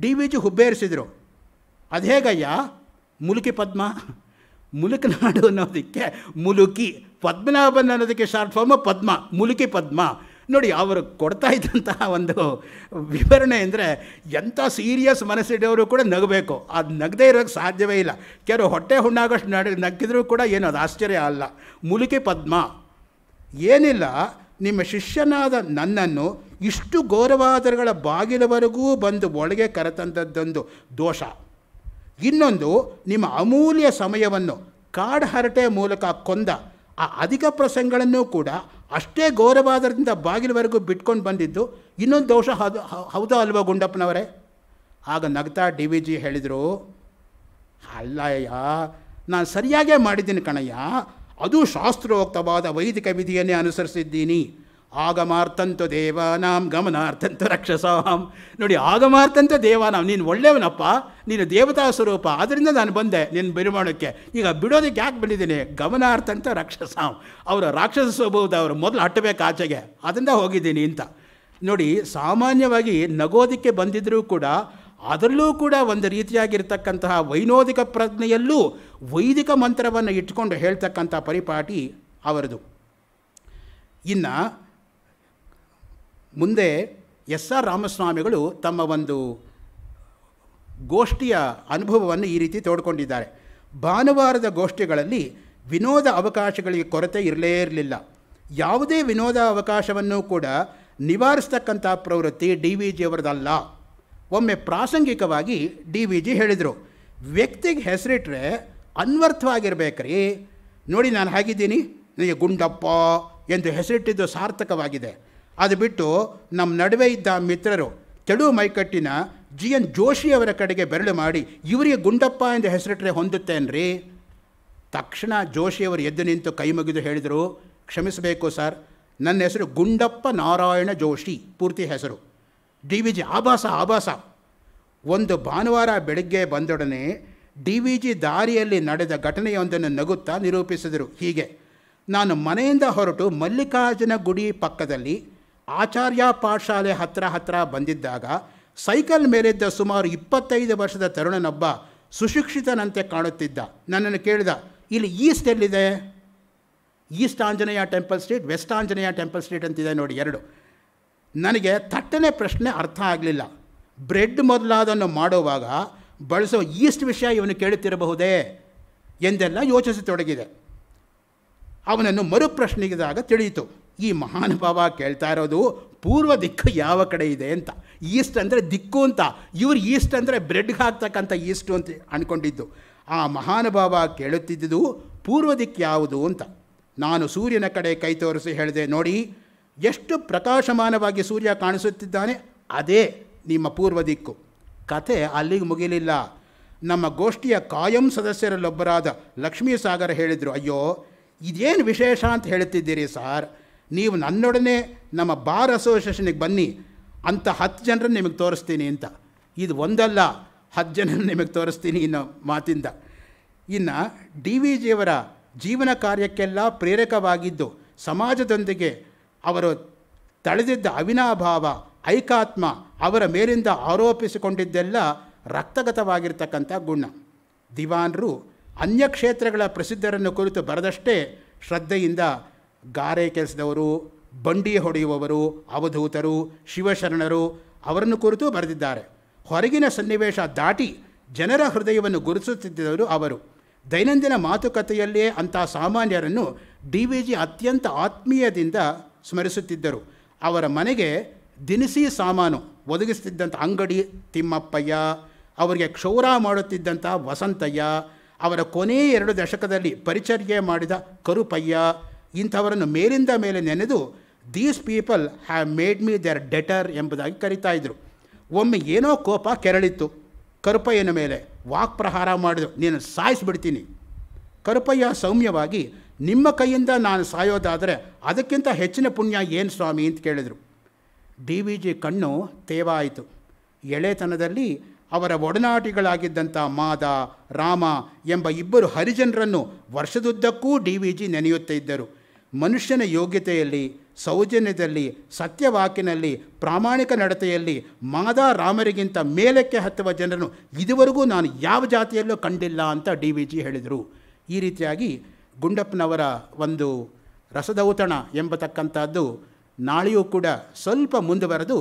ಡಿ ವಿ ಜಿ ಹುಬ್ಬೇರಿಸಿದರು ಅದೇಗಯ್ಯ ಮುಲುಕಿ ಪದ್ಮ ಮುಲುಕನಾಡು ಅನ್ನೋದಕ್ಕೆ ಮುಲುಕಿ ಪದ್ಮನಾಭನ್ ಅನ್ನೋದಕ್ಕೆ ಶಾರ್ಟ್ ಫಾರ್ಮ್ ಪದ್ಮ ಮುಲುಕಿ ಪದ್ಮ ನೋಡಿ ಅವರು ಕೊಡ್ತಾ ಇದ್ದಂತಹ ಒಂದು ವಿವರಣೆ ಅಂದರೆ ಎಂಥ ಸೀರಿಯಸ್ ಮನಸ್ಸಿಡೋರು ಕೂಡ ನಗಬೇಕು ಅದು ನಗದೇ ಇರೋಕ್ಕೆ ಸಾಧ್ಯವೇ ಇಲ್ಲ ಕೆಲವು ಹೊಟ್ಟೆ ಹುಣ್ಣಾಗಷ್ಟು ನಡ ನಕ್ಕಿದ್ರೂ ಕೂಡ ಏನು ಅದು ಆಶ್ಚರ್ಯ ಅಲ್ಲ ಮುಲುಕಿ ಪದ್ಮ ಏನಿಲ್ಲ ನಿಮ್ಮ ಶಿಷ್ಯನಾದ ನನ್ನನ್ನು ಇಷ್ಟು ಗೌರವಾದರಗಳ ಬಾಗಿಲವರೆಗೂ ಬಂದು ಒಳಗೆ ಕರೆತಂಥದ್ದೊಂದು ದೋಷ ಇನ್ನೊಂದು ನಿಮ್ಮ ಅಮೂಲ್ಯ ಸಮಯವನ್ನು ಕಾಡ್ ಹರಟೆ ಮೂಲಕ ಕೊಂದ ಆ ಅಧಿಕ ಪ್ರಸಂಗಗಳನ್ನು ಕೂಡ ಅಷ್ಟೇ ಗೌರವಾದರದಿಂದ ಬಾಗಿಲವರೆಗೂ ಬಿಟ್ಕೊಂಡು ಬಂದಿದ್ದು ಇನ್ನೊಂದು ದೋಷ ಹೌದು ಹೌದಾ ಅಲ್ವಾ ಗುಂಡಪ್ಪನವರೇ ಆಗ ನಗ್ತಾ ಡಿ ವಿ ಜಿ ಹೇಳಿದರು ಅಲ್ಲಯ್ಯ ನಾನು ಸರಿಯಾಗೇ ಮಾಡಿದ್ದೀನಿ ಕಣಯ್ಯ ಅದು ಶಾಸ್ತ್ರೋಕ್ತವಾದ ವೈದಿಕ ವಿಧಿಯನ್ನೇ ಅನುಸರಿಸಿದ್ದೀನಿ ಆಗಮಾರ್ತಂತ ದೇವಾನಾಂ ಗಮನಾರ್ಥಂತ ರಕ್ಷಸಾಮ್ ನೋಡಿ ದೇವ ದೇವಾನಾಮ್ ನೀನು ಒಳ್ಳೆಯವನಪ್ಪ ನೀನು ದೇವತಾ ಸ್ವರೂಪ ಆದ್ದರಿಂದ ನಾನು ಬಂದೆ ನಿನ್ನ ಬಿರುಮಾಣಕ್ಕೆ ಈಗ ಬಿಡೋದಕ್ಕೆ ಯಾಕೆ ಬಂದಿದ್ದೀನಿ ಗಮನಾರ್ಥಂತ ರಕ್ಷಸಾಮ್ ಅವರ ರಾಕ್ಷಸ ಅವರು ಮೊದಲು ಹಟ್ಟಬೇಕು ಆಚೆಗೆ ಅದರಿಂದ ಹೋಗಿದ್ದೀನಿ ಅಂತ ನೋಡಿ ಸಾಮಾನ್ಯವಾಗಿ ನಗೋದಕ್ಕೆ ಬಂದಿದ್ದರೂ ಕೂಡ ಅದರಲ್ಲೂ ಕೂಡ ಒಂದು ರೀತಿಯಾಗಿರ್ತಕ್ಕಂತಹ ವೈನೋದಿಕ ಪ್ರಜ್ಞೆಯಲ್ಲೂ ವೈದಿಕ ಮಂತ್ರವನ್ನು ಇಟ್ಕೊಂಡು ಹೇಳ್ತಕ್ಕಂಥ ಪರಿಪಾಟಿ ಅವರದು ಇನ್ನು ಮುಂದೆ ಎಸ್ ಆರ್ ರಾಮಸ್ವಾಮಿಗಳು ತಮ್ಮ ಒಂದು ಗೋಷ್ಠಿಯ ಅನುಭವವನ್ನು ಈ ರೀತಿ ತೋಡ್ಕೊಂಡಿದ್ದಾರೆ ಭಾನುವಾರದ ಗೋಷ್ಠಿಗಳಲ್ಲಿ ವಿನೋದ ಅವಕಾಶಗಳಿಗೆ ಕೊರತೆ ಇರಲೇ ಇರಲಿಲ್ಲ ಯಾವುದೇ ವಿನೋದ ಅವಕಾಶವನ್ನು ಕೂಡ ನಿವಾರಿಸ್ತಕ್ಕಂಥ ಪ್ರವೃತ್ತಿ ಡಿ ವಿ ಜಿಯವರದಲ್ಲ ಒಮ್ಮೆ ಪ್ರಾಸಂಗಿಕವಾಗಿ ಡಿ ವಿ ಜಿ ಹೇಳಿದರು ವ್ಯಕ್ತಿಗೆ ಹೆಸರಿಟ್ರೆ ಅನ್ವರ್ಥವಾಗಿರ್ಬೇಕ್ರಿ ನೋಡಿ ನಾನು ಹಾಗಿದ್ದೀನಿ ನನಗೆ ಗುಂಡಪ್ಪ ಎಂದು ಹೆಸರಿಟ್ಟಿದ್ದು ಸಾರ್ಥಕವಾಗಿದೆ ಅದು ಬಿಟ್ಟು ನಮ್ಮ ನಡುವೆ ಇದ್ದ ಮಿತ್ರರು ತೆಳು ಮೈಕಟ್ಟಿನ ಜಿ ಎನ್ ಜೋಶಿಯವರ ಕಡೆಗೆ ಬೆರಳು ಮಾಡಿ ಇವರಿಗೆ ಗುಂಡಪ್ಪ ಎಂದು ಹೆಸರಿಟ್ಟರೆ ಹೊಂದುತ್ತೇನ್ರಿ ತಕ್ಷಣ ಜೋಶಿಯವರು ಎದ್ದು ನಿಂತು ಕೈ ಮುಗಿದು ಹೇಳಿದರು ಕ್ಷಮಿಸಬೇಕು ಸರ್ ನನ್ನ ಹೆಸರು ಗುಂಡಪ್ಪ ನಾರಾಯಣ ಜೋಶಿ ಪೂರ್ತಿ ಹೆಸರು ಡಿ ವಿ ಜಿ ಆಭಾಸ ಆಭಾಸ ಒಂದು ಭಾನುವಾರ ಬೆಳಗ್ಗೆ ಬಂದೊಡನೆ ಡಿ ವಿ ಜಿ ದಾರಿಯಲ್ಲಿ ನಡೆದ ಘಟನೆಯೊಂದನ್ನು ನಗುತ್ತಾ ನಿರೂಪಿಸಿದರು ಹೀಗೆ ನಾನು ಮನೆಯಿಂದ ಹೊರಟು ಮಲ್ಲಿಕಾರ್ಜುನ ಗುಡಿ ಪಕ್ಕದಲ್ಲಿ ಆಚಾರ್ಯ ಪಾಠಶಾಲೆ ಹತ್ತಿರ ಹತ್ತಿರ ಬಂದಿದ್ದಾಗ ಸೈಕಲ್ ಮೇಲಿದ್ದ ಸುಮಾರು ಇಪ್ಪತ್ತೈದು ವರ್ಷದ ತರುಣನೊಬ್ಬ ಸುಶಿಕ್ಷಿತನಂತೆ ಕಾಣುತ್ತಿದ್ದ ನನ್ನನ್ನು ಕೇಳಿದ ಇಲ್ಲಿ ಈಸ್ಟ್ ಎಲ್ಲಿದೆ east Anjaneya temple street west Anjaneya temple street ಅಂತಿದೆ ನೋಡಿ ಎರಡು ನನಗೆ ತಟ್ಟನೇ ಪ್ರಶ್ನೆ ಅರ್ಥ ಆಗಲಿಲ್ಲ ಬ್ರೆಡ್ ಮೊದಲಾದನ್ನು ಮಾಡುವಾಗ ಬಳಸೋ ಈಸ್ಟ್ ವಿಷಯ ಇವನು ಕೇಳುತ್ತಿರಬಹುದೇ ಎಂದೆಲ್ಲ ಯೋಚಿಸತೊಡಗಿದೆ ಅವನನ್ನು ಮರುಪ್ರಶ್ನೆಗಿದಾಗ ತಿಳಿಯಿತು ಈ ಮಹಾನುಭಾವ ಕೇಳ್ತಾ ಇರೋದು ಪೂರ್ವ ದಿಕ್ಕು ಯಾವ ಕಡೆ ಇದೆ ಅಂತ ಈಸ್ಟ್ ಅಂದರೆ ದಿಕ್ಕು ಅಂತ ಇವ್ರು ಈಸ್ಟ್ ಅಂದರೆ ಬ್ರೆಡ್ಗೆ ಹಾಕ್ತಕ್ಕಂಥ ಈಸ್ಟು ಅಂತ ಅಂದ್ಕೊಂಡಿದ್ದು ಆ ಮಹಾನುಭಾವ ಕೇಳುತ್ತಿದ್ದುದು ಪೂರ್ವ ದಿಕ್ಕು ಯಾವುದು ಅಂತ ನಾನು ಸೂರ್ಯನ ಕಡೆ ಕೈ ತೋರಿಸಿ ಹೇಳಿದೆ ನೋಡಿ ಎಷ್ಟು ಪ್ರಕಾಶಮಾನವಾಗಿ ಸೂರ್ಯ ಕಾಣಿಸುತ್ತಿದ್ದಾನೆ ಅದೇ ನಿಮ್ಮ ಪೂರ್ವ ದಿಕ್ಕು ಕತೆ ಅಲ್ಲಿಗೆ ಮುಗಿಲಿಲ್ಲ ನಮ್ಮ ಗೋಷ್ಠಿಯ ಕಾಯಂ ಸದಸ್ಯರಲ್ಲೊಬ್ಬರಾದ ಲಕ್ಷ್ಮೀ ಸಾಗರ್ ಹೇಳಿದರು ಅಯ್ಯೋ ಇದೇನು ವಿಶೇಷ ಅಂತ ಹೇಳುತ್ತಿದ್ದೀರಿ ಸಾರ್ ನೀವು ನನ್ನೊಡನೆ ನಮ್ಮ ಬಾರ್ ಅಸೋಸಿಯೇಷನಿಗೆ ಬನ್ನಿ ಅಂತ ಹತ್ತು ಜನರನ್ನು ನಿಮಗೆ ತೋರಿಸ್ತೀನಿ ಅಂತ ಇದು ಒಂದಲ್ಲ ಹತ್ತು ಜನರನ್ನು ನಿಮಗೆ ತೋರಿಸ್ತೀನಿ ಇನ್ನೋ ಮಾತಿಂದ ಇನ್ನು ಡಿ ವಿ ಜಿಯವರ ಜೀವನ ಕಾರ್ಯಕ್ಕೆಲ್ಲ ಪ್ರೇರಕವಾಗಿದ್ದು ಸಮಾಜದೊಂದಿಗೆ ಅವರು ತಳೆದಿದ್ದ ಅವಿನಾಭಾವ ಐಕಾತ್ಮ ಅವರ ಮೇಲಿಂದ ಆರೋಪಿಸಿಕೊಂಡಿದ್ದೆಲ್ಲ ರಕ್ತಗತವಾಗಿರ್ತಕ್ಕಂಥ ಗುಣ ದಿವಾನ್ರು ಅನ್ಯ ಕ್ಷೇತ್ರಗಳ ಪ್ರಸಿದ್ಧರನ್ನು ಕುರಿತು ಬರೆದಷ್ಟೇ ಶ್ರದ್ಧೆಯಿಂದ ಗಾರೆ ಕೆಲಸದವರು ಬಂಡಿ ಹೊಡೆಯುವವರು ಅವಧೂತರು ಶಿವಶರಣರು ಅವರನ್ನು ಕುರಿತು ಬರೆದಿದ್ದಾರೆ ಹೊರಗಿನ ಸನ್ನಿವೇಶ ದಾಟಿ ಜನರ ಹೃದಯವನ್ನು ಗುರುತಿಸುತ್ತಿದ್ದವರು ಅವರು ದೈನಂದಿನ ಮಾತುಕತೆಯಲ್ಲಿಯೇ ಅಂಥ ಸಾಮಾನ್ಯರನ್ನು ಡಿ ವಿ ಜಿ ಅತ್ಯಂತ ಆತ್ಮೀಯದಿಂದ ಸ್ಮರಿಸುತ್ತಿದ್ದರು ಅವರ ಮನೆಗೆ ದಿನಸಿ ಸಾಮಾನು ಒದಗಿಸುತ್ತಿದ್ದಂಥ ಅಂಗಡಿ ತಿಮ್ಮಪ್ಪಯ್ಯ ಅವರಿಗೆ ಕ್ಷೌರ ಮಾಡುತ್ತಿದ್ದಂಥ ವಸಂತಯ್ಯ ಅವರ ಕೊನೆಯ ಎರಡು ದಶಕದಲ್ಲಿ ಪರಿಚರ್ಯೆ ಮಾಡಿದ ಕರುಪಯ್ಯ ಇಂಥವರನ್ನು ಮೇಲಿಂದ ಮೇಲೆ ನೆನೆದು these people have made me their debtor ಎಂಬುದಾಗಿ ಕರಿತಾ ಇದ್ದರು ಒಮ್ಮೆ ಏನೋ ಕೋಪ ಕೆರಳಿತ್ತು ಕರುಪಯ್ಯನ ಮೇಲೆ ವಾಕ್ ಪ್ರಹಾರ ಮಾಡಿದ್ರು ನೀನು ಸಾಯಿಸಿಬಿಡ್ತೀನಿ ಕರುಪಯ್ಯ ಸೌಮ್ಯವಾಗಿ ನಿಮ್ಮ ಕೈಯಿಂದ ನಾನು ಸಾಯೋದಾದರೆ ಅದಕ್ಕಿಂತ ಹೆಚ್ಚಿನ ಪುಣ್ಯ ಏನು ಸ್ವಾಮಿ ಅಂತ ಕೇಳಿದರು ಡಿ ವಿ ಜಿ ಕಣ್ಣು ತೇವಾಯಿತು ಎಳೆತನದಲ್ಲಿ ಅವರ ಒಡನಾಟಿಗಳಾಗಿದ್ದಂಥ ಮಾದ ರಾಮ ಎಂಬ ಇಬ್ಬರು ಹರಿಜನರನ್ನು ವರ್ಷದುದ್ದಕ್ಕೂ ಡಿ ವಿ ಜಿ ನೆನೆಯುತ್ತಿದ್ದರು ಮನುಷ್ಯನ ಯೋಗ್ಯತೆಯಲ್ಲಿ ಸೌಜನ್ಯದಲ್ಲಿ ಸತ್ಯವಾಕಿನಲ್ಲಿ ಪ್ರಾಮಾಣಿಕ ನಡತೆಯಲ್ಲಿ ಮಾದಾ ರಾಮರಿಗಿಂತ ಮೇಲಕ್ಕೆ ಹತ್ತುವ ಜನರನ್ನು ಇದುವರೆಗೂ ನಾನು ಯಾವ ಜಾತಿಯಲ್ಲೂ ಕಂಡಿಲ್ಲ ಅಂತ ಡಿ ವಿ ಜಿ ಹೇಳಿದರು ಈ ರೀತಿಯಾಗಿ ಗುಂಡಪ್ಪನವರ ಒಂದು ರಸದೌತಣ ಎಂಬತಕ್ಕಂಥದ್ದು ನಾಳೆಯೂ ಕೂಡ ಸ್ವಲ್ಪ ಮುಂದುವರೆದು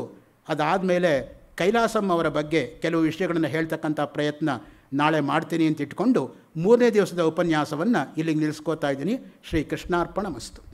ಅದಾದಮೇಲೆ ಕೈಲಾಸಂ ಅವರ ಬಗ್ಗೆ ಕೆಲವು ವಿಷಯಗಳನ್ನು ಹೇಳ್ತಕ್ಕಂಥ ಪ್ರಯತ್ನ ನಾಳೆ ಮಾಡ್ತೀನಿ ಅಂತ ಇಟ್ಕೊಂಡು ಮೂರನೇ ದಿವಸದ ಉಪನ್ಯಾಸವನ್ನು ಇಲ್ಲಿಗೆ ನಿಲ್ಲಿಸ್ಕೋತಾ ಇದ್ದೀನಿ ಶ್ರೀ ಕೃಷ್ಣಾರ್ಪಣ ಮಸ್ತು